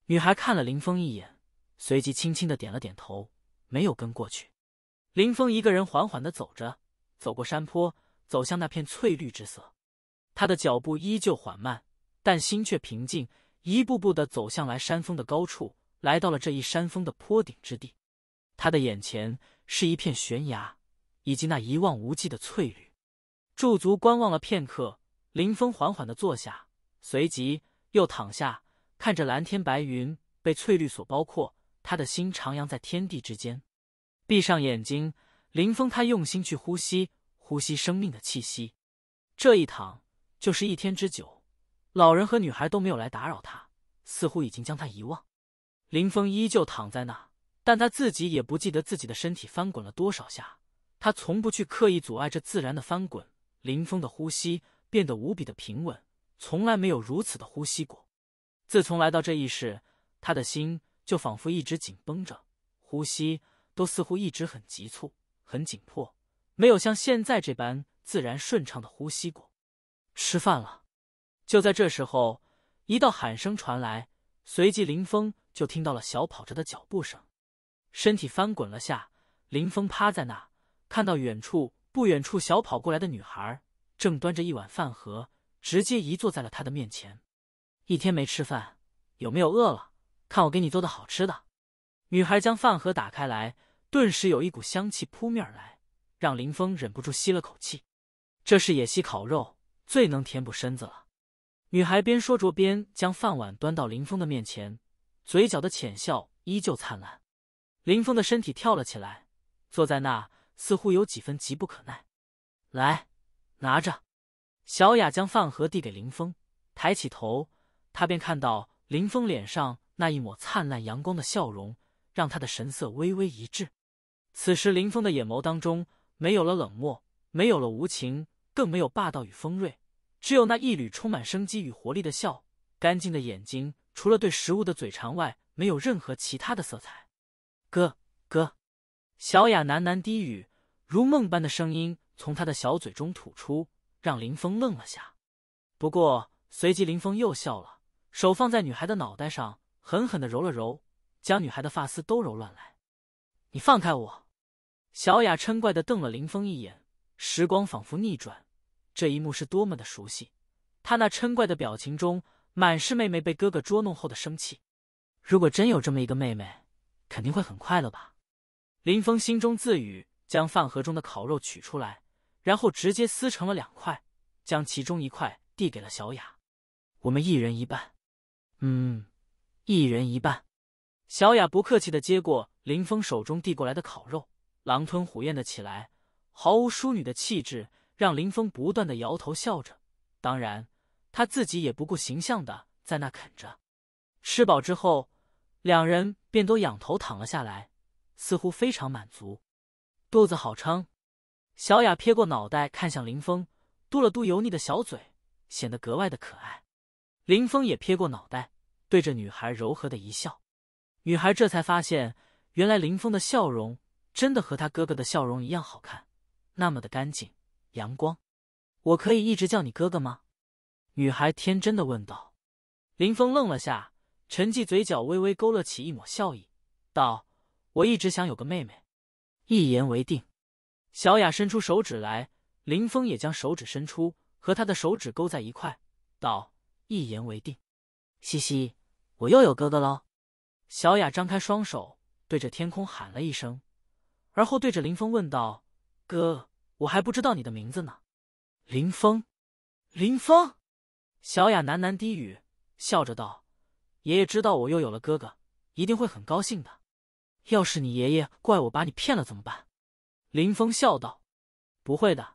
女孩看了林峰一眼，随即轻轻的点了点头，没有跟过去。林峰一个人缓缓的走着，走过山坡，走向那片翠绿之色。他的脚步依旧缓慢，但心却平静，一步步的走向来山峰的高处，来到了这一山峰的坡顶之地。他的眼前是一片悬崖，以及那一望无际的翠绿。驻足观望了片刻，林峰缓缓的坐下，随即又躺下，看着蓝天白云被翠绿所包括，他的心徜徉在天地之间。闭上眼睛，林峰他用心去呼吸，呼吸生命的气息。这一躺就是一天之久，老人和女孩都没有来打扰他，似乎已经将他遗忘。林峰依旧躺在那，但他自己也不记得自己的身体翻滚了多少下。他从不去刻意阻碍这自然的翻滚。林峰的呼吸变得无比的平稳，从来没有如此的呼吸过。自从来到这一世，他的心就仿佛一直紧绷着，呼吸都似乎一直很急促、很紧迫，没有像现在这般自然顺畅的呼吸过。吃饭了！就在这时候，一道喊声传来，随即林峰就听到了小跑着的脚步声，身体翻滚了下，林峰趴在那，看到远处。不远处，小跑过来的女孩正端着一碗饭盒，直接移坐在了他的面前。一天没吃饭，有没有饿了？看我给你做的好吃的。女孩将饭盒打开来，顿时有一股香气扑面而来，让林峰忍不住吸了口气。这是野溪烤肉，最能填补身子了。女孩边说着，边将饭碗端到林峰的面前，嘴角的浅笑依旧灿烂。林峰的身体跳了起来，坐在那。似乎有几分急不可耐，来，拿着。小雅将饭盒递给林峰，抬起头，她便看到林峰脸上那一抹灿烂阳光的笑容，让她的神色微微一滞。此时，林峰的眼眸当中没有了冷漠，没有了无情，更没有霸道与锋锐，只有那一缕充满生机与活力的笑。干净的眼睛，除了对食物的嘴馋外，没有任何其他的色彩。哥哥，小雅喃喃低语。如梦般的声音从他的小嘴中吐出，让林峰愣了下。不过随即林峰又笑了，手放在女孩的脑袋上，狠狠的揉了揉，将女孩的发丝都揉乱来。“你放开我！”小雅嗔怪的瞪了林峰一眼。时光仿佛逆转，这一幕是多么的熟悉。她那嗔怪的表情中满是妹妹被哥哥捉弄后的生气。如果真有这么一个妹妹，肯定会很快乐吧？林峰心中自语。将饭盒中的烤肉取出来，然后直接撕成了两块，将其中一块递给了小雅。我们一人一半，嗯，一人一半。小雅不客气的接过林峰手中递过来的烤肉，狼吞虎咽的起来，毫无淑女的气质，让林峰不断的摇头笑着。当然，他自己也不顾形象的在那啃着。吃饱之后，两人便都仰头躺了下来，似乎非常满足。肚子好撑，小雅撇过脑袋看向林峰，嘟了嘟油腻的小嘴，显得格外的可爱。林峰也撇过脑袋，对着女孩柔和的一笑。女孩这才发现，原来林峰的笑容真的和他哥哥的笑容一样好看，那么的干净阳光。我可以一直叫你哥哥吗？女孩天真的问道。林峰愣了下，沉寂嘴角微微勾勒起一抹笑意，道：“我一直想有个妹妹。”一言为定，小雅伸出手指来，林峰也将手指伸出，和他的手指勾在一块，道：“一言为定。”嘻嘻，我又有哥哥喽！小雅张开双手，对着天空喊了一声，而后对着林峰问道：“哥，我还不知道你的名字呢。”林峰，林峰，小雅喃喃低语，笑着道：“爷爷知道我又有了哥哥，一定会很高兴的。”要是你爷爷怪我把你骗了怎么办？林峰笑道：“不会的，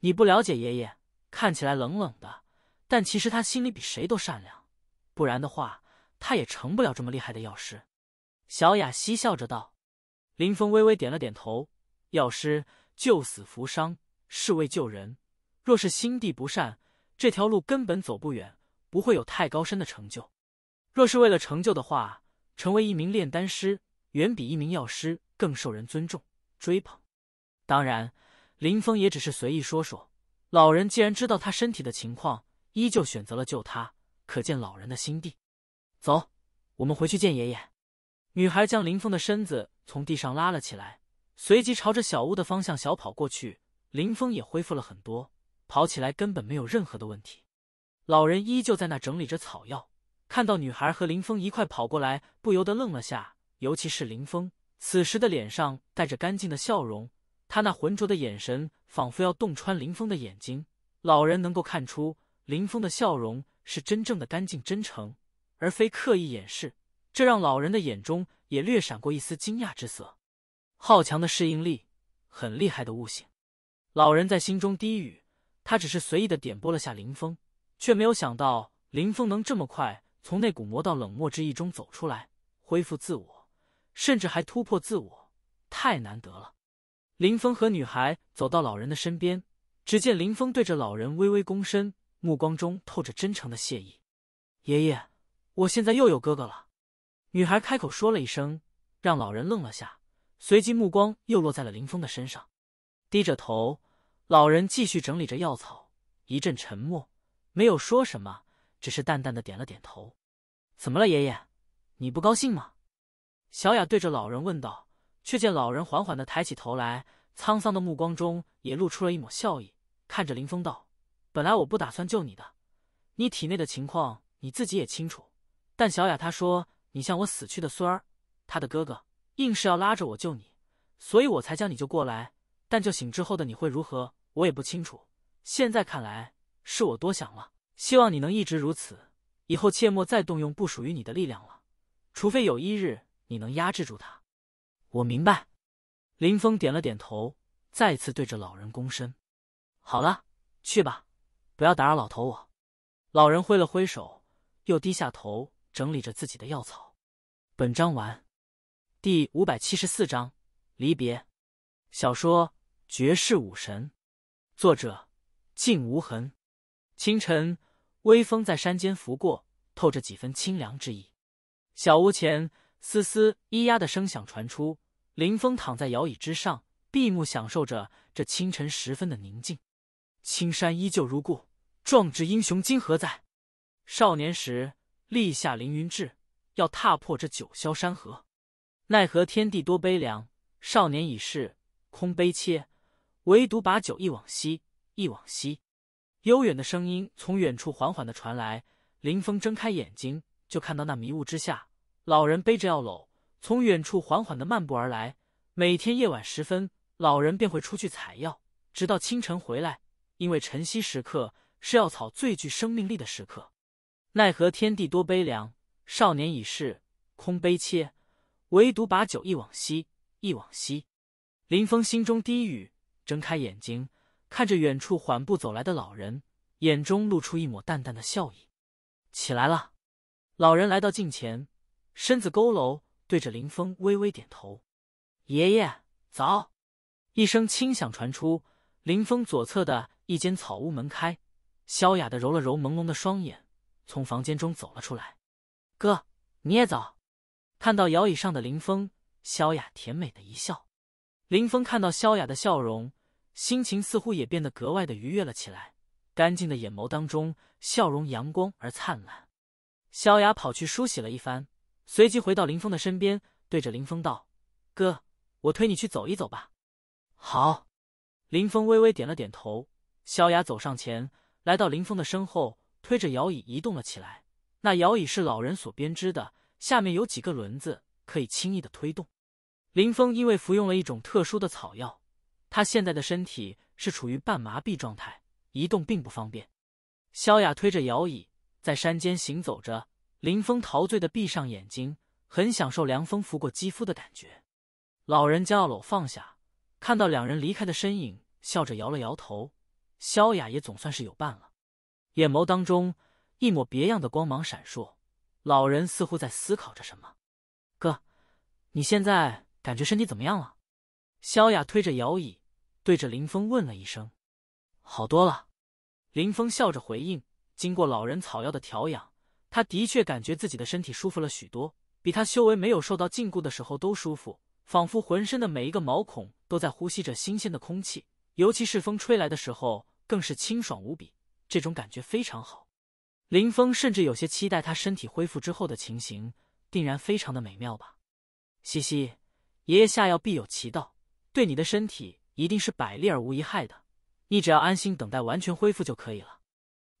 你不了解爷爷，看起来冷冷的，但其实他心里比谁都善良。不然的话，他也成不了这么厉害的药师。”小雅嬉笑着道。林峰微微点了点头：“药师救死扶伤，是为救人。若是心地不善，这条路根本走不远，不会有太高深的成就。若是为了成就的话，成为一名炼丹师。”远比一名药师更受人尊重追捧。当然，林峰也只是随意说说。老人既然知道他身体的情况，依旧选择了救他，可见老人的心地。走，我们回去见爷爷。女孩将林峰的身子从地上拉了起来，随即朝着小屋的方向小跑过去。林峰也恢复了很多，跑起来根本没有任何的问题。老人依旧在那整理着草药，看到女孩和林峰一块跑过来，不由得愣了下。尤其是林峰此时的脸上带着干净的笑容，他那浑浊的眼神仿佛要洞穿林峰的眼睛。老人能够看出林峰的笑容是真正的干净真诚，而非刻意掩饰，这让老人的眼中也略闪过一丝惊讶之色。好强的适应力，很厉害的悟性。老人在心中低语。他只是随意的点拨了下林峰，却没有想到林峰能这么快从那股魔道冷漠之意中走出来，恢复自我。甚至还突破自我，太难得了。林峰和女孩走到老人的身边，只见林峰对着老人微微躬身，目光中透着真诚的谢意。爷爷，我现在又有哥哥了。女孩开口说了一声，让老人愣了下，随即目光又落在了林峰的身上。低着头，老人继续整理着药草，一阵沉默，没有说什么，只是淡淡的点了点头。怎么了，爷爷？你不高兴吗？小雅对着老人问道，却见老人缓缓的抬起头来，沧桑的目光中也露出了一抹笑意，看着林峰道：“本来我不打算救你的，你体内的情况你自己也清楚，但小雅她说你像我死去的孙儿，她的哥哥，硬是要拉着我救你，所以我才将你救过来。但救醒之后的你会如何，我也不清楚。现在看来是我多想了，希望你能一直如此，以后切莫再动用不属于你的力量了，除非有一日。”你能压制住他，我明白。林峰点了点头，再次对着老人躬身。好了，去吧，不要打扰老头我。老人挥了挥手，又低下头整理着自己的药草。本章完。第五百七十四章离别。小说《绝世武神》，作者：静无痕。清晨，微风在山间拂过，透着几分清凉之意。小屋前。嘶嘶咿呀的声响传出，林峰躺在摇椅之上，闭目享受着这清晨十分的宁静。青山依旧如故，壮志英雄今何在？少年时立下凌云志，要踏破这九霄山河，奈何天地多悲凉。少年已逝，空悲切，唯独把酒忆往昔，忆往昔。悠远的声音从远处缓缓地传来，林峰睁开眼睛，就看到那迷雾之下。老人背着药篓，从远处缓缓的漫步而来。每天夜晚时分，老人便会出去采药，直到清晨回来。因为晨曦时刻是药草最具生命力的时刻。奈何天地多悲凉，少年已逝，空悲切。唯独把酒忆往昔，忆往昔。林峰心中低语，睁开眼睛，看着远处缓步走来的老人，眼中露出一抹淡淡的笑意。起来了。老人来到近前。身子佝偻，对着林峰微微点头：“爷爷早。”一声轻响传出，林峰左侧的一间草屋门开，萧雅的揉了揉朦胧的双眼，从房间中走了出来：“哥，你也早。”看到摇椅上的林峰，萧雅甜美的一笑。林峰看到萧雅的笑容，心情似乎也变得格外的愉悦了起来，干净的眼眸当中笑容阳光而灿烂。萧雅跑去梳洗了一番。随即回到林峰的身边，对着林峰道：“哥，我推你去走一走吧。”好，林峰微微点了点头。萧雅走上前，来到林峰的身后，推着摇椅移动了起来。那摇椅是老人所编织的，下面有几个轮子，可以轻易的推动。林峰因为服用了一种特殊的草药，他现在的身体是处于半麻痹状态，移动并不方便。萧雅推着摇椅在山间行走着。林峰陶醉的闭上眼睛，很享受凉风拂过肌肤的感觉。老人将摇搂放下，看到两人离开的身影，笑着摇了摇头。萧雅也总算是有伴了，眼眸当中一抹别样的光芒闪烁。老人似乎在思考着什么。哥，你现在感觉身体怎么样了？萧雅推着摇椅，对着林峰问了一声。好多了。林峰笑着回应。经过老人草药的调养。他的确感觉自己的身体舒服了许多，比他修为没有受到禁锢的时候都舒服，仿佛浑身的每一个毛孔都在呼吸着新鲜的空气，尤其是风吹来的时候，更是清爽无比。这种感觉非常好，林峰甚至有些期待他身体恢复之后的情形，定然非常的美妙吧。西西，爷爷下药必有其道，对你的身体一定是百利而无一害的，你只要安心等待完全恢复就可以了。”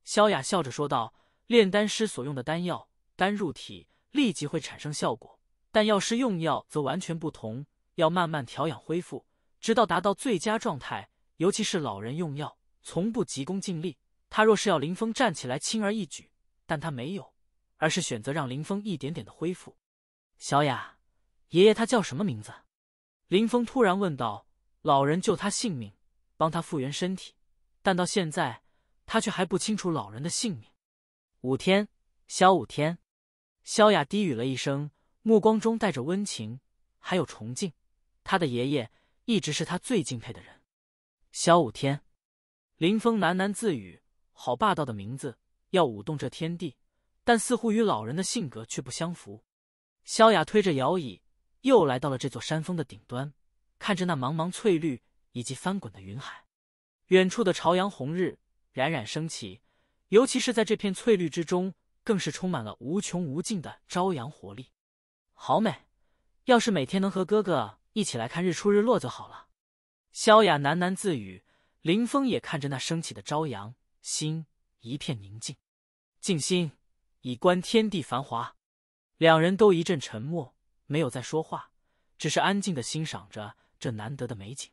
萧雅笑着说道。炼丹师所用的丹药，丹入体立即会产生效果；但药师用药则完全不同，要慢慢调养恢复，直到达到最佳状态。尤其是老人用药，从不急功近利。他若是要林峰站起来，轻而易举，但他没有，而是选择让林峰一点点的恢复。小雅，爷爷他叫什么名字？林峰突然问道。老人救他性命，帮他复原身体，但到现在，他却还不清楚老人的姓名。五天，萧五天，萧雅低语了一声，目光中带着温情，还有崇敬。他的爷爷一直是他最敬佩的人。萧五天，林峰喃喃自语：“好霸道的名字，要舞动这天地，但似乎与老人的性格却不相符。”萧雅推着摇椅，又来到了这座山峰的顶端，看着那茫茫翠绿以及翻滚的云海，远处的朝阳红日冉冉升起。尤其是在这片翠绿之中，更是充满了无穷无尽的朝阳活力，好美！要是每天能和哥哥一起来看日出日落就好了。萧雅喃喃自语。林峰也看着那升起的朝阳，心一片宁静，静心以观天地繁华。两人都一阵沉默，没有再说话，只是安静的欣赏着这难得的美景。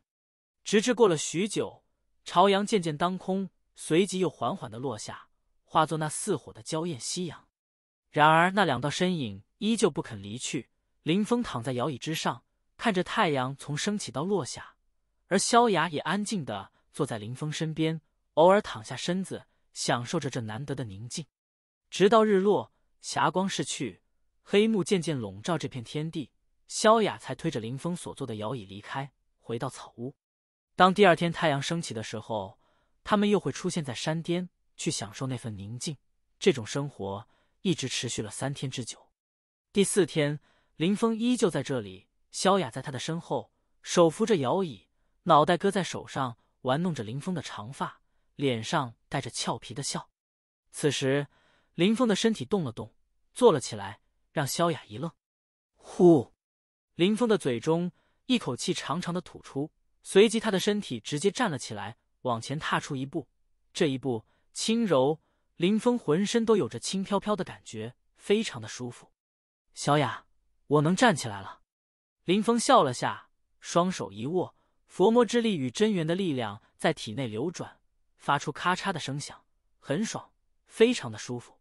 直至过了许久，朝阳渐渐当空，随即又缓缓的落下。化作那似火的娇艳夕阳，然而那两道身影依旧不肯离去。林峰躺在摇椅之上，看着太阳从升起到落下，而萧雅也安静的坐在林峰身边，偶尔躺下身子，享受着这难得的宁静。直到日落，霞光逝去，黑幕渐渐笼罩这片天地，萧雅才推着林峰所坐的摇椅离开，回到草屋。当第二天太阳升起的时候，他们又会出现在山巅。去享受那份宁静，这种生活一直持续了三天之久。第四天，林峰依旧在这里，萧雅在他的身后，手扶着摇椅，脑袋搁在手上，玩弄着林峰的长发，脸上带着俏皮的笑。此时，林峰的身体动了动，坐了起来，让萧雅一愣。呼，林峰的嘴中一口气长长的吐出，随即他的身体直接站了起来，往前踏出一步，这一步。轻柔，林峰浑身都有着轻飘飘的感觉，非常的舒服。小雅，我能站起来了。林峰笑了下，双手一握，佛魔之力与真元的力量在体内流转，发出咔嚓的声响，很爽，非常的舒服。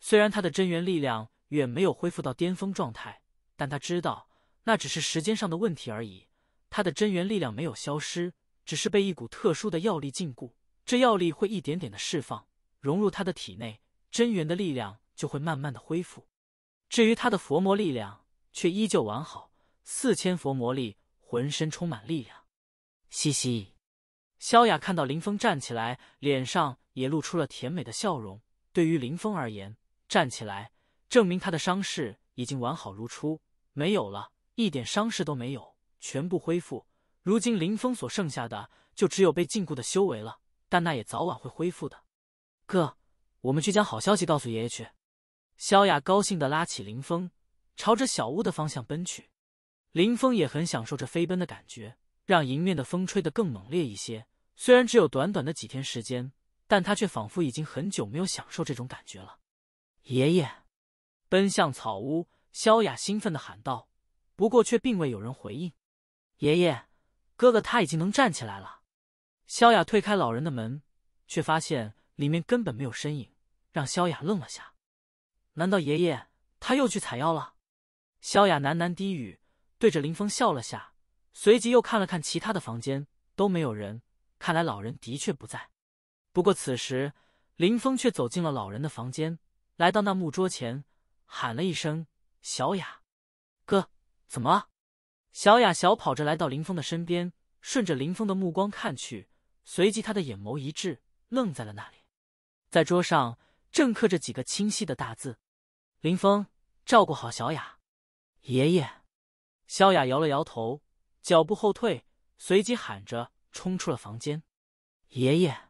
虽然他的真元力量远没有恢复到巅峰状态，但他知道那只是时间上的问题而已。他的真元力量没有消失，只是被一股特殊的药力禁锢。这药力会一点点的释放，融入他的体内，真元的力量就会慢慢的恢复。至于他的佛魔力量，却依旧完好，四千佛魔力，浑身充满力量。嘻嘻，萧雅看到林峰站起来，脸上也露出了甜美的笑容。对于林峰而言，站起来证明他的伤势已经完好如初，没有了一点伤势都没有，全部恢复。如今林峰所剩下的，就只有被禁锢的修为了。但那也早晚会恢复的，哥，我们去将好消息告诉爷爷去。萧雅高兴的拉起林峰，朝着小屋的方向奔去。林峰也很享受这飞奔的感觉，让迎面的风吹得更猛烈一些。虽然只有短短的几天时间，但他却仿佛已经很久没有享受这种感觉了。爷爷，奔向草屋，萧雅兴奋的喊道，不过却并未有人回应。爷爷，哥哥他已经能站起来了。萧雅推开老人的门，却发现里面根本没有身影，让萧雅愣了下。难道爷爷他又去采药了？萧雅喃喃低语，对着林峰笑了下，随即又看了看其他的房间，都没有人，看来老人的确不在。不过此时，林峰却走进了老人的房间，来到那木桌前，喊了一声：“小雅，哥，怎么了？”小雅小跑着来到林峰的身边，顺着林峰的目光看去。随即，他的眼眸一滞，愣在了那里。在桌上正刻着几个清晰的大字：“林峰，照顾好小雅。”爷爷。萧雅摇了摇头，脚步后退，随即喊着冲出了房间：“爷爷！”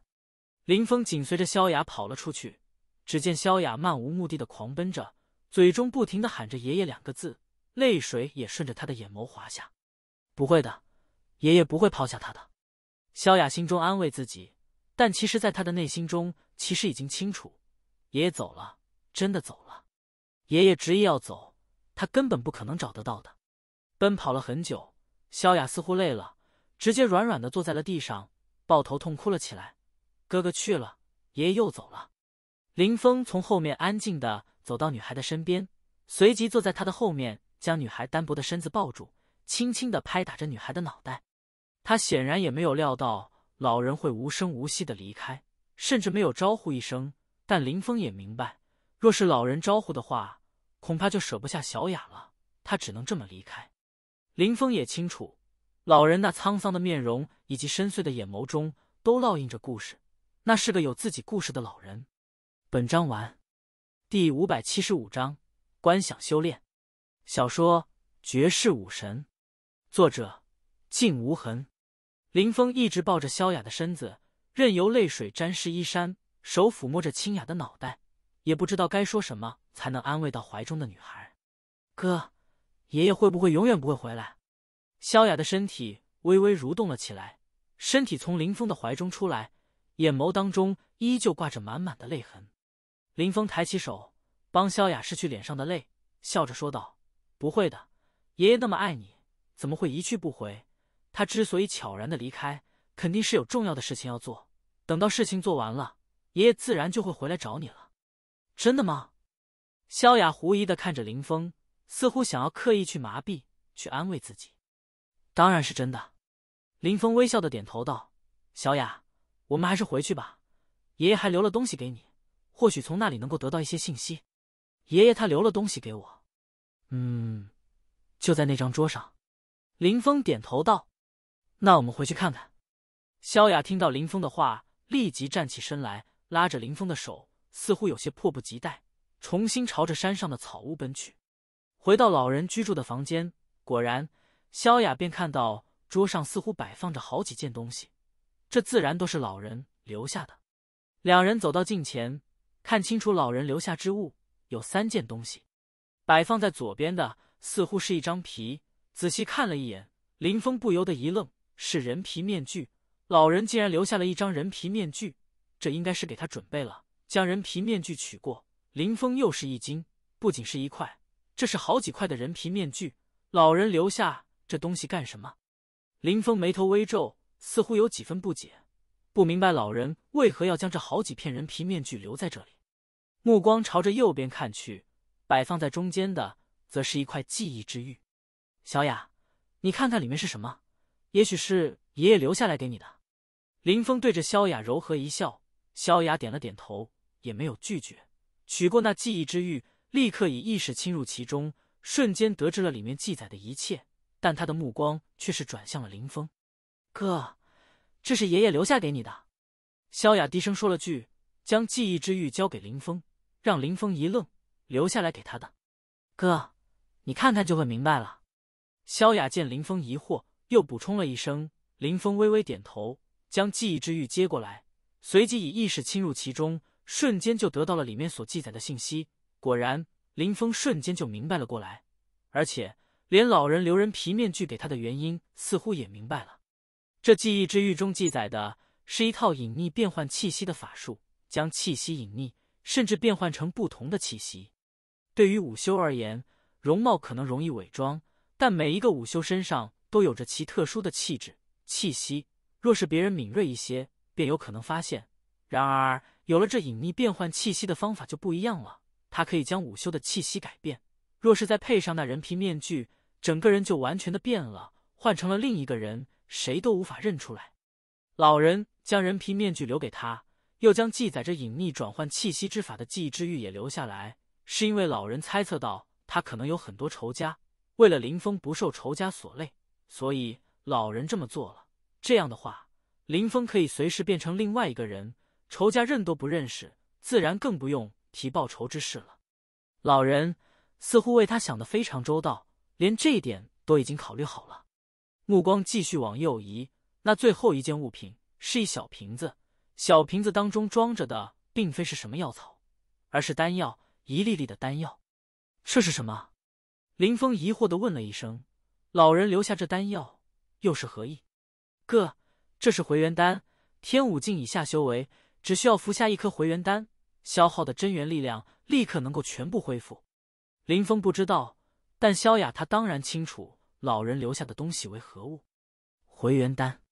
林峰紧随着萧雅跑了出去。只见萧雅漫无目的的狂奔着，嘴中不停的喊着“爷爷”两个字，泪水也顺着他的眼眸滑下。“不会的，爷爷不会抛下他的。”萧雅心中安慰自己，但其实，在她的内心中，其实已经清楚，爷爷走了，真的走了。爷爷执意要走，他根本不可能找得到的。奔跑了很久，萧雅似乎累了，直接软软的坐在了地上，抱头痛哭了起来。哥哥去了，爷爷又走了。林峰从后面安静的走到女孩的身边，随即坐在她的后面，将女孩单薄的身子抱住，轻轻的拍打着女孩的脑袋。他显然也没有料到老人会无声无息的离开，甚至没有招呼一声。但林峰也明白，若是老人招呼的话，恐怕就舍不下小雅了。他只能这么离开。林峰也清楚，老人那沧桑的面容以及深邃的眼眸中都烙印着故事。那是个有自己故事的老人。本章完。第五百七十五章，观想修炼。小说《绝世武神》，作者：静无痕。林峰一直抱着萧雅的身子，任由泪水沾湿衣衫，手抚摸着清雅的脑袋，也不知道该说什么才能安慰到怀中的女孩。哥，爷爷会不会永远不会回来？萧雅的身体微微蠕动了起来，身体从林峰的怀中出来，眼眸当中依旧挂着满满的泪痕。林峰抬起手帮萧雅拭去脸上的泪，笑着说道：“不会的，爷爷那么爱你，怎么会一去不回？”他之所以悄然的离开，肯定是有重要的事情要做。等到事情做完了，爷爷自然就会回来找你了。真的吗？萧雅狐疑的看着林峰，似乎想要刻意去麻痹、去安慰自己。当然是真的。林峰微笑的点头道：“小雅，我们还是回去吧。爷爷还留了东西给你，或许从那里能够得到一些信息。”爷爷他留了东西给我。嗯，就在那张桌上。林峰点头道。那我们回去看看。萧雅听到林峰的话，立即站起身来，拉着林峰的手，似乎有些迫不及待，重新朝着山上的草屋奔去。回到老人居住的房间，果然，萧雅便看到桌上似乎摆放着好几件东西，这自然都是老人留下的。两人走到近前，看清楚老人留下之物，有三件东西，摆放在左边的似乎是一张皮，仔细看了一眼，林峰不由得一愣。是人皮面具，老人竟然留下了一张人皮面具，这应该是给他准备了。将人皮面具取过，林峰又是一惊，不仅是一块，这是好几块的人皮面具。老人留下这东西干什么？林峰眉头微皱，似乎有几分不解，不明白老人为何要将这好几片人皮面具留在这里。目光朝着右边看去，摆放在中间的，则是一块记忆之玉。小雅，你看看里面是什么？也许是爷爷留下来给你的，林峰对着萧雅柔和一笑。萧雅点了点头，也没有拒绝。取过那记忆之玉，立刻以意识侵入其中，瞬间得知了里面记载的一切。但他的目光却是转向了林峰：“哥，这是爷爷留下给你的。”萧雅低声说了句，将记忆之玉交给林峰，让林峰一愣：“留下来给他的，哥，你看看就会明白了。”萧雅见林峰疑惑。又补充了一声，林峰微微点头，将记忆之玉接过来，随即以意识侵入其中，瞬间就得到了里面所记载的信息。果然，林峰瞬间就明白了过来，而且连老人留人皮面具给他的原因似乎也明白了。这记忆之玉中记载的是一套隐匿、变换气息的法术，将气息隐匿，甚至变换成不同的气息。对于武修而言，容貌可能容易伪装，但每一个武修身上。都有着其特殊的气质气息，若是别人敏锐一些，便有可能发现。然而，有了这隐秘变换气息的方法就不一样了，它可以将午休的气息改变。若是再配上那人皮面具，整个人就完全的变了，换成了另一个人，谁都无法认出来。老人将人皮面具留给他，又将记载着隐秘转换气息之法的记忆之玉也留下来，是因为老人猜测到他可能有很多仇家，为了林峰不受仇家所累。所以老人这么做了，这样的话，林峰可以随时变成另外一个人，仇家认都不认识，自然更不用提报仇之事了。老人似乎为他想的非常周到，连这一点都已经考虑好了。目光继续往右移，那最后一件物品是一小瓶子，小瓶子当中装着的并非是什么药草，而是丹药，一粒粒的丹药。这是什么？林峰疑惑的问了一声。老人留下这丹药又是何意？哥，这是回元丹，天武境以下修为只需要服下一颗回元丹，消耗的真元力量立刻能够全部恢复。林峰不知道，但萧雅他当然清楚老人留下的东西为何物。回元丹，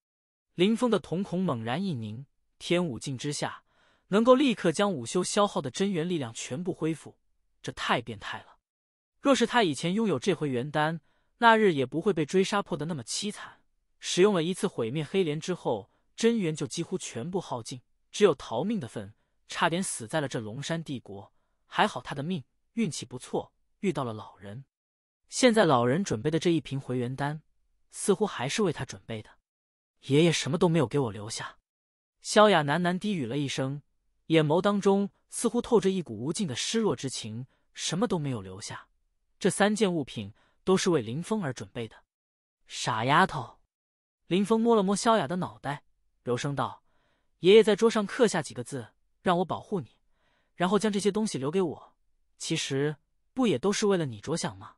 林峰的瞳孔猛然一凝，天武境之下能够立刻将午休消耗的真元力量全部恢复，这太变态了。若是他以前拥有这回元丹。那日也不会被追杀破的那么凄惨。使用了一次毁灭黑莲之后，真元就几乎全部耗尽，只有逃命的份，差点死在了这龙山帝国。还好他的命运气不错，遇到了老人。现在老人准备的这一瓶回元丹，似乎还是为他准备的。爷爷什么都没有给我留下。萧雅喃喃低语了一声，眼眸当中似乎透着一股无尽的失落之情。什么都没有留下，这三件物品。都是为林峰而准备的，傻丫头。林峰摸了摸萧雅的脑袋，柔声道：“爷爷在桌上刻下几个字，让我保护你，然后将这些东西留给我。其实不也都是为了你着想吗？”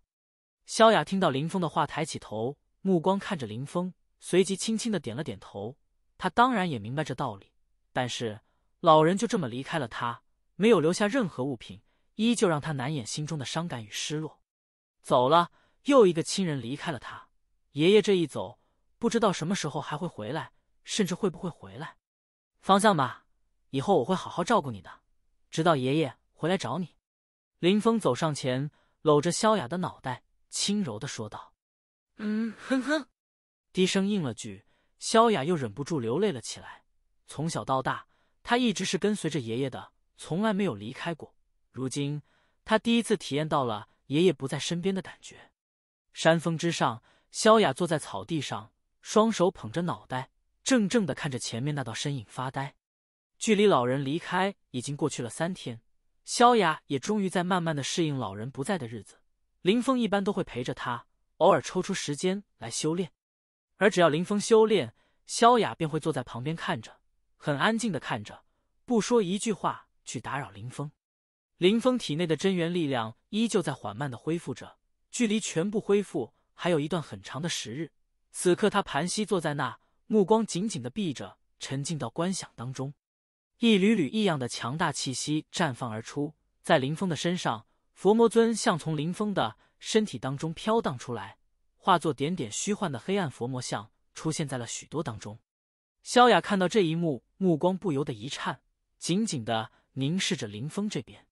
萧雅听到林峰的话，抬起头，目光看着林峰，随即轻轻的点了点头。他当然也明白这道理，但是老人就这么离开了，他没有留下任何物品，依旧让他难掩心中的伤感与失落。走了。又一个亲人离开了他，爷爷这一走，不知道什么时候还会回来，甚至会不会回来？方向吧，以后我会好好照顾你的，直到爷爷回来找你。林峰走上前，搂着萧雅的脑袋，轻柔的说道：“嗯，哼哼。”低声应了句，萧雅又忍不住流泪了起来。从小到大，她一直是跟随着爷爷的，从来没有离开过。如今，她第一次体验到了爷爷不在身边的感觉。山峰之上，萧雅坐在草地上，双手捧着脑袋，怔怔的看着前面那道身影发呆。距离老人离开已经过去了三天，萧雅也终于在慢慢的适应老人不在的日子。林峰一般都会陪着他，偶尔抽出时间来修炼。而只要林峰修炼，萧雅便会坐在旁边看着，很安静的看着，不说一句话去打扰林峰。林峰体内的真元力量依旧在缓慢的恢复着。距离全部恢复还有一段很长的时日。此刻他盘膝坐在那，目光紧紧的闭着，沉浸到观想当中。一缕缕异样的强大气息绽放而出，在林峰的身上，佛魔尊像从林峰的身体当中飘荡出来，化作点点虚幻的黑暗佛魔像，出现在了许多当中。萧雅看到这一幕，目光不由得一颤，紧紧的凝视着林峰这边。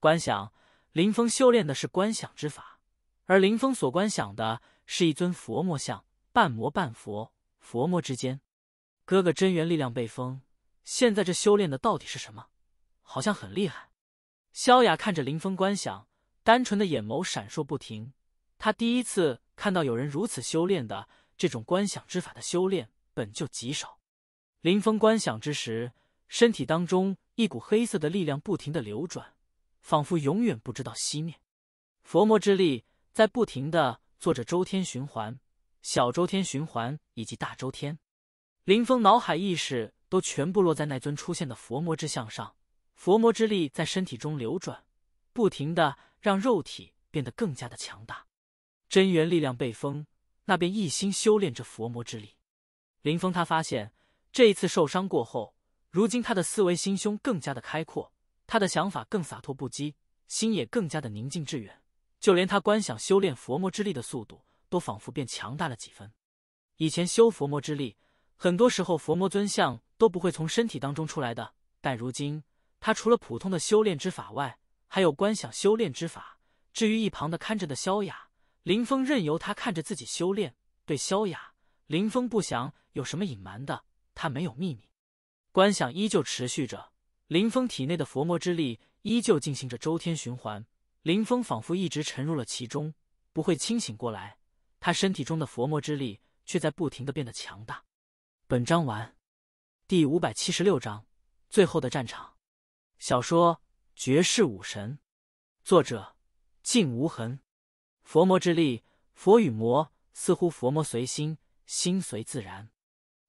观想，林峰修炼的是观想之法。而林峰所观想的是一尊佛魔像，半魔半佛，佛魔之间。哥哥真元力量被封，现在这修炼的到底是什么？好像很厉害。萧雅看着林峰观想，单纯的眼眸闪烁不停。他第一次看到有人如此修炼的，这种观想之法的修炼本就极少。林峰观想之时，身体当中一股黑色的力量不停的流转，仿佛永远不知道熄灭。佛魔之力。在不停的做着周天循环、小周天循环以及大周天，林峰脑海意识都全部落在那尊出现的佛魔之像上。佛魔之力在身体中流转，不停的让肉体变得更加的强大。真元力量被封，那便一心修炼着佛魔之力。林峰他发现，这一次受伤过后，如今他的思维心胸更加的开阔，他的想法更洒脱不羁，心也更加的宁静致远。就连他观想修炼佛魔之力的速度，都仿佛变强大了几分。以前修佛魔之力，很多时候佛魔尊像都不会从身体当中出来的。但如今，他除了普通的修炼之法外，还有观想修炼之法。至于一旁的看着的萧雅，林峰任由他看着自己修炼。对萧雅，林峰不想有什么隐瞒的，他没有秘密。观想依旧持续着，林峰体内的佛魔之力依旧进行着周天循环。林峰仿佛一直沉入了其中，不会清醒过来。他身体中的佛魔之力却在不停的变得强大。本章完，第五百七十六章：最后的战场。小说《绝世武神》，作者：静无痕。佛魔之力，佛与魔，似乎佛魔随心，心随自然。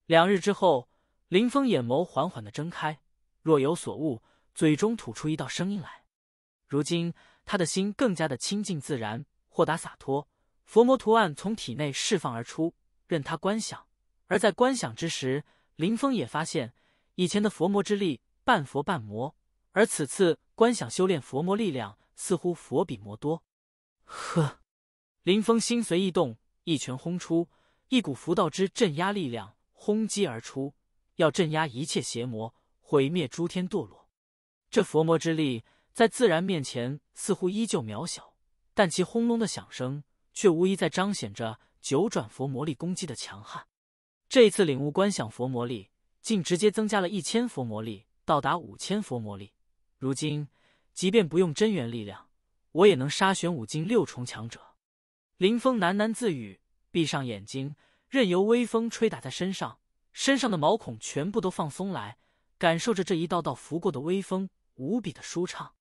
两日之后，林峰眼眸缓缓的睁开，若有所悟，嘴中吐出一道声音来。如今。他的心更加的清净自然、豁达洒脱，佛魔图案从体内释放而出，任他观想。而在观想之时，林峰也发现，以前的佛魔之力半佛半魔，而此次观想修炼佛魔力量，似乎佛比魔多。呵，林峰心随意动，一拳轰出，一股佛道之镇压力量轰击而出，要镇压一切邪魔，毁灭诸天堕落。这佛魔之力。在自然面前，似乎依旧渺小，但其轰隆的响声却无疑在彰显着九转佛魔力攻击的强悍。这一次领悟观想佛魔力，竟直接增加了一千佛魔力，到达五千佛魔力。如今，即便不用真元力量，我也能杀玄武境六重强者。林峰喃喃自语，闭上眼睛，任由微风吹打在身上，身上的毛孔全部都放松来，感受着这一道道拂过的微风，无比的舒畅。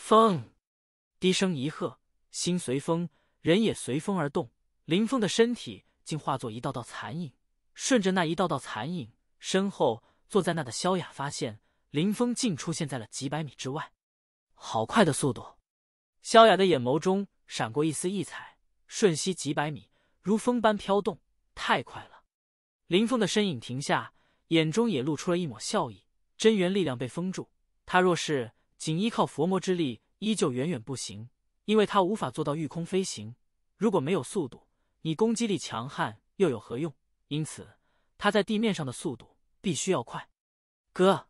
风，低声一喝，心随风，人也随风而动。林峰的身体竟化作一道道残影，顺着那一道道残影，身后坐在那的萧雅发现，林峰竟出现在了几百米之外。好快的速度！萧雅的眼眸中闪过一丝异彩，瞬息几百米，如风般飘动，太快了。林峰的身影停下，眼中也露出了一抹笑意。真元力量被封住，他若是……仅依靠佛魔之力依旧远远不行，因为他无法做到御空飞行。如果没有速度，你攻击力强悍又有何用？因此，他在地面上的速度必须要快。哥，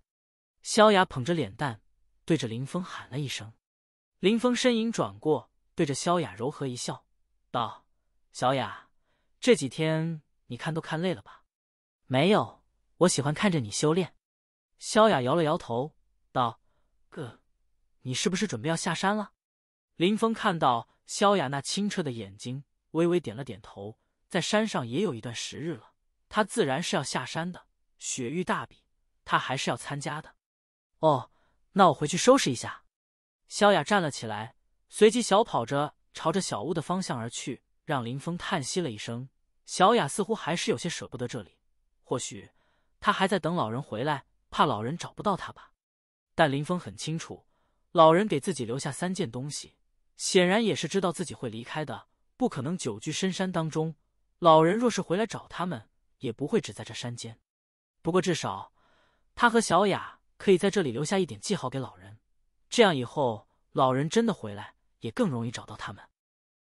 萧雅捧着脸蛋，对着林峰喊了一声。林峰身影转过，对着萧雅柔和一笑，道：“小雅，这几天你看都看累了吧？”“没有，我喜欢看着你修炼。”萧雅摇了摇头，道：“哥。”你是不是准备要下山了？林峰看到萧雅那清澈的眼睛，微微点了点头。在山上也有一段时日了，他自然是要下山的。雪域大比，他还是要参加的。哦，那我回去收拾一下。萧雅站了起来，随即小跑着朝着小屋的方向而去，让林峰叹息了一声。萧雅似乎还是有些舍不得这里，或许他还在等老人回来，怕老人找不到他吧。但林峰很清楚。老人给自己留下三件东西，显然也是知道自己会离开的，不可能久居深山当中。老人若是回来找他们，也不会只在这山间。不过至少他和小雅可以在这里留下一点记号给老人，这样以后老人真的回来，也更容易找到他们。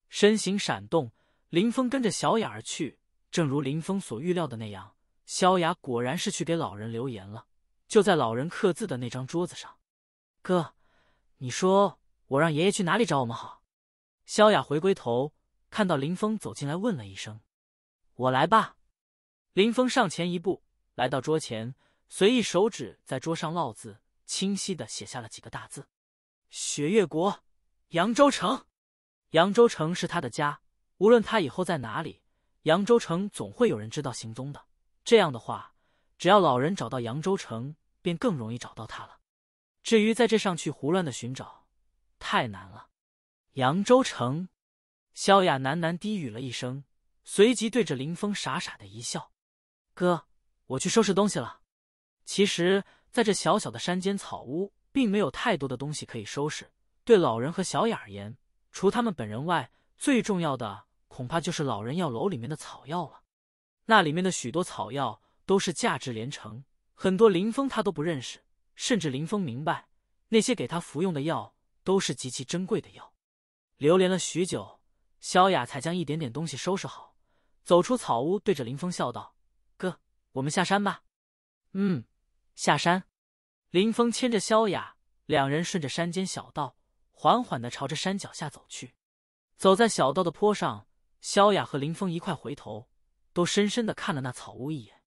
身形闪动，林峰跟着小雅而去。正如林峰所预料的那样，萧雅果然是去给老人留言了，就在老人刻字的那张桌子上。哥。你说我让爷爷去哪里找我们好？萧雅回归头，看到林峰走进来，问了一声：“我来吧。”林峰上前一步，来到桌前，随意手指在桌上落字，清晰的写下了几个大字：“雪月国扬州城。”扬州城是他的家，无论他以后在哪里，扬州城总会有人知道行踪的。这样的话，只要老人找到扬州城，便更容易找到他了。至于在这上去胡乱的寻找，太难了。扬州城，萧雅喃喃低语了一声，随即对着林峰傻傻的一笑：“哥，我去收拾东西了。”其实，在这小小的山间草屋，并没有太多的东西可以收拾。对老人和小雅而言，除他们本人外，最重要的恐怕就是老人药楼里面的草药了。那里面的许多草药都是价值连城，很多林峰他都不认识。甚至林峰明白，那些给他服用的药都是极其珍贵的药。流连了许久，萧雅才将一点点东西收拾好，走出草屋，对着林峰笑道：“哥，我们下山吧。”“嗯，下山。”林峰牵着萧雅，两人顺着山间小道，缓缓的朝着山脚下走去。走在小道的坡上，萧雅和林峰一块回头，都深深的看了那草屋一眼。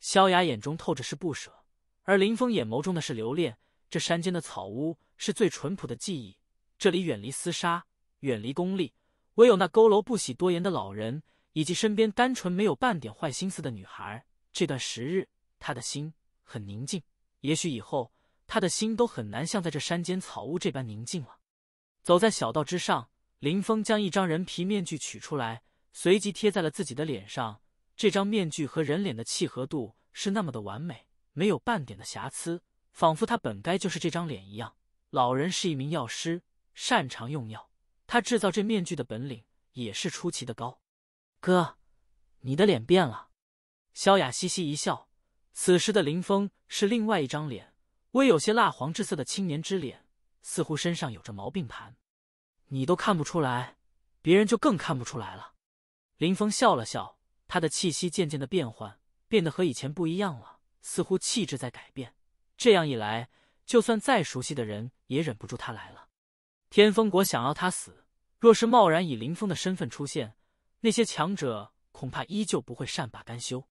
萧雅眼中透着是不舍。而林峰眼眸中的是留恋，这山间的草屋是最淳朴的记忆。这里远离厮杀，远离功利，唯有那佝偻不喜多言的老人，以及身边单纯没有半点坏心思的女孩。这段时日，他的心很宁静。也许以后，他的心都很难像在这山间草屋这般宁静了。走在小道之上，林峰将一张人皮面具取出来，随即贴在了自己的脸上。这张面具和人脸的契合度是那么的完美。没有半点的瑕疵，仿佛他本该就是这张脸一样。老人是一名药师，擅长用药，他制造这面具的本领也是出奇的高。哥，你的脸变了。萧雅嘻嘻一笑。此时的林峰是另外一张脸，微有些蜡黄之色的青年之脸，似乎身上有着毛病盘。你都看不出来，别人就更看不出来了。林峰笑了笑，他的气息渐渐的变换，变得和以前不一样了。似乎气质在改变，这样一来，就算再熟悉的人也忍不住他来了。天风国想要他死，若是贸然以林峰的身份出现，那些强者恐怕依旧不会善罢甘休。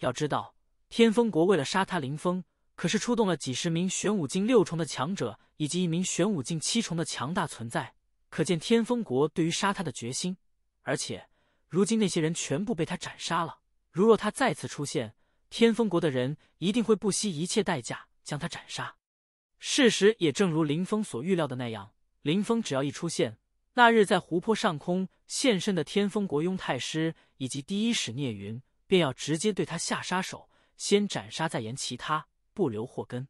要知道，天风国为了杀他林峰，可是出动了几十名玄武境六重的强者，以及一名玄武境七重的强大存在，可见天风国对于杀他的决心。而且，如今那些人全部被他斩杀了，如若他再次出现，天风国的人一定会不惜一切代价将他斩杀。事实也正如林峰所预料的那样，林峰只要一出现，那日在湖泊上空现身的天风国雍太师以及第一使聂云，便要直接对他下杀手，先斩杀再言其他，不留祸根。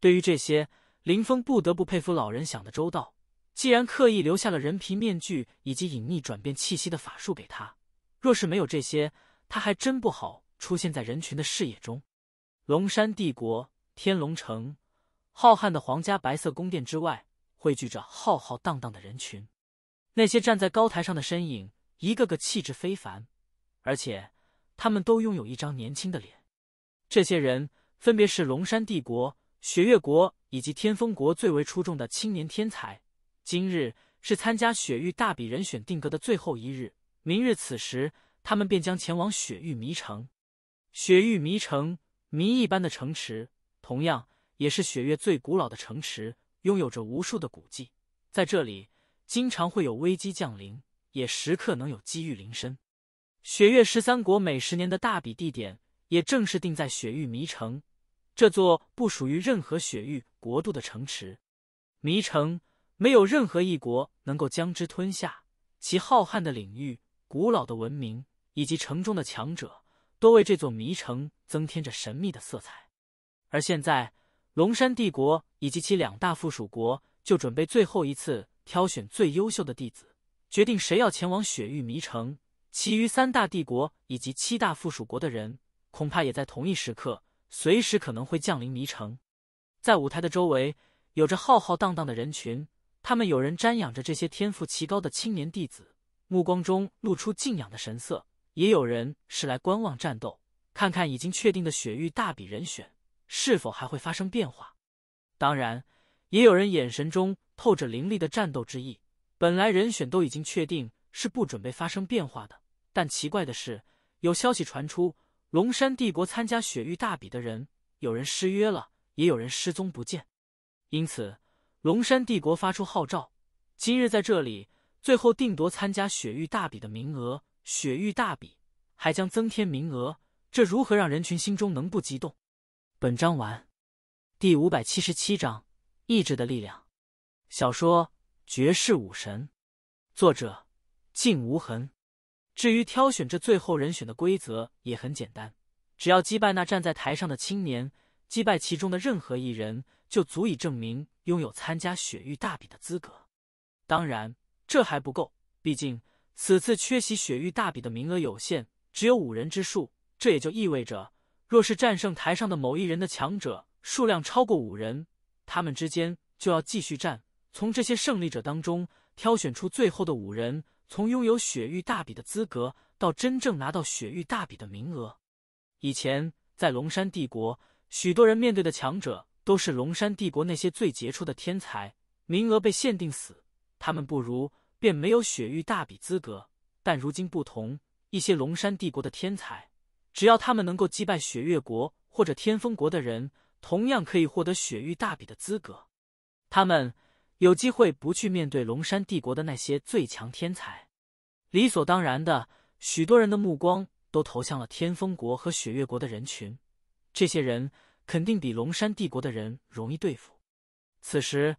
对于这些，林峰不得不佩服老人想的周到。既然刻意留下了人皮面具以及隐匿、转变气息的法术给他，若是没有这些，他还真不好。出现在人群的视野中，龙山帝国天龙城，浩瀚的皇家白色宫殿之外，汇聚着浩浩荡荡的人群。那些站在高台上的身影，一个个气质非凡，而且他们都拥有一张年轻的脸。这些人分别是龙山帝国、雪月国以及天风国最为出众的青年天才。今日是参加雪域大比人选定格的最后一日，明日此时，他们便将前往雪域迷城。雪域迷城，谜一般的城池，同样也是雪域最古老的城池，拥有着无数的古迹。在这里，经常会有危机降临，也时刻能有机遇临身。雪月十三国每十年的大比地点，也正是定在雪域迷城这座不属于任何雪域国度的城池。迷城没有任何一国能够将之吞下，其浩瀚的领域、古老的文明以及城中的强者。多为这座迷城增添着神秘的色彩，而现在，龙山帝国以及其两大附属国就准备最后一次挑选最优秀的弟子，决定谁要前往雪域迷城。其余三大帝国以及七大附属国的人，恐怕也在同一时刻，随时可能会降临迷城。在舞台的周围，有着浩浩荡荡的人群，他们有人瞻仰着这些天赋奇高的青年弟子，目光中露出敬仰的神色。也有人是来观望战斗，看看已经确定的雪域大比人选是否还会发生变化。当然，也有人眼神中透着凌厉的战斗之意。本来人选都已经确定，是不准备发生变化的。但奇怪的是，有消息传出，龙山帝国参加雪域大比的人，有人失约了，也有人失踪不见。因此，龙山帝国发出号召，今日在这里最后定夺参加雪域大比的名额。雪域大比还将增添名额，这如何让人群心中能不激动？本章完。第五百七十七章：意志的力量。小说《绝世武神》，作者：静无痕。至于挑选这最后人选的规则也很简单，只要击败那站在台上的青年，击败其中的任何一人，就足以证明拥有参加雪域大比的资格。当然，这还不够，毕竟。此次缺席雪域大比的名额有限，只有五人之数。这也就意味着，若是战胜台上的某一人的强者数量超过五人，他们之间就要继续战，从这些胜利者当中挑选出最后的五人，从拥有雪域大比的资格到真正拿到雪域大比的名额。以前在龙山帝国，许多人面对的强者都是龙山帝国那些最杰出的天才，名额被限定死，他们不如。便没有雪域大比资格，但如今不同，一些龙山帝国的天才，只要他们能够击败雪月国或者天风国的人，同样可以获得雪域大比的资格。他们有机会不去面对龙山帝国的那些最强天才，理所当然的，许多人的目光都投向了天风国和雪月国的人群。这些人肯定比龙山帝国的人容易对付。此时，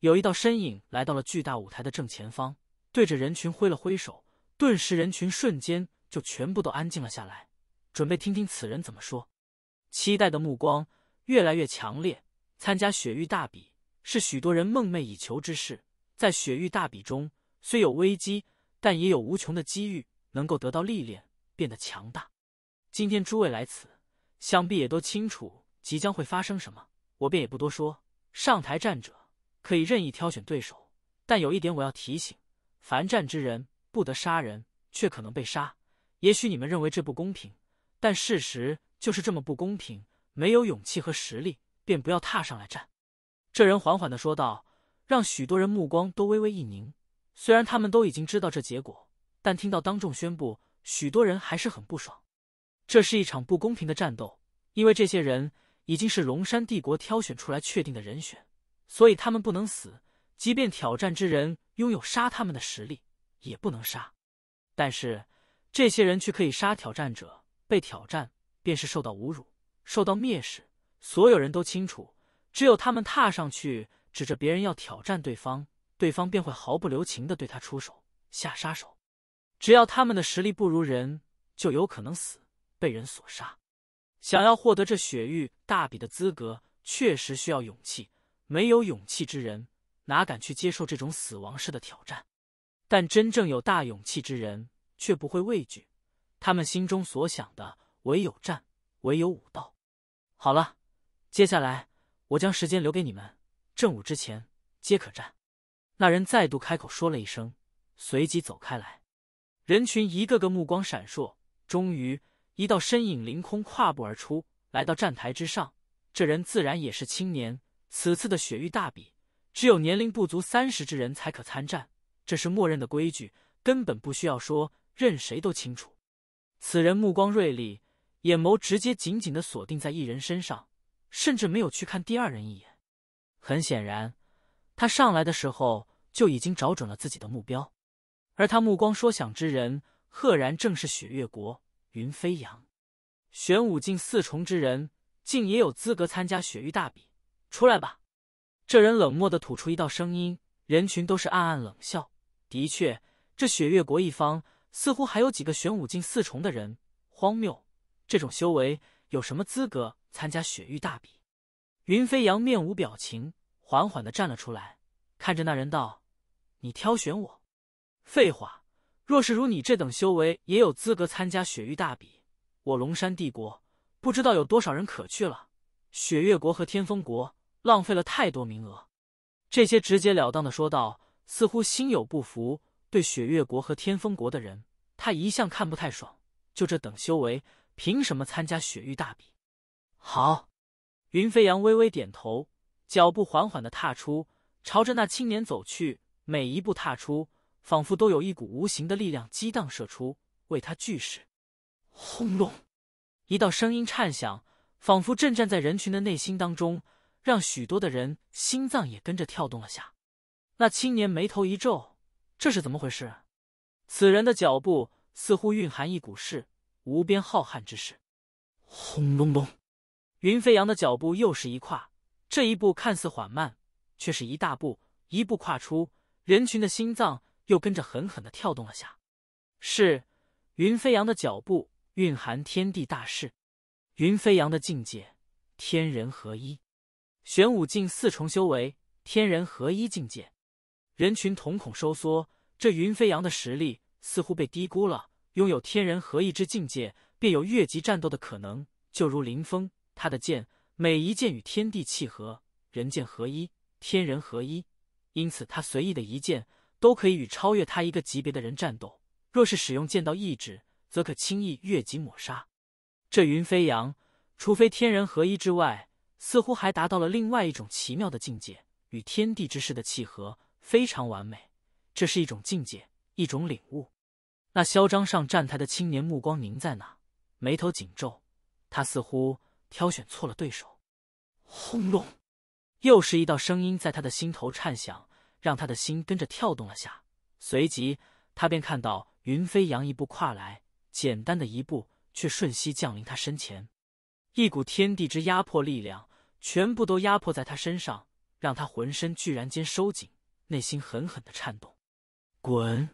有一道身影来到了巨大舞台的正前方。对着人群挥了挥手，顿时人群瞬间就全部都安静了下来，准备听听此人怎么说。期待的目光越来越强烈。参加雪域大比是许多人梦寐以求之事。在雪域大比中，虽有危机，但也有无穷的机遇，能够得到历练，变得强大。今天诸位来此，想必也都清楚即将会发生什么，我便也不多说。上台战者可以任意挑选对手，但有一点我要提醒。凡战之人不得杀人，却可能被杀。也许你们认为这不公平，但事实就是这么不公平。没有勇气和实力，便不要踏上来战。这人缓缓的说道，让许多人目光都微微一凝。虽然他们都已经知道这结果，但听到当众宣布，许多人还是很不爽。这是一场不公平的战斗，因为这些人已经是龙山帝国挑选出来确定的人选，所以他们不能死。即便挑战之人拥有杀他们的实力，也不能杀；但是这些人却可以杀挑战者。被挑战便是受到侮辱、受到蔑视。所有人都清楚，只有他们踏上去，指着别人要挑战对方，对方便会毫不留情的对他出手下杀手。只要他们的实力不如人，就有可能死，被人所杀。想要获得这雪域大比的资格，确实需要勇气。没有勇气之人。哪敢去接受这种死亡式的挑战？但真正有大勇气之人，却不会畏惧。他们心中所想的，唯有战，唯有武道。好了，接下来我将时间留给你们，正午之前皆可战。那人再度开口说了一声，随即走开来。人群一个个目光闪烁。终于，一道身影凌空跨步而出，来到站台之上。这人自然也是青年。此次的雪域大比。只有年龄不足三十之人才可参战，这是默认的规矩，根本不需要说，任谁都清楚。此人目光锐利，眼眸直接紧紧的锁定在一人身上，甚至没有去看第二人一眼。很显然，他上来的时候就已经找准了自己的目标，而他目光所想之人，赫然正是雪月国云飞扬，玄武境四重之人，竟也有资格参加雪域大比，出来吧。这人冷漠的吐出一道声音，人群都是暗暗冷笑。的确，这雪月国一方似乎还有几个玄武境四重的人，荒谬！这种修为有什么资格参加雪域大比？云飞扬面无表情，缓缓的站了出来，看着那人道：“你挑选我？废话！若是如你这等修为也有资格参加雪域大比，我龙山帝国不知道有多少人可去了。雪月国和天风国。”浪费了太多名额，这些直截了当的说道，似乎心有不服。对雪月国和天风国的人，他一向看不太爽。就这等修为，凭什么参加雪域大比？好，云飞扬微微点头，脚步缓缓的踏出，朝着那青年走去。每一步踏出，仿佛都有一股无形的力量激荡射出，为他聚势。轰隆，一道声音颤响，仿佛正站在人群的内心当中。让许多的人心脏也跟着跳动了下，那青年眉头一皱，这是怎么回事？此人的脚步似乎蕴含一股势，无边浩瀚之势。轰隆隆，云飞扬的脚步又是一跨，这一步看似缓慢，却是一大步，一步跨出，人群的心脏又跟着狠狠的跳动了下。是云飞扬的脚步蕴含天地大势，云飞扬的境界，天人合一。玄武境四重修为，天人合一境界。人群瞳孔收缩，这云飞扬的实力似乎被低估了。拥有天人合一之境界，便有越级战斗的可能。就如林峰，他的剑每一剑与天地契合，人剑合一，天人合一，因此他随意的一剑都可以与超越他一个级别的人战斗。若是使用剑道意志，则可轻易越级抹杀。这云飞扬，除非天人合一之外。似乎还达到了另外一种奇妙的境界，与天地之势的契合非常完美。这是一种境界，一种领悟。那嚣张上站台的青年目光凝在那，眉头紧皱，他似乎挑选错了对手。轰隆！又是一道声音在他的心头颤响，让他的心跟着跳动了下。随即，他便看到云飞扬一步跨来，简单的一步，却瞬息降临他身前，一股天地之压迫力量。全部都压迫在他身上，让他浑身居然间收紧，内心狠狠的颤动。滚！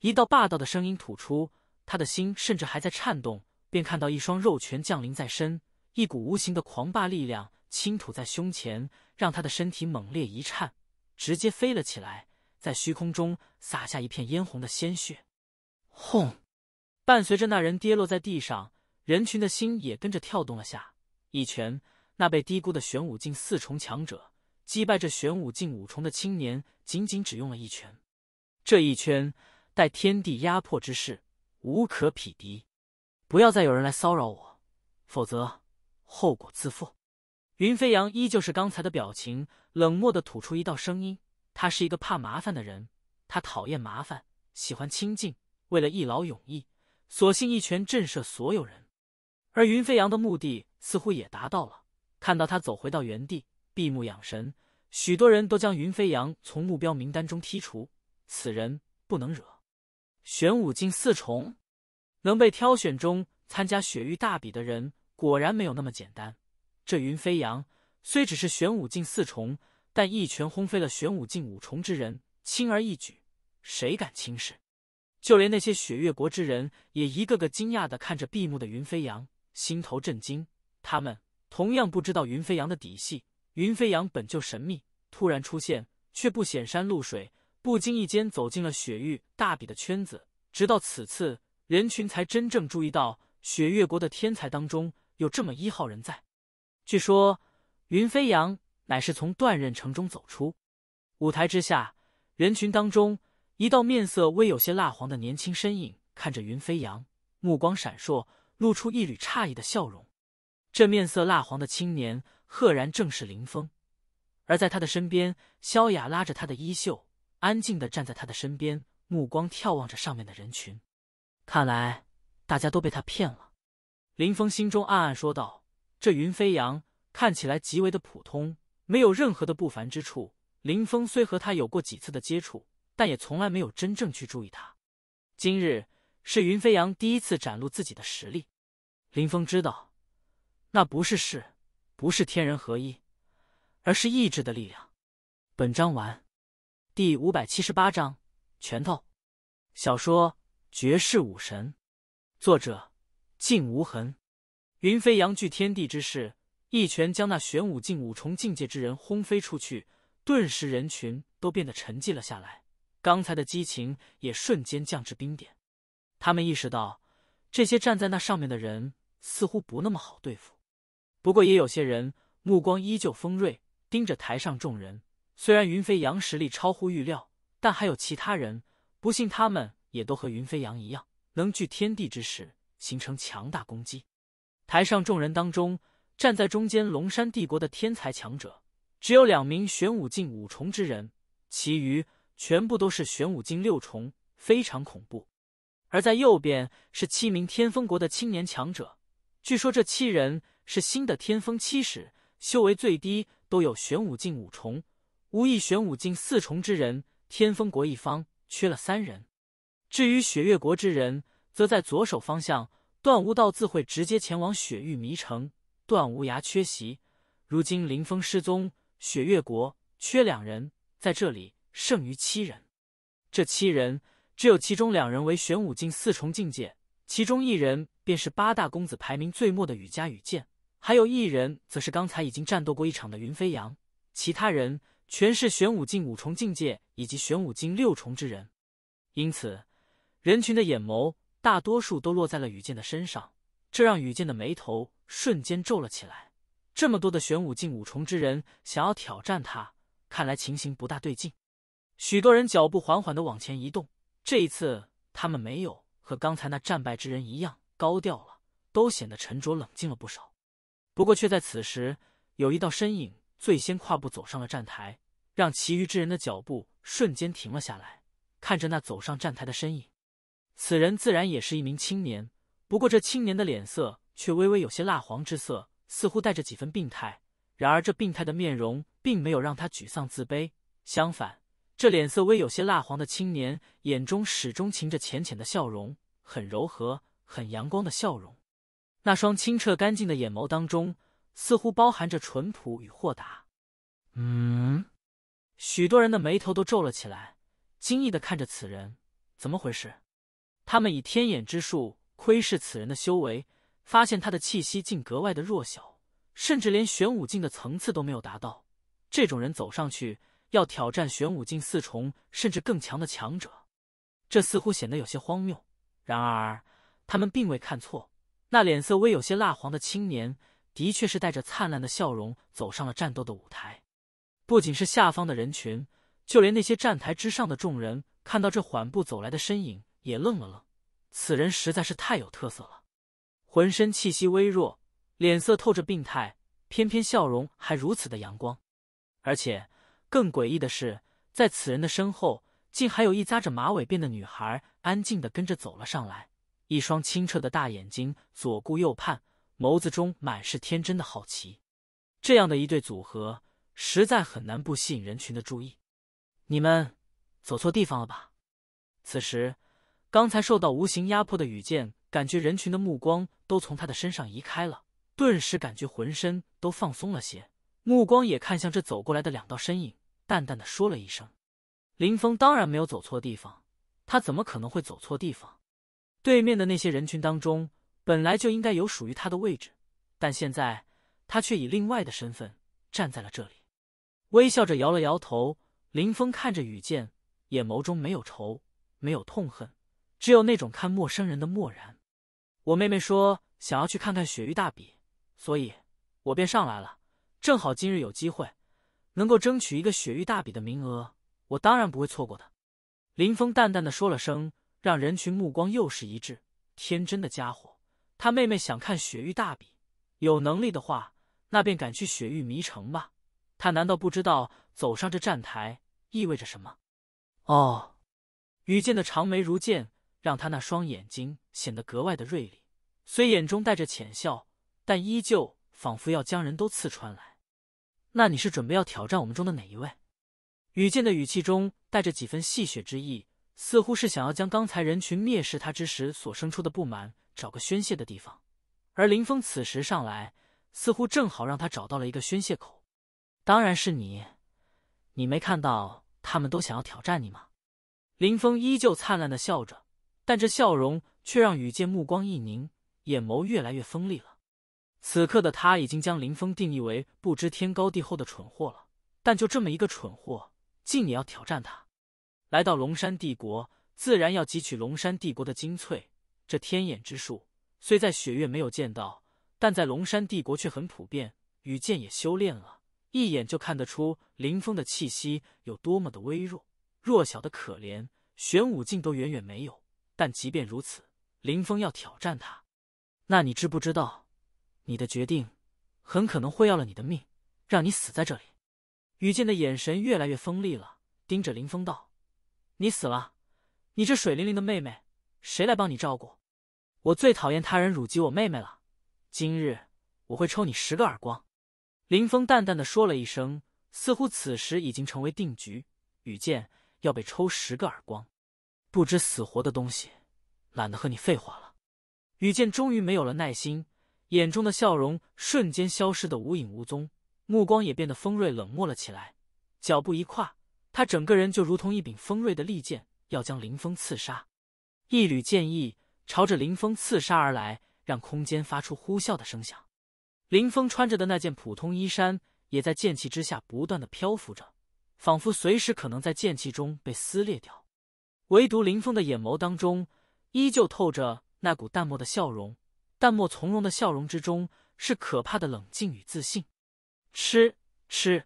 一道霸道的声音吐出，他的心甚至还在颤动，便看到一双肉拳降临在身，一股无形的狂霸力量倾吐在胸前，让他的身体猛烈一颤，直接飞了起来，在虚空中洒下一片嫣红的鲜血。轰！伴随着那人跌落在地上，人群的心也跟着跳动了下。一拳。那被低估的玄武境四重强者击败这玄武境五重的青年，仅仅只用了一拳。这一拳带天地压迫之势，无可匹敌。不要再有人来骚扰我，否则后果自负。云飞扬依旧是刚才的表情，冷漠的吐出一道声音：“他是一个怕麻烦的人，他讨厌麻烦，喜欢清静。为了一劳永逸，索性一拳震慑所有人。”而云飞扬的目的似乎也达到了。看到他走回到原地，闭目养神，许多人都将云飞扬从目标名单中剔除。此人不能惹。玄武境四重，能被挑选中参加雪域大比的人果然没有那么简单。这云飞扬虽只是玄武境四重，但一拳轰飞了玄武境五重之人，轻而易举，谁敢轻视？就连那些雪月国之人也一个个惊讶的看着闭目的云飞扬，心头震惊。他们。同样不知道云飞扬的底细。云飞扬本就神秘，突然出现却不显山露水，不经意间走进了雪域大比的圈子。直到此次，人群才真正注意到雪月国的天才当中有这么一号人在。据说，云飞扬乃是从断刃城中走出。舞台之下，人群当中，一道面色微有些蜡黄的年轻身影看着云飞扬，目光闪烁，露出一缕诧异的笑容。这面色蜡黄的青年，赫然正是林峰。而在他的身边，萧雅拉着他的衣袖，安静的站在他的身边，目光眺望着上面的人群。看来大家都被他骗了，林峰心中暗暗说道。这云飞扬看起来极为的普通，没有任何的不凡之处。林峰虽和他有过几次的接触，但也从来没有真正去注意他。今日是云飞扬第一次展露自己的实力，林峰知道。那不是事，不是天人合一，而是意志的力量。本章完。第五百七十八章拳头。小说《绝世武神》，作者：静无痕。云飞扬聚天地之势，一拳将那玄武境五重境界之人轰飞出去。顿时，人群都变得沉寂了下来，刚才的激情也瞬间降至冰点。他们意识到，这些站在那上面的人似乎不那么好对付。不过，也有些人目光依旧锋锐，盯着台上众人。虽然云飞扬实力超乎预料，但还有其他人不信，他们也都和云飞扬一样，能聚天地之势，形成强大攻击。台上众人当中，站在中间龙山帝国的天才强者，只有两名玄武境五重之人，其余全部都是玄武境六重，非常恐怖。而在右边是七名天风国的青年强者，据说这七人。是新的天风七使，修为最低都有玄武境五重，无一玄武境四重之人。天风国一方缺了三人，至于雪月国之人，则在左手方向。段无道自会直接前往雪域迷城。段无涯缺席，如今林峰失踪，雪月国缺两人，在这里剩余七人。这七人只有其中两人为玄武境四重境界，其中一人便是八大公子排名最末的羽家羽剑。还有一人，则是刚才已经战斗过一场的云飞扬，其他人全是玄武境五重境界以及玄武境六重之人，因此，人群的眼眸大多数都落在了羽剑的身上，这让羽剑的眉头瞬间皱了起来。这么多的玄武境五重之人想要挑战他，看来情形不大对劲。许多人脚步缓缓的往前移动，这一次他们没有和刚才那战败之人一样高调了，都显得沉着冷静了不少。不过，却在此时，有一道身影最先跨步走上了站台，让其余之人的脚步瞬间停了下来。看着那走上站台的身影，此人自然也是一名青年。不过，这青年的脸色却微微有些蜡黄之色，似乎带着几分病态。然而，这病态的面容并没有让他沮丧自卑，相反，这脸色微有些蜡黄的青年眼中始终噙着浅浅的笑容，很柔和、很阳光的笑容。那双清澈干净的眼眸当中，似乎包含着淳朴与豁达。嗯，许多人的眉头都皱了起来，惊异的看着此人，怎么回事？他们以天眼之术窥视此人的修为，发现他的气息竟格外的弱小，甚至连玄武境的层次都没有达到。这种人走上去，要挑战玄武境四重甚至更强的强者，这似乎显得有些荒谬。然而，他们并未看错。那脸色微有些蜡黄的青年，的确是带着灿烂的笑容走上了战斗的舞台。不仅是下方的人群，就连那些站台之上的众人看到这缓步走来的身影，也愣了愣。此人实在是太有特色了，浑身气息微弱，脸色透着病态，偏偏笑容还如此的阳光。而且更诡异的是，在此人的身后，竟还有一扎着马尾辫的女孩安静的跟着走了上来。一双清澈的大眼睛左顾右盼，眸子中满是天真的好奇。这样的一对组合，实在很难不吸引人群的注意。你们走错地方了吧？此时，刚才受到无形压迫的羽箭，感觉人群的目光都从他的身上移开了，顿时感觉浑身都放松了些，目光也看向这走过来的两道身影，淡淡的说了一声：“林峰当然没有走错地方，他怎么可能会走错地方？”对面的那些人群当中，本来就应该有属于他的位置，但现在他却以另外的身份站在了这里。微笑着摇了摇头，林峰看着雨剑，眼眸中没有仇，没有痛恨，只有那种看陌生人的漠然。我妹妹说想要去看看雪域大比，所以我便上来了。正好今日有机会，能够争取一个雪域大比的名额，我当然不会错过的。林峰淡淡的说了声。让人群目光又是一致。天真的家伙，他妹妹想看雪域大比，有能力的话，那便赶去雪域迷城吧。他难道不知道走上这站台意味着什么？哦，羽箭的长眉如剑，让他那双眼睛显得格外的锐利。虽眼中带着浅笑，但依旧仿佛要将人都刺穿来。那你是准备要挑战我们中的哪一位？羽箭的语气中带着几分戏谑之意。似乎是想要将刚才人群蔑视他之时所生出的不满找个宣泄的地方，而林峰此时上来，似乎正好让他找到了一个宣泄口。当然是你，你没看到他们都想要挑战你吗？林峰依旧灿烂的笑着，但这笑容却让雨见目光一凝，眼眸越来越锋利了。此刻的他已经将林峰定义为不知天高地厚的蠢货了，但就这么一个蠢货，竟也要挑战他？来到龙山帝国，自然要汲取龙山帝国的精粹。这天眼之术虽在雪月没有见到，但在龙山帝国却很普遍。羽剑也修炼了，一眼就看得出林峰的气息有多么的微弱，弱小的可怜，玄武境都远远没有。但即便如此，林峰要挑战他，那你知不知道，你的决定很可能会要了你的命，让你死在这里？羽剑的眼神越来越锋利了，盯着林峰道。你死了，你这水灵灵的妹妹，谁来帮你照顾？我最讨厌他人辱及我妹妹了，今日我会抽你十个耳光。林峰淡淡的说了一声，似乎此时已经成为定局。雨剑要被抽十个耳光，不知死活的东西，懒得和你废话了。雨剑终于没有了耐心，眼中的笑容瞬间消失的无影无踪，目光也变得锋锐冷漠了起来，脚步一跨。他整个人就如同一柄锋锐的利剑，要将林峰刺杀。一缕剑意朝着林峰刺杀而来，让空间发出呼啸的声响。林峰穿着的那件普通衣衫，也在剑气之下不断的漂浮着，仿佛随时可能在剑气中被撕裂掉。唯独林峰的眼眸当中，依旧透着那股淡漠的笑容，淡漠从容的笑容之中，是可怕的冷静与自信。吃吃。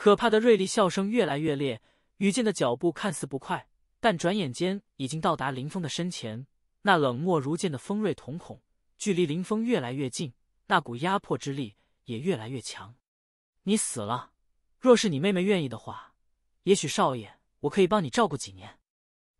可怕的锐利笑声越来越烈，羽剑的脚步看似不快，但转眼间已经到达林峰的身前。那冷漠如剑的锋锐瞳孔，距离林峰越来越近，那股压迫之力也越来越强。你死了，若是你妹妹愿意的话，也许少爷我可以帮你照顾几年。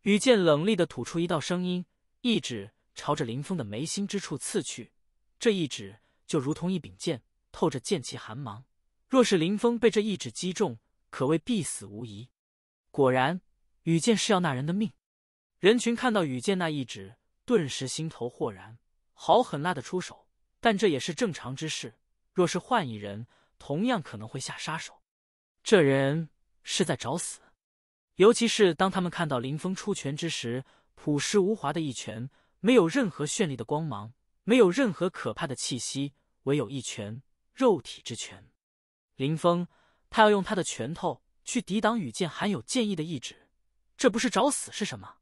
羽剑冷厉的吐出一道声音，一指朝着林峰的眉心之处刺去。这一指就如同一柄剑，透着剑气寒芒。若是林峰被这一指击中，可谓必死无疑。果然，羽箭是要那人的命。人群看到羽箭那一指，顿时心头豁然。好狠辣的出手，但这也是正常之事。若是换一人，同样可能会下杀手。这人是在找死。尤其是当他们看到林峰出拳之时，朴实无华的一拳，没有任何绚丽的光芒，没有任何可怕的气息，唯有一拳，肉体之拳。林峰，他要用他的拳头去抵挡羽剑含有剑意的一指，这不是找死是什么？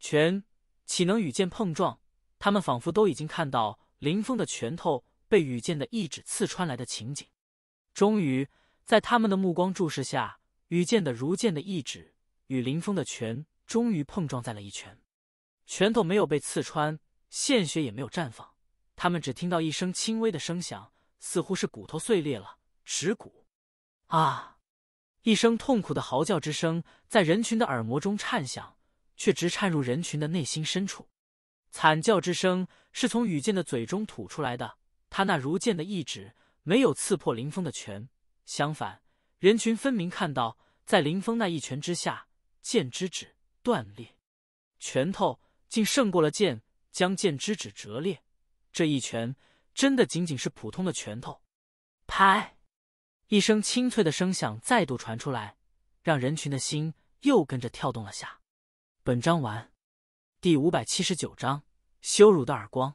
拳岂能与剑碰撞？他们仿佛都已经看到林峰的拳头被羽剑的一指刺穿来的情景。终于，在他们的目光注视下，羽剑的如剑的一指与林峰的拳终于碰撞在了一拳。拳头没有被刺穿，鲜血也没有绽放，他们只听到一声轻微的声响，似乎是骨头碎裂了。石骨，啊！一声痛苦的嚎叫之声在人群的耳膜中颤响，却直颤入人群的内心深处。惨叫之声是从羽剑的嘴中吐出来的，他那如剑的意指没有刺破林峰的拳，相反，人群分明看到，在林峰那一拳之下，剑之指断裂，拳头竟胜过了剑，将剑之指折裂。这一拳真的仅仅是普通的拳头拍？一声清脆的声响再度传出来，让人群的心又跟着跳动了下。本章完，第五百七十九章羞辱的耳光。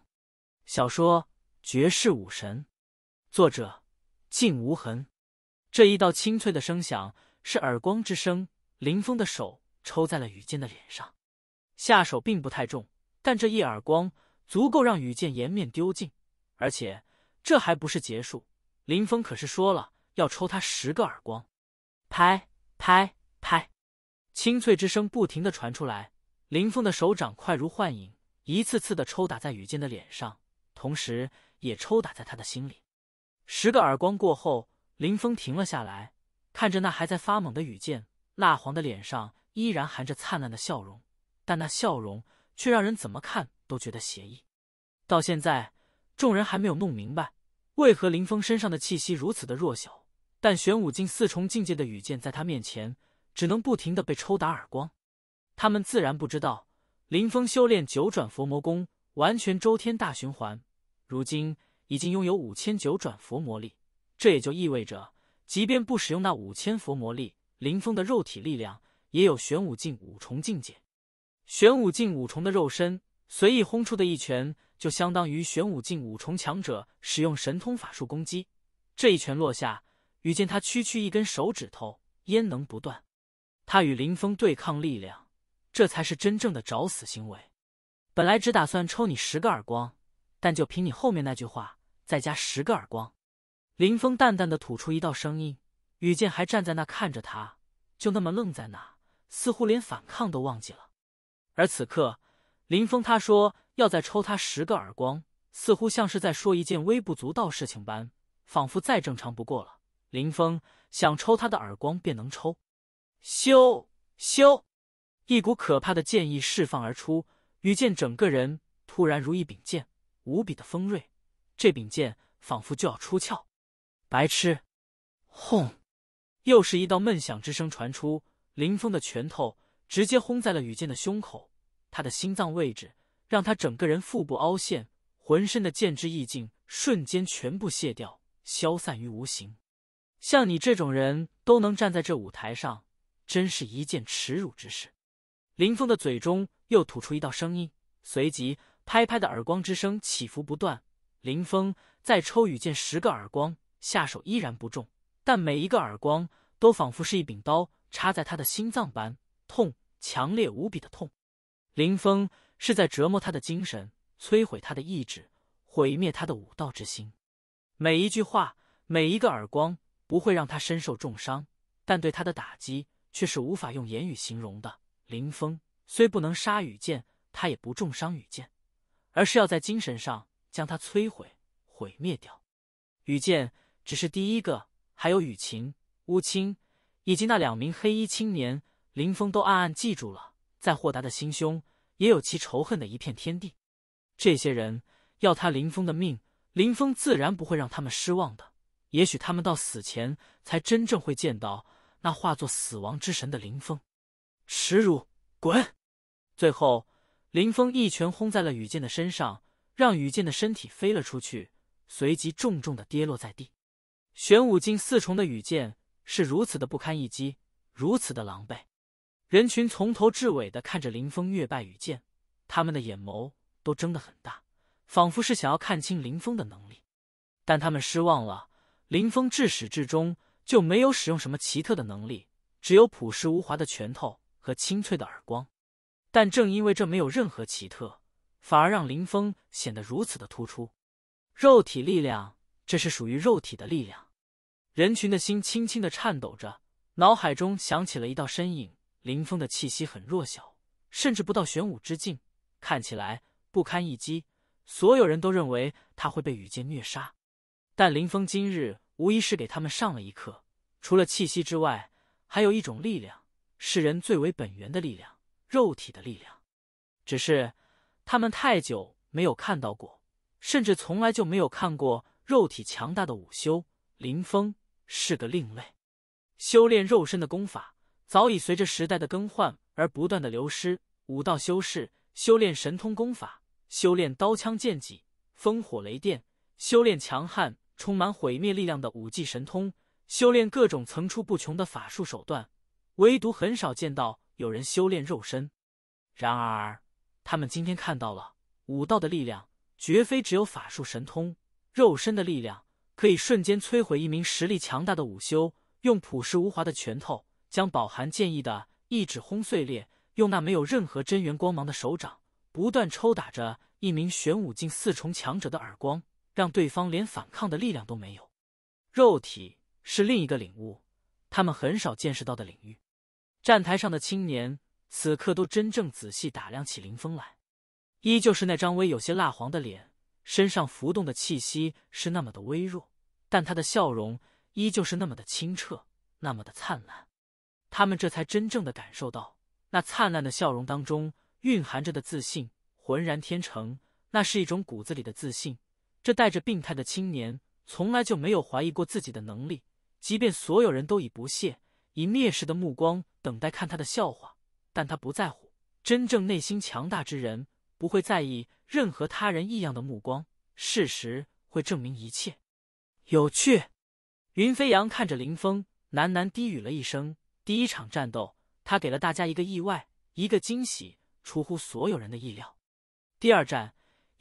小说《绝世武神》，作者：静无痕。这一道清脆的声响是耳光之声，林峰的手抽在了雨剑的脸上，下手并不太重，但这一耳光足够让雨剑颜面丢尽，而且这还不是结束，林峰可是说了。要抽他十个耳光，拍拍拍，清脆之声不停的传出来。林峰的手掌快如幻影，一次次的抽打在雨剑的脸上，同时也抽打在他的心里。十个耳光过后，林峰停了下来，看着那还在发猛的雨剑，蜡黄的脸上依然含着灿烂的笑容，但那笑容却让人怎么看都觉得邪异。到现在，众人还没有弄明白为何林峰身上的气息如此的弱小。但玄武境四重境界的羽箭在他面前，只能不停的被抽打耳光。他们自然不知道，林峰修炼九转佛魔功，完全周天大循环，如今已经拥有五千九转佛魔力。这也就意味着，即便不使用那五千佛魔力，林峰的肉体力量也有玄武境五重境界。玄武境五重的肉身随意轰出的一拳，就相当于玄武境五重强者使用神通法术攻击。这一拳落下。羽见他区区一根手指头，焉能不断？他与林峰对抗力量，这才是真正的找死行为。本来只打算抽你十个耳光，但就凭你后面那句话，再加十个耳光。林峰淡淡的吐出一道声音，羽见还站在那看着他，就那么愣在那，似乎连反抗都忘记了。而此刻，林峰他说要再抽他十个耳光，似乎像是在说一件微不足道事情般，仿佛再正常不过了。林峰想抽他的耳光便能抽，咻咻，一股可怕的剑意释放而出，羽剑整个人突然如一柄剑，无比的锋锐。这柄剑仿佛就要出鞘。白痴，轰！又是一道闷响之声传出，林峰的拳头直接轰在了羽剑的胸口，他的心脏位置让他整个人腹部凹陷，浑身的剑之意境瞬间全部卸掉，消散于无形。像你这种人都能站在这舞台上，真是一件耻辱之事。林峰的嘴中又吐出一道声音，随即拍拍的耳光之声起伏不断。林峰再抽羽箭十个耳光，下手依然不重，但每一个耳光都仿佛是一柄刀插在他的心脏般痛，强烈无比的痛。林峰是在折磨他的精神，摧毁他的意志，毁灭他的武道之心。每一句话，每一个耳光。不会让他身受重伤，但对他的打击却是无法用言语形容的。林峰虽不能杀羽剑，他也不重伤羽剑，而是要在精神上将他摧毁、毁灭掉。羽剑只是第一个，还有雨晴、乌青以及那两名黑衣青年，林峰都暗暗记住了。在豁达的心胸，也有其仇恨的一片天地。这些人要他林峰的命，林峰自然不会让他们失望的。也许他们到死前才真正会见到那化作死亡之神的林峰，耻辱，滚！最后，林峰一拳轰在了雨剑的身上，让雨剑的身体飞了出去，随即重重的跌落在地。玄武境四重的雨剑是如此的不堪一击，如此的狼狈。人群从头至尾的看着林峰虐败雨剑，他们的眼眸都睁得很大，仿佛是想要看清林峰的能力，但他们失望了。林峰至始至终就没有使用什么奇特的能力，只有朴实无华的拳头和清脆的耳光。但正因为这没有任何奇特，反而让林峰显得如此的突出。肉体力量，这是属于肉体的力量。人群的心轻轻的颤抖着，脑海中响起了一道身影。林峰的气息很弱小，甚至不到玄武之境，看起来不堪一击。所有人都认为他会被羽箭虐杀。但林峰今日无疑是给他们上了一课。除了气息之外，还有一种力量，是人最为本源的力量——肉体的力量。只是他们太久没有看到过，甚至从来就没有看过肉体强大的武修。林峰是个另类，修炼肉身的功法早已随着时代的更换而不断的流失。武道修士修炼神通功法，修炼刀枪剑戟、烽火雷电，修炼强悍。充满毁灭力量的武技神通，修炼各种层出不穷的法术手段，唯独很少见到有人修炼肉身。然而，他们今天看到了武道的力量，绝非只有法术神通，肉身的力量可以瞬间摧毁一名实力强大的武修。用朴实无华的拳头将饱含剑意的一指轰碎裂，用那没有任何真元光芒的手掌不断抽打着一名玄武境四重强者的耳光。让对方连反抗的力量都没有。肉体是另一个领悟，他们很少见识到的领域。站台上的青年此刻都真正仔细打量起林峰来。依旧是那张微有些蜡黄的脸，身上浮动的气息是那么的微弱，但他的笑容依旧是那么的清澈，那么的灿烂。他们这才真正的感受到，那灿烂的笑容当中蕴含着的自信，浑然天成。那是一种骨子里的自信。这带着病态的青年，从来就没有怀疑过自己的能力，即便所有人都以不屑、以蔑视的目光等待看他的笑话，但他不在乎。真正内心强大之人，不会在意任何他人异样的目光。事实会证明一切。有趣。云飞扬看着林峰，喃喃低语了一声：“第一场战斗，他给了大家一个意外，一个惊喜，出乎所有人的意料。第二战。”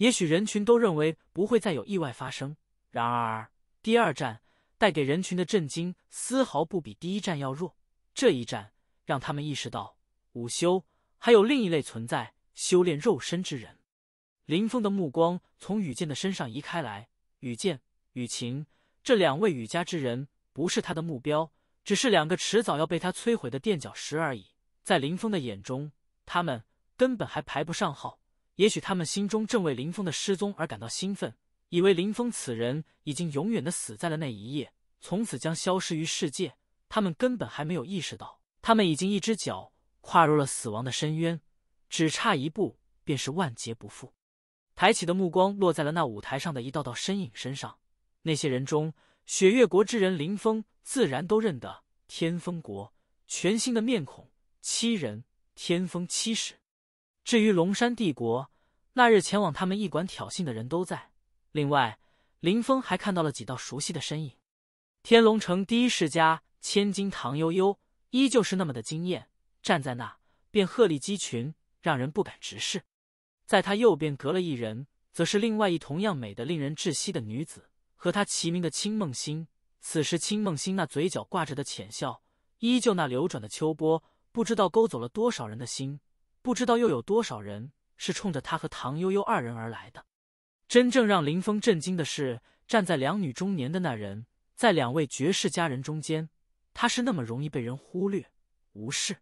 也许人群都认为不会再有意外发生，然而第二战带给人群的震惊丝毫不比第一战要弱。这一战让他们意识到，午休还有另一类存在——修炼肉身之人。林峰的目光从雨剑的身上移开来，雨剑、雨晴这两位雨家之人不是他的目标，只是两个迟早要被他摧毁的垫脚石而已。在林峰的眼中，他们根本还排不上号。也许他们心中正为林峰的失踪而感到兴奋，以为林峰此人已经永远的死在了那一夜，从此将消失于世界。他们根本还没有意识到，他们已经一只脚跨入了死亡的深渊，只差一步便是万劫不复。抬起的目光落在了那舞台上的一道道身影身上，那些人中，雪月国之人林峰自然都认得，天风国全新的面孔，七人，天风七使。至于龙山帝国，那日前往他们驿馆挑衅的人都在。另外，林峰还看到了几道熟悉的身影。天龙城第一世家千金唐悠悠依旧是那么的惊艳，站在那便鹤立鸡群，让人不敢直视。在他右边隔了一人，则是另外一同样美的令人窒息的女子，和她齐名的青梦心。此时，青梦心那嘴角挂着的浅笑，依旧那流转的秋波，不知道勾走了多少人的心。不知道又有多少人是冲着他和唐悠悠二人而来的。真正让林峰震惊的是，站在两女中年的那人，在两位绝世佳人中间，他是那么容易被人忽略、无视。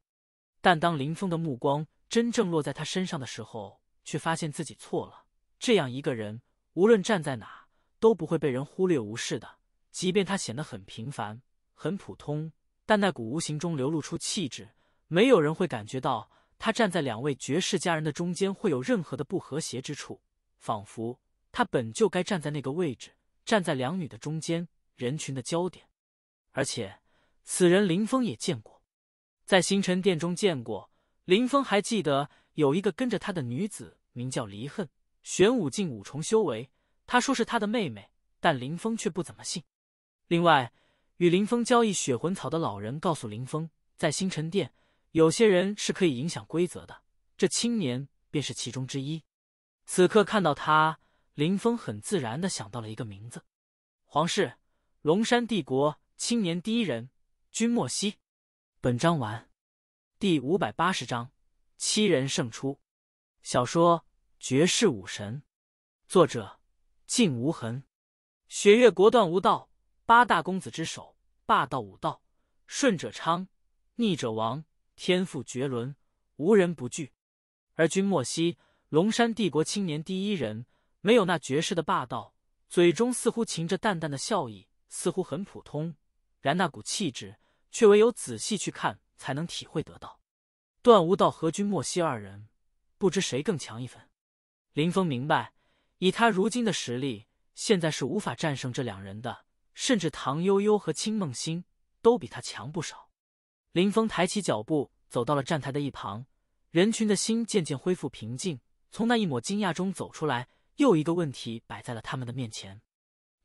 但当林峰的目光真正落在他身上的时候，却发现自己错了。这样一个人，无论站在哪，都不会被人忽略、无视的。即便他显得很平凡、很普通，但那股无形中流露出气质，没有人会感觉到。他站在两位绝世佳人的中间，会有任何的不和谐之处？仿佛他本就该站在那个位置，站在两女的中间，人群的焦点。而且此人林峰也见过，在星辰殿中见过。林峰还记得有一个跟着他的女子，名叫离恨，玄武境五重修为。他说是他的妹妹，但林峰却不怎么信。另外，与林峰交易血魂草的老人告诉林峰，在星辰殿。有些人是可以影响规则的，这青年便是其中之一。此刻看到他，林峰很自然的想到了一个名字：黄氏龙山帝国青年第一人君莫西。本章完。第五百八十章：七人胜出。小说《绝世武神》，作者：静无痕。雪月国断无道，八大公子之首，霸道武道，顺者昌，逆者亡。天赋绝伦，无人不惧。而君莫惜，龙山帝国青年第一人，没有那绝世的霸道，嘴中似乎噙着淡淡的笑意，似乎很普通，然那股气质却唯有仔细去看才能体会得到。段无道和君莫惜二人，不知谁更强一分。林峰明白，以他如今的实力，现在是无法战胜这两人的，甚至唐悠悠和青梦心都比他强不少。林峰抬起脚步，走到了站台的一旁。人群的心渐渐恢复平静，从那一抹惊讶中走出来。又一个问题摆在了他们的面前：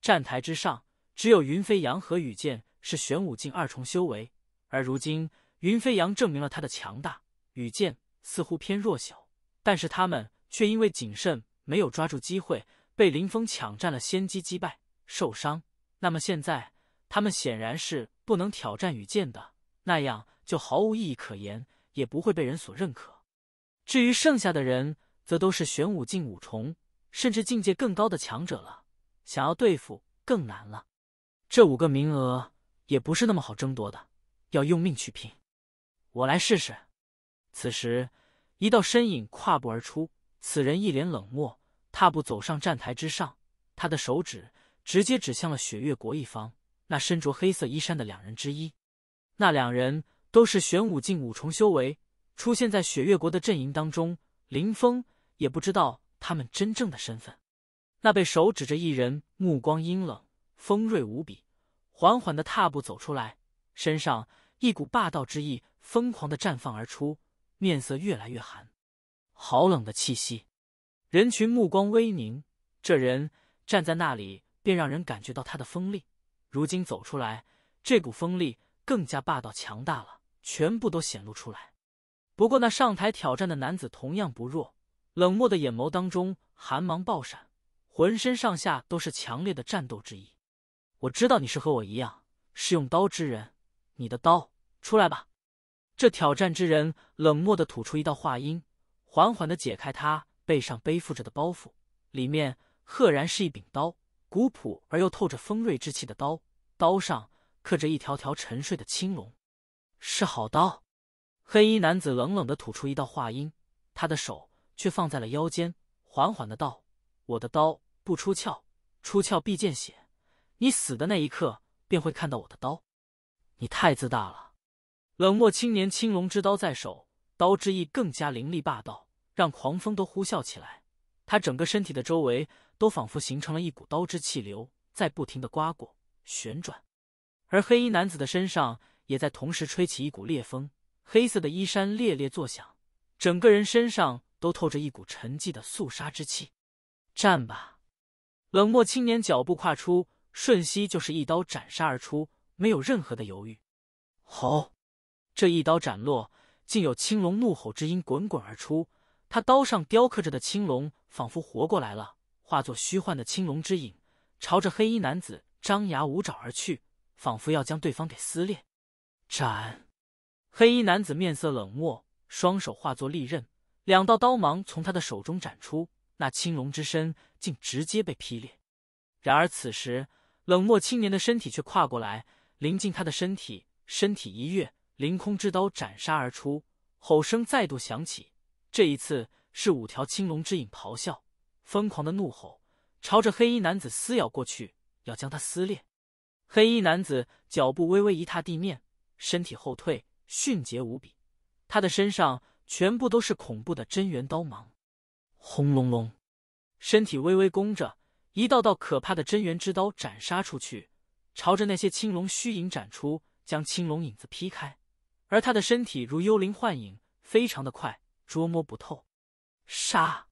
站台之上，只有云飞扬和羽剑是玄武境二重修为。而如今，云飞扬证明了他的强大，羽剑似乎偏弱小。但是他们却因为谨慎，没有抓住机会，被林峰抢占了先机，击败受伤。那么现在，他们显然是不能挑战羽剑的。那样就毫无意义可言，也不会被人所认可。至于剩下的人，则都是玄武境五重，甚至境界更高的强者了，想要对付更难了。这五个名额也不是那么好争夺的，要用命去拼。我来试试。此时，一道身影跨步而出，此人一脸冷漠，踏步走上站台之上，他的手指直接指向了雪月国一方那身着黑色衣衫的两人之一。那两人都是玄武境五重修为，出现在雪月国的阵营当中。林峰也不知道他们真正的身份。那被手指着一人，目光阴冷，锋锐无比，缓缓的踏步走出来，身上一股霸道之意疯狂的绽放而出，面色越来越寒。好冷的气息！人群目光微凝，这人站在那里便让人感觉到他的锋利。如今走出来，这股锋利。更加霸道强大了，全部都显露出来。不过那上台挑战的男子同样不弱，冷漠的眼眸当中寒芒爆闪，浑身上下都是强烈的战斗之意。我知道你是和我一样，是用刀之人。你的刀，出来吧！这挑战之人冷漠的吐出一道话音，缓缓的解开他背上背负着的包袱，里面赫然是一柄刀，古朴而又透着锋锐之气的刀，刀上。刻着一条条沉睡的青龙，是好刀。黑衣男子冷冷的吐出一道话音，他的手却放在了腰间，缓缓的道：“我的刀不出鞘，出鞘必见血。你死的那一刻，便会看到我的刀。”你太自大了。冷漠青年青龙之刀在手，刀之意更加凌厉霸道，让狂风都呼啸起来。他整个身体的周围都仿佛形成了一股刀之气流，在不停的刮过、旋转。而黑衣男子的身上也在同时吹起一股烈风，黑色的衣衫猎猎作响，整个人身上都透着一股沉寂的肃杀之气。战吧！冷漠青年脚步跨出，瞬息就是一刀斩杀而出，没有任何的犹豫。吼！这一刀斩落，竟有青龙怒吼之音滚滚而出。他刀上雕刻着的青龙仿佛活过来了，化作虚幻的青龙之影，朝着黑衣男子张牙舞爪而去。仿佛要将对方给撕裂。斩！黑衣男子面色冷漠，双手化作利刃，两道刀芒从他的手中斩出，那青龙之身竟直接被劈裂。然而此时，冷漠青年的身体却跨过来，临近他的身体，身体一跃，凌空之刀斩杀而出，吼声再度响起。这一次是五条青龙之影咆哮，疯狂的怒吼，朝着黑衣男子撕咬过去，要将他撕裂。黑衣男子脚步微微一踏地面，身体后退，迅捷无比。他的身上全部都是恐怖的真元刀芒。轰隆隆，身体微微弓着，一道道可怕的真元之刀斩杀出去，朝着那些青龙虚影斩出，将青龙影子劈开。而他的身体如幽灵幻影，非常的快，捉摸不透。杀！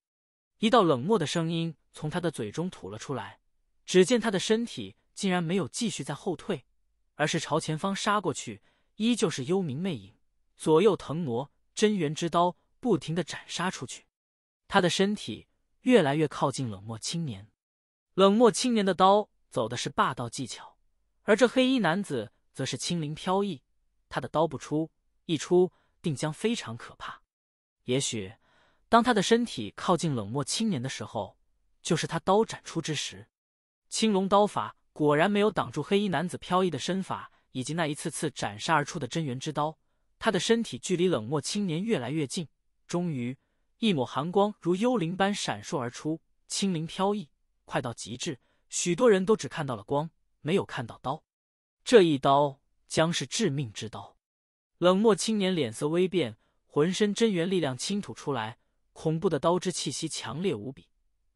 一道冷漠的声音从他的嘴中吐了出来。只见他的身体。竟然没有继续再后退，而是朝前方杀过去。依旧是幽冥魅影，左右腾挪，真元之刀不停的斩杀出去。他的身体越来越靠近冷漠青年。冷漠青年的刀走的是霸道技巧，而这黑衣男子则是轻灵飘逸。他的刀不出，一出定将非常可怕。也许当他的身体靠近冷漠青年的时候，就是他刀斩出之时。青龙刀法。果然没有挡住黑衣男子飘逸的身法，以及那一次次斩杀而出的真元之刀。他的身体距离冷漠青年越来越近，终于，一抹寒光如幽灵般闪烁而出，轻灵飘逸，快到极致。许多人都只看到了光，没有看到刀。这一刀将是致命之刀。冷漠青年脸色微变，浑身真元力量倾吐出来，恐怖的刀之气息强烈无比。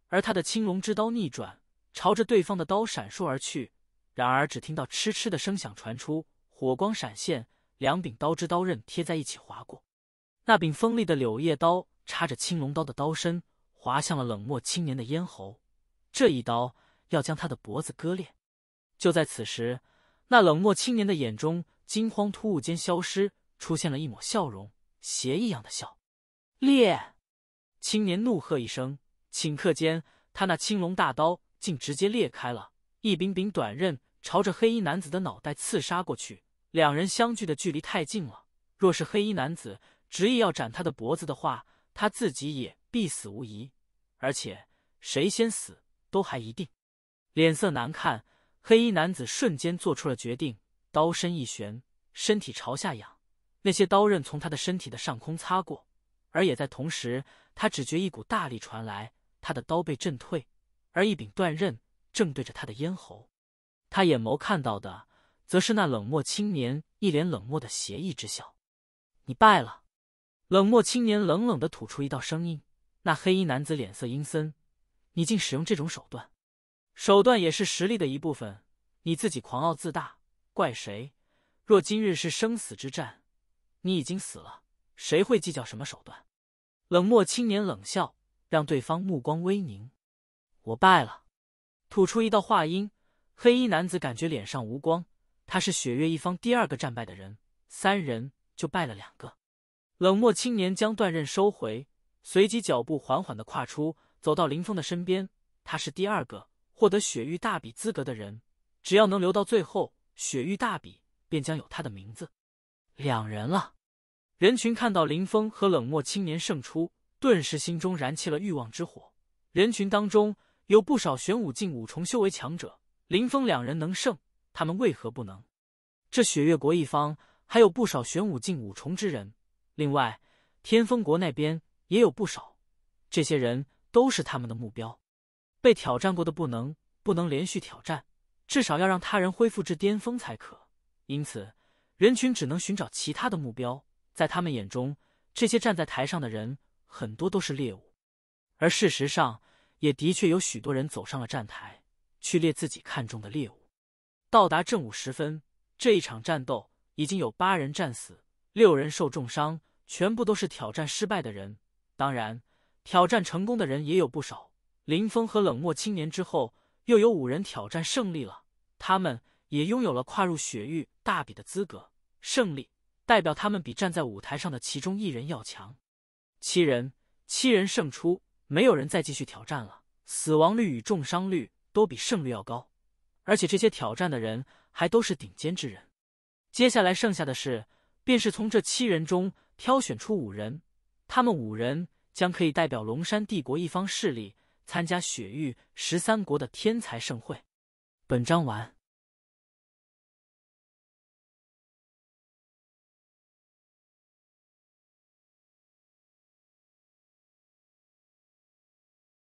而他的青龙之刀逆转。朝着对方的刀闪烁而去，然而只听到嗤嗤的声响传出，火光闪现，两柄刀之刀刃贴在一起划过，那柄锋利的柳叶刀插着青龙刀的刀身，划向了冷漠青年的咽喉，这一刀要将他的脖子割裂。就在此时，那冷漠青年的眼中惊慌突兀间消失，出现了一抹笑容，邪异样的笑。裂！青年怒喝一声，顷刻间，他那青龙大刀。竟直接裂开了，一柄柄短刃朝着黑衣男子的脑袋刺杀过去。两人相距的距离太近了，若是黑衣男子执意要斩他的脖子的话，他自己也必死无疑。而且谁先死都还一定。脸色难看，黑衣男子瞬间做出了决定，刀身一旋，身体朝下仰，那些刀刃从他的身体的上空擦过。而也在同时，他只觉一股大力传来，他的刀被震退。而一柄断刃正对着他的咽喉，他眼眸看到的，则是那冷漠青年一脸冷漠的邪意之笑。你败了。冷漠青年冷冷的吐出一道声音。那黑衣男子脸色阴森：“你竟使用这种手段？手段也是实力的一部分。你自己狂傲自大，怪谁？若今日是生死之战，你已经死了，谁会计较什么手段？”冷漠青年冷笑，让对方目光微凝。我败了，吐出一道话音，黑衣男子感觉脸上无光。他是雪月一方第二个战败的人，三人就败了两个。冷漠青年将断刃收回，随即脚步缓缓的跨出，走到林峰的身边。他是第二个获得雪域大比资格的人，只要能留到最后，雪域大比便将有他的名字。两人了，人群看到林峰和冷漠青年胜出，顿时心中燃起了欲望之火。人群当中。有不少玄武境五重修为强者，林峰两人能胜，他们为何不能？这雪月国一方还有不少玄武境五重之人，另外天风国那边也有不少，这些人都是他们的目标。被挑战过的不能，不能连续挑战，至少要让他人恢复至巅峰才可。因此，人群只能寻找其他的目标。在他们眼中，这些站在台上的人很多都是猎物，而事实上。也的确有许多人走上了战台，去猎自己看中的猎物。到达正午时分，这一场战斗已经有八人战死，六人受重伤，全部都是挑战失败的人。当然，挑战成功的人也有不少。林峰和冷漠青年之后，又有五人挑战胜利了，他们也拥有了跨入雪域大比的资格。胜利代表他们比站在舞台上的其中一人要强。七人，七人胜出。没有人再继续挑战了，死亡率与重伤率都比胜率要高，而且这些挑战的人还都是顶尖之人。接下来剩下的事，便是从这七人中挑选出五人，他们五人将可以代表龙山帝国一方势力参加雪域十三国的天才盛会。本章完。